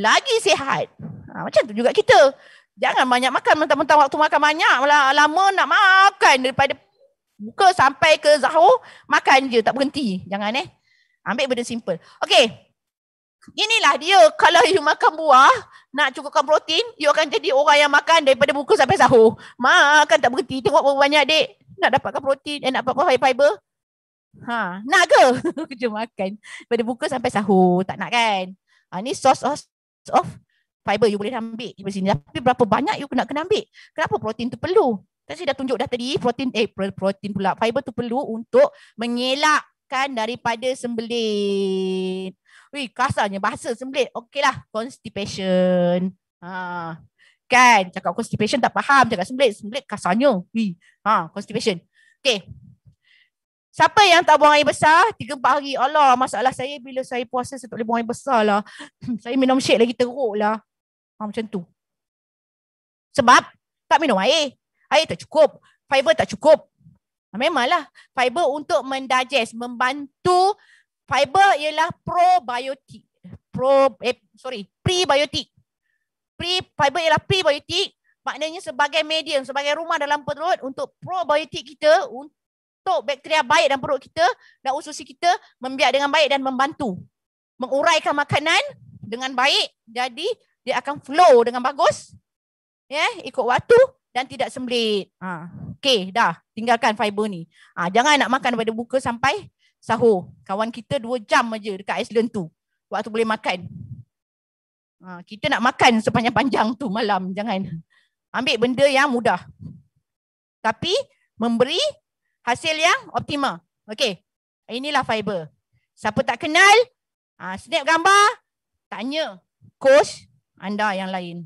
lagi sihat ha, macam tu juga kita jangan banyak makan mentang-mentang waktu makan banyak lah. lama nak makan daripada buka sampai ke zahur makan je tak berhenti jangan eh ambil benda simple okey Inilah dia kalau you makan buah nak cukupkan protein, you akan jadi orang yang makan daripada buku sampai sahur. Makan tak berhenti. Tengok berapa banyak dek nak dapatkan protein dan eh, nak apa-apa fiber. Ha, nak ke? Kerja makan daripada buku sampai sahur. Tak nak kan? Ha, ni source of, of fiber you boleh ambil di sini. Tapi berapa banyak you nak kena ambil? Kenapa protein tu perlu? Tadi kan saya dah tunjuk dah tadi protein eh protein pula. Fiber tu perlu untuk mengelakkan daripada sembelit. Wih, kasarnya bahasa sembelit. Okeylah, constipation. Ha. Kan, cakap constipation tak faham. Cakap sembelit, sembelit kasarnya. Wih, ha, constipation. Okey. Siapa yang tak buang air besar? 3 4 hari. Allah, masalah saya bila saya puasa saya tak boleh buang air besar lah. saya minum shake lagi teruk lah. Ha, macam tu. Sebab tak minum air. Air tak cukup. Fiber tak cukup. Ha, memanglah. Fiber untuk mendigest, membantu Fiber ialah probiotik. Pro eh, sorry, prebiotik. Pre fiber ialah prebiotik, maknanya sebagai medium, sebagai rumah dalam perut untuk probiotik kita untuk bakteria baik dalam perut kita dan usus kita membiak dengan baik dan membantu menguraikan makanan dengan baik jadi dia akan flow dengan bagus. Ya, yeah, ikut waktu dan tidak sembelit. Ha, okay, dah. Tinggalkan fiber ni. Ha, jangan nak makan pada buka sampai sahur. Kawan kita dua jam aja dekat Iceland tu. Waktu boleh makan. Ha, kita nak makan sepanjang panjang tu malam. Jangan. Ambil benda yang mudah. Tapi memberi hasil yang optimal. Okey. Inilah fiber. Siapa tak kenal, ha, snap gambar, tanya coach anda yang lain.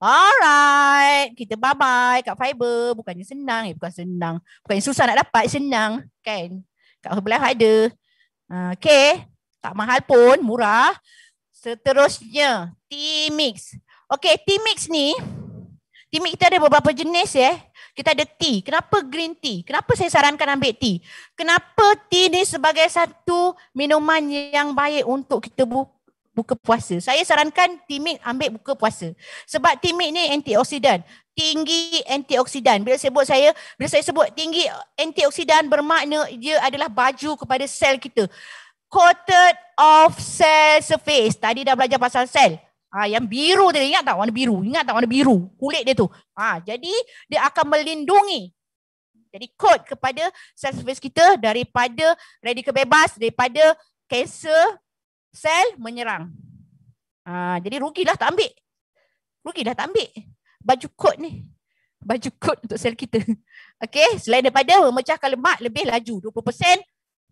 Alright, kita bye-bye kat Fiber. Bukannya senang, eh, bukan senang. bukan susah nak dapat, senang. Kan? Kat Herbalife ada. Ha, okay. Tak mahal pun. Murah. Seterusnya. T-Mix. Okay. T-Mix ni. T-Mix kita ada beberapa jenis ya. Kita ada tea. Kenapa green tea? Kenapa saya sarankan ambil tea? Kenapa tea ni sebagai satu minuman yang baik untuk kita buka? buka puasa. Saya sarankan timik ambil buka puasa. Sebab timik ni antioksidan. Tinggi antioksidan. Bila sebut saya, bila saya sebut tinggi antioksidan bermakna dia adalah baju kepada sel kita. Coated of cell surface. Tadi dah belajar pasal sel. Ah yang biru tadi ingat tak warna biru? Ingat tak warna biru? Kulit dia tu. Ah jadi dia akan melindungi jadi coat kepada cell surface kita daripada radikal bebas, daripada kanser sel menyerang. Ha, jadi rugilah tak ambil. Rugilah tak ambil. Baju kot ni. Baju kot untuk sel kita. Okey, selain daripada memecah lemak lebih laju 20%,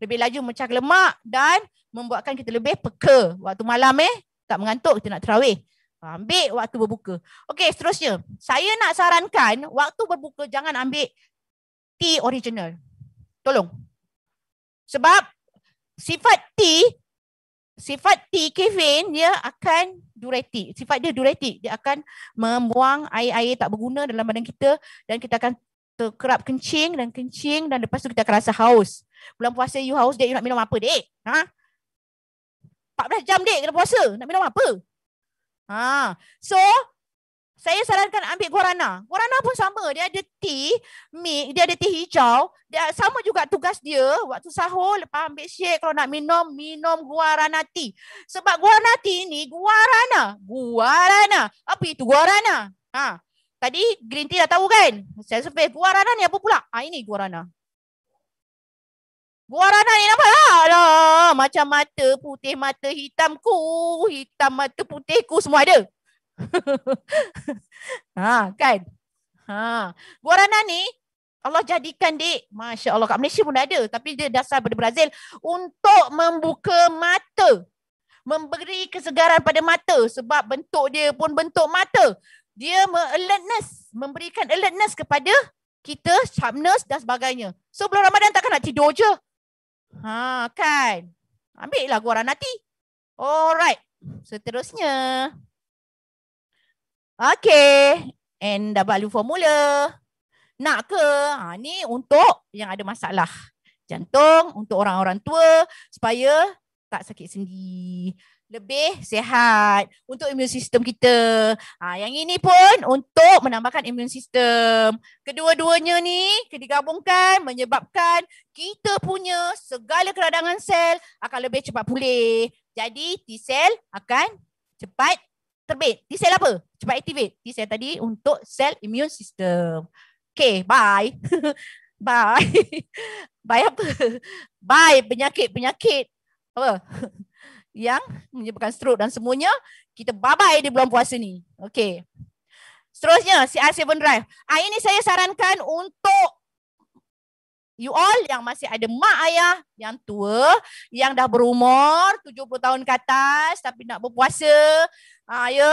lebih laju memecah lemak dan membuatkan kita lebih peka waktu malam eh, tak mengantuk kita nak terawih. Ha, ambil waktu berbuka. Okey, seterusnya. Saya nak sarankan waktu berbuka jangan ambil tea original. Tolong. Sebab sifat tea sifat T kevin dia akan duretik. Sifat dia duretik. Dia akan membuang air-air tak berguna dalam badan kita dan kita akan terkerap kencing dan kencing dan lepas tu kita akan rasa haus. Bulan puasa you haus dek you nak minum apa dek? Ha? 14 jam dek kena puasa. Nak minum apa? Ha. So saya sarankan ambil guarana. Guarana pun sama. Dia ada teh, mi, dia ada teh hijau. Dia sama juga tugas dia. Waktu sahur, lepas ambil shake. Kalau nak minum, minum guarana teh. Sebab guarana teh ni, guarana. Guarana. Apa itu guarana? Ha. Tadi green tea dah tahu kan? Saya sepih. Guarana ni apa pula? Ha, ini guarana. Guarana ni nampak tak? macam mata putih, mata hitamku. Hitam mata putihku semua ada. ha, kan? Ha. Guarana ni Allah jadikan dia, Masya Allah kat Malaysia pun ada tapi dia dasar pada Brazil untuk membuka mata memberi kesegaran pada mata sebab bentuk dia pun bentuk mata dia alertness memberikan alertness kepada kita sharpness dan sebagainya so bulan Ramadan takkan nak tidur je ha kan ambil lah guaran hati alright seterusnya so, Okay. And dah balu formula. Nak ke? Ha, ni untuk yang ada masalah. Jantung untuk orang-orang tua supaya tak sakit sendi. Lebih sehat untuk imun sistem kita. Ha, yang ini pun untuk menambahkan imun sistem Kedua-duanya ni digabungkan menyebabkan kita punya segala keradangan sel akan lebih cepat pulih. Jadi T-cell akan cepat terbit. T-cell apa? cepat activate T cell tadi untuk cell immune system. Okay, bye. bye. bye apa? Bye penyakit-penyakit. Apa? Yang menyebabkan stroke dan semuanya. Kita bye-bye di bulan puasa ni. Okay. Seterusnya, CR7 Drive. Ah, ini saya sarankan untuk you all yang masih ada mak ayah yang tua, yang dah berumur 70 tahun ke atas tapi nak berpuasa, Ha, ya,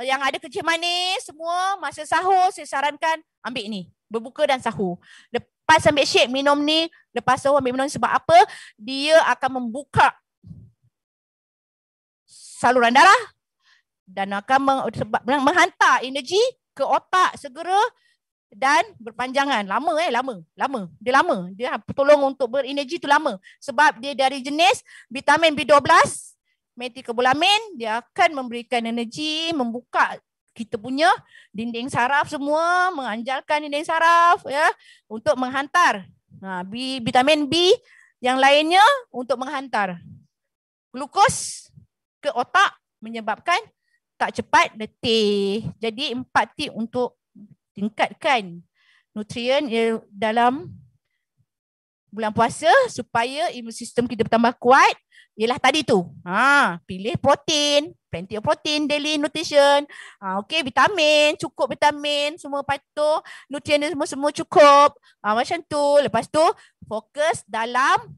yang ada kecil manis semua masa sahur saya sarankan ambil ni. Berbuka dan sahur. Lepas ambil shake minum ni, lepas sahur ambil minum ni, sebab apa? Dia akan membuka saluran darah dan akan meng, sebab, menghantar energi ke otak segera dan berpanjangan. Lama eh, lama. Lama. Dia lama. Dia ha, tolong untuk berenergi tu lama. Sebab dia dari jenis vitamin B12 metikobalamin dia akan memberikan energi membuka kita punya dinding saraf semua menganjalkan dinding saraf ya untuk menghantar nah ha, B, vitamin B yang lainnya untuk menghantar glukos ke otak menyebabkan tak cepat letih. Jadi empat tip untuk tingkatkan nutrien dalam bulan puasa supaya imun sistem kita bertambah kuat Yelah tadi tu. Ha, ah, pilih protein, plenty of protein daily nutrition. Ha, ah, okay, vitamin, cukup vitamin, semua patuh, nutrien dia semua semua cukup. Ha, macam tu. Lepas tu fokus dalam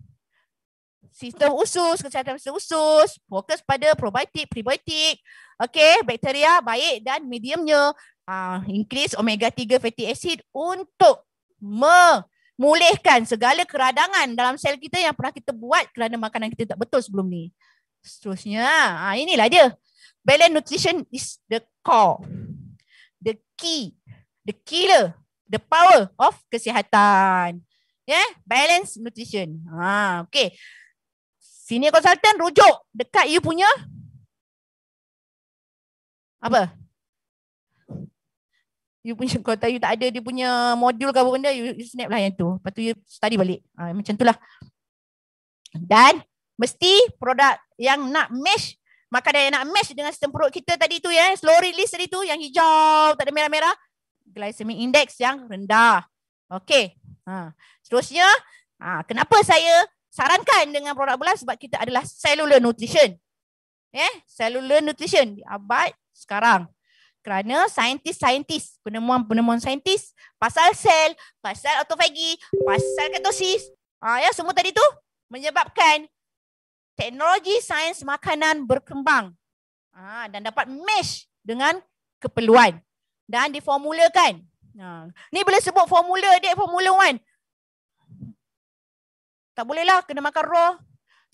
sistem usus, kesihatan sistem usus, fokus pada probiotik, prebiotik. Okay, bakteria baik dan mediumnya. Ha, increase omega 3 fatty acid untuk me mulihkan segala keradangan dalam sel kita yang pernah kita buat kerana makanan kita tak betul sebelum ni. Seterusnya, ha, inilah dia. Balance nutrition is the core, the key, the killer, the power of kesihatan. Yeah, balance nutrition. Ha, okay. Senior consultant rujuk dekat you punya apa? you punya kota, you tak ada dia punya modul ke apa benda you, you snap lah yang tu lepas tu you study balik ha, macam lah. dan mesti produk yang nak mesh, makanan yang nak mesh dengan sistem perut kita tadi tu ya yeah, slow release tadi tu yang hijau tak ada merah-merah glycemic index yang rendah okey ha seterusnya ha, kenapa saya sarankan dengan produk belas sebab kita adalah cellular nutrition ya yeah, cellular nutrition di abad sekarang kerana saintis-saintis, penemuan-penemuan saintis pasal sel, pasal autofagi, pasal ketosis, ah ya semua tadi tu menyebabkan teknologi sains makanan berkembang. Ah dan dapat mesh dengan keperluan dan diformulakan. Ah. ni boleh sebut formula dia formula 1. Tak bolehlah lah kena makan raw.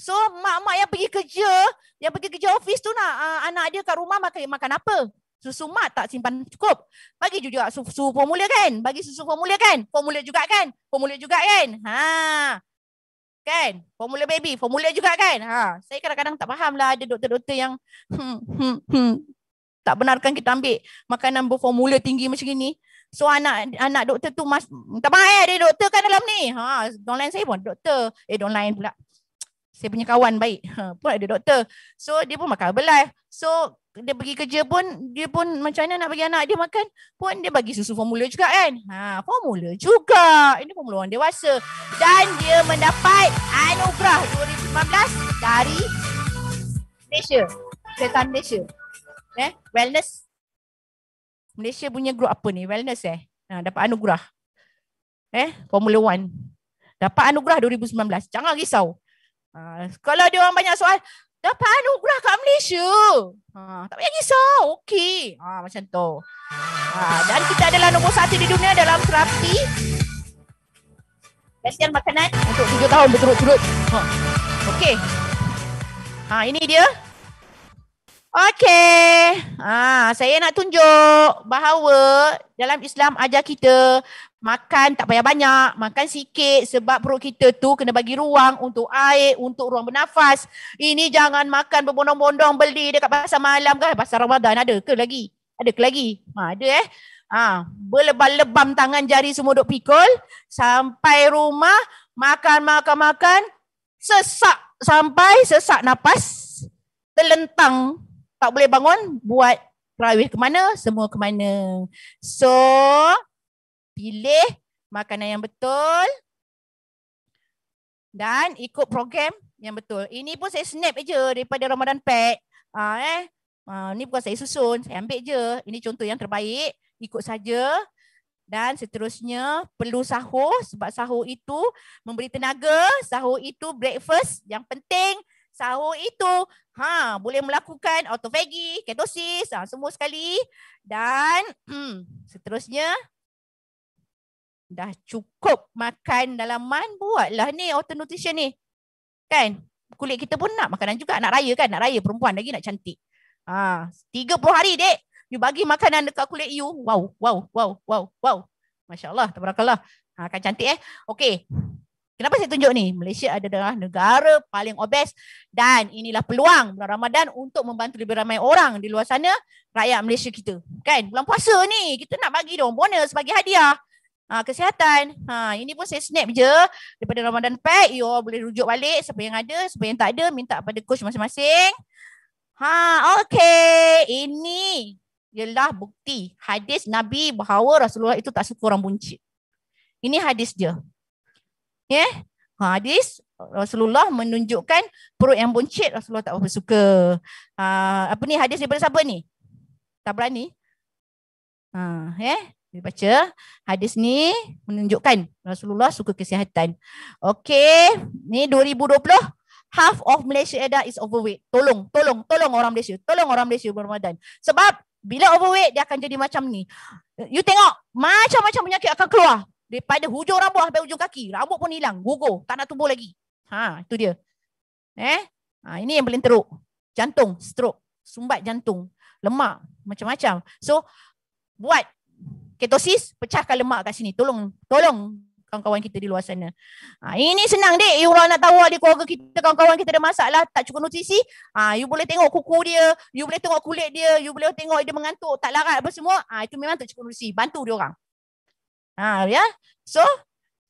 So mak-mak yang pergi kerja, yang pergi kerja office tu nak uh, anak dia kat rumah makan makan apa? susu mak tak simpan cukup. Bagi juga susu formula kan? Bagi susu formula kan? Formula juga kan? Formula juga kan? Ha. Kan? Formula baby, formula juga kan? Ha. Saya kadang-kadang tak lah ada doktor-doktor yang hmm, hmm, hmm, tak benarkan kita ambil makanan berformula tinggi macam ni, So anak anak doktor tu mas tak payah ada eh, doktor kan dalam ni. Ha, online saya pun doktor. Eh online pula saya punya kawan baik ha, pun ada doktor so dia pun makan herbalife so dia pergi kerja pun dia pun macam mana nak bagi anak dia makan pun dia bagi susu formula juga kan ha formula juga ini formula orang dewasa dan dia mendapat anugerah 2019 dari Malaysia Setan Malaysia eh wellness Malaysia punya grup apa ni wellness eh ha, dapat anugerah eh formula 1 dapat anugerah 2019 jangan risau Ha, kalau dia orang banyak soal, dapat anugerah kat Malaysia. Ha, tak payah kisah. Okey. Ha, macam tu. Ha, dan kita adalah nombor satu di dunia dalam terapi. Kasihan makanan untuk tujuh tahun berturut-turut. Ha. Okey. Ha, ini dia. Okey. Ah, saya nak tunjuk bahawa dalam Islam ajar kita makan tak payah banyak, makan sikit sebab perut kita tu kena bagi ruang untuk air, untuk ruang bernafas. Ini jangan makan berbondong-bondong beli dekat pasar malam ke, pasar Ramadan ada ke lagi? Ada ke lagi? Ha, ada eh. Ha, berlebam-lebam tangan jari semua duk pikul sampai rumah makan-makan-makan sesak sampai sesak nafas terlentang tak boleh bangun buat terawih ke mana semua ke mana so pilih makanan yang betul dan ikut program yang betul. Ini pun saya snap aje daripada Ramadan pak. Ah eh. Ah ni bukan saya susun, saya ambil je. Ini contoh yang terbaik, ikut saja. Dan seterusnya perlu sahur sebab sahur itu memberi tenaga, sahur itu breakfast yang penting. Sahur itu ha boleh melakukan autophagy, ketosis, ha, semua sekali dan hmm, seterusnya dah cukup makan dalaman buatlah ni auto nutrition ni kan kulit kita pun nak makanan juga nak raya kan nak raya perempuan lagi nak cantik ha, tiga 30 hari dek you bagi makanan dekat kulit you wow wow wow wow wow masyaallah tabarakallah ha akan cantik eh okay, Kenapa saya tunjuk ni? Malaysia adalah negara paling obes dan inilah peluang bulan Ramadan untuk membantu lebih ramai orang di luar sana rakyat Malaysia kita. Kan? Bulan puasa ni kita nak bagi dong bonus bagi hadiah. Ha, kesihatan. Ha, ini pun saya snap je. Daripada Ramadan Pack, you all boleh rujuk balik siapa yang ada, siapa yang tak ada, minta pada coach masing-masing. Ha, okay. Ini ialah bukti hadis Nabi bahawa Rasulullah itu tak suka orang buncit. Ini hadis dia. Ya? Yeah? Ha, hadis Rasulullah menunjukkan perut yang buncit Rasulullah tak suka. Ha, apa ni hadis daripada siapa ni? Tak berani. Ha, yeah? Ya? Boleh baca hadis ni menunjukkan Rasulullah suka kesihatan. Okey, ni 2020 half of Malaysia ada is overweight. Tolong, tolong, tolong orang Malaysia. Tolong orang Malaysia Ramadan. Sebab bila overweight dia akan jadi macam ni. You tengok macam-macam penyakit akan keluar daripada hujung rambut sampai hujung kaki. Rambut pun hilang, gugur, tak nak tumbuh lagi. Ha, itu dia. Eh? Ha, ini yang paling teruk. Jantung, stroke, sumbat jantung, lemak, macam-macam. So, buat ketosis pecahkan lemak kat sini tolong tolong kawan-kawan kita di luar sana. Ha, ini senang dek, you orang nak tahu adik keluarga kita, kawan-kawan kita ada masalah, tak cukup nutrisi, ha, you boleh tengok kuku dia, you boleh tengok kulit dia, you boleh tengok dia mengantuk, tak larat apa semua, ha, itu memang tak cukup nutrisi, bantu dia orang. Ha, ya? Yeah? So,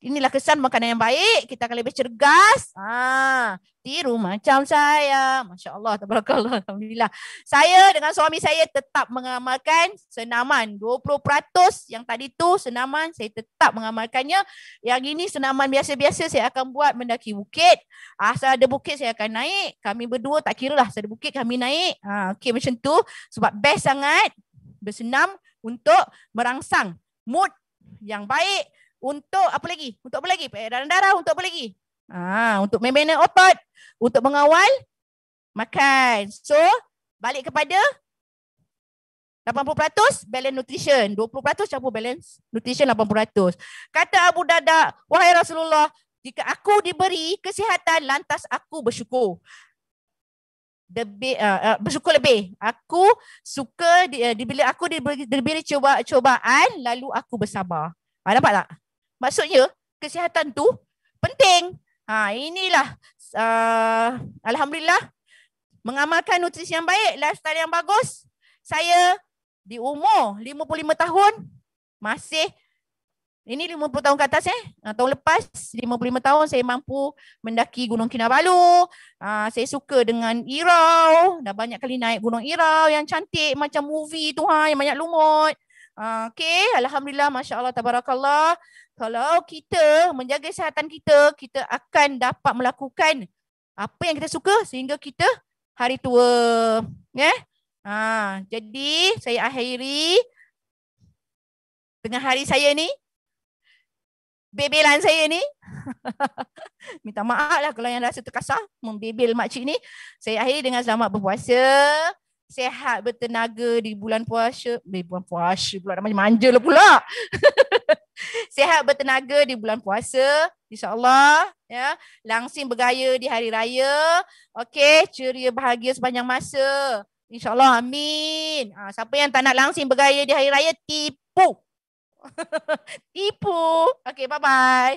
inilah kesan makanan yang baik. Kita akan lebih cergas. Ha, tiru macam saya. Masya Allah. Tabarakallah. Alhamdulillah. Saya dengan suami saya tetap mengamalkan senaman. 20% yang tadi tu senaman saya tetap mengamalkannya. Yang ini senaman biasa-biasa saya akan buat mendaki bukit. Ah, asal ada bukit saya akan naik. Kami berdua tak kira lah. Asal ada bukit kami naik. Ha, okay macam tu. Sebab best sangat bersenam untuk merangsang mood yang baik untuk apa lagi? Untuk apa lagi? Peredaran darah untuk apa lagi? Ah, untuk membina otot, untuk mengawal makan. So, balik kepada 80% balance nutrition, 20% campur balance nutrition 80%. Kata Abu Darda, wahai Rasulullah, jika aku diberi kesihatan lantas aku bersyukur. Lebih, uh, uh, bersyukur lebih. Aku suka di, uh, bila aku diberi, diberi cuba, cubaan lalu aku bersabar. Ah, nampak tak? Maksudnya kesihatan tu penting. Ha inilah uh, alhamdulillah mengamalkan nutrisi yang baik, lifestyle yang bagus. Saya di umur 55 tahun masih ini 50 tahun ke atas eh. Uh, tahun lepas 55 tahun saya mampu mendaki Gunung Kinabalu. Aa, ha, saya suka dengan irau. Dah banyak kali naik Gunung Irau yang cantik macam movie tu ha yang banyak lumut. Aa, ha, okay. alhamdulillah masya-Allah tabarakallah kalau kita menjaga kesihatan kita, kita akan dapat melakukan apa yang kita suka sehingga kita hari tua. Yeah? Ha, jadi saya akhiri tengah hari saya ni, bebelan saya ni, minta maaf lah kalau yang rasa terkasar membebel makcik ni. Saya akhiri dengan selamat berpuasa. Sehat bertenaga di bulan puasa. Eh, bulan puasa pula. Manja lah pula. sehat bertenaga di bulan puasa insya Allah, ya langsing bergaya di hari raya okey ceria bahagia sepanjang masa insya Allah, amin ha, siapa yang tak nak langsing bergaya di hari raya tipu tipu okey bye bye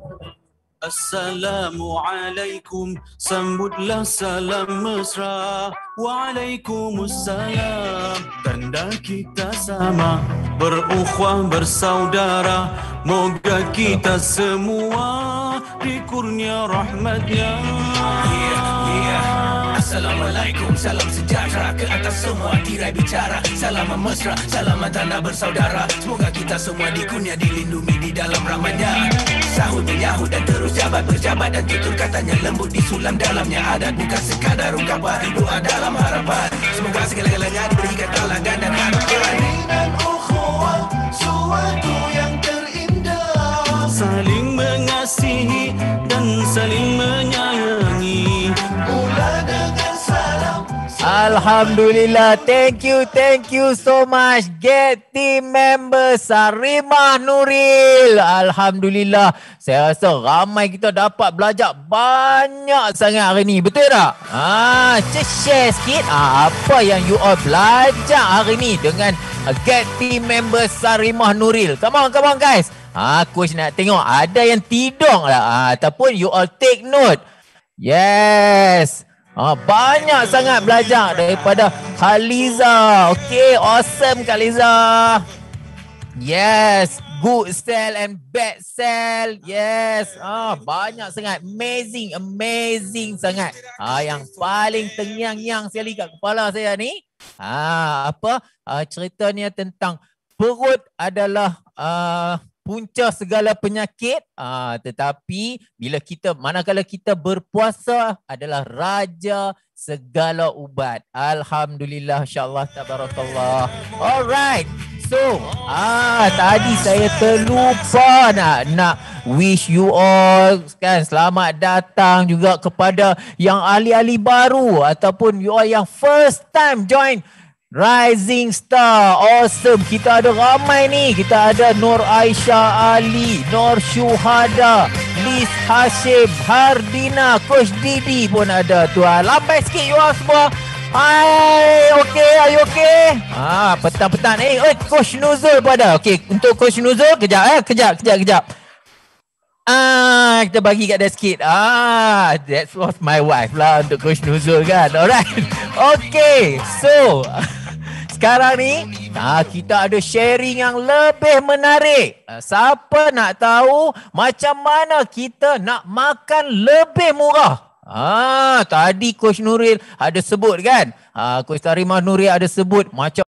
Thank you. Assalamualaikum Sambutlah salam mesra Waalaikumsalam Tanda kita sama Berukhwah bersaudara Moga kita semua Dikurnia rahmatnya yeah, yeah. Assalamualaikum, salam sejahtera Ke atas semua tirai bicara Salam mesra, salam tanah bersaudara Semoga kita semua dikunia, dilindungi di dalam ramanya Sahut menyahut dan terus jabat berjabat Dan tutur katanya lembut disulam dalamnya Adat bukan sekadar ungkapan Doa dalam harapan Semoga segala-galanya diberikan talangan dan harapan suatu yang terindah, Saling mengasihi dan saling mengasihi Alhamdulillah. Thank you, thank you so much. Get team member Sarimah Nuril. Alhamdulillah. Saya rasa ramai kita dapat belajar banyak sangat hari ni. Betul tak? Ha, share sikit ha, apa yang you all belajar hari ni dengan ah, get team member Sarimah Nuril. Come on, come on guys. Ha, coach nak tengok ada yang tidur lah. Ha, ataupun you all take note. Yes. Ha, banyak sangat belajar daripada Haliza. Okay, awesome Kak Liza. Yes, good sell and bad sell. Yes, ah ha, banyak sangat. Amazing, amazing sangat. Ha, yang paling tengiang-ngiang sekali kat kepala saya ni. Ha, apa? Ha, ceritanya tentang perut adalah... Uh, punca segala penyakit uh, tetapi bila kita manakala kita berpuasa adalah raja segala ubat alhamdulillah insyaallah tabarakallah alright so ah tadi saya terlupa nak nak wish you all kan selamat datang juga kepada yang ahli-ahli baru ataupun you all yang first time join Rising Star Awesome Kita ada ramai ni Kita ada Nur Aisyah Ali Nur Syuhada Liz Hashim Hardina Coach Didi pun ada tu ah, Lambai sikit you all semua Hai Okay Are you okay ah, Petang-petang Eh oi, Coach Nuzul pun ada Okay Untuk Coach Nuzul Kejap eh Kejap Kejap Kejap Ah, kita bagi kat dia sikit. Ah, that was my wife lah untuk Coach Nuzul kan. Alright. Okay. So, sekarang ni ah, kita ada sharing yang lebih menarik. Uh, siapa nak tahu macam mana kita nak makan lebih murah? Ah, tadi Coach Nuril ada sebut kan? Ah, Coach Tarimah Nuril ada sebut macam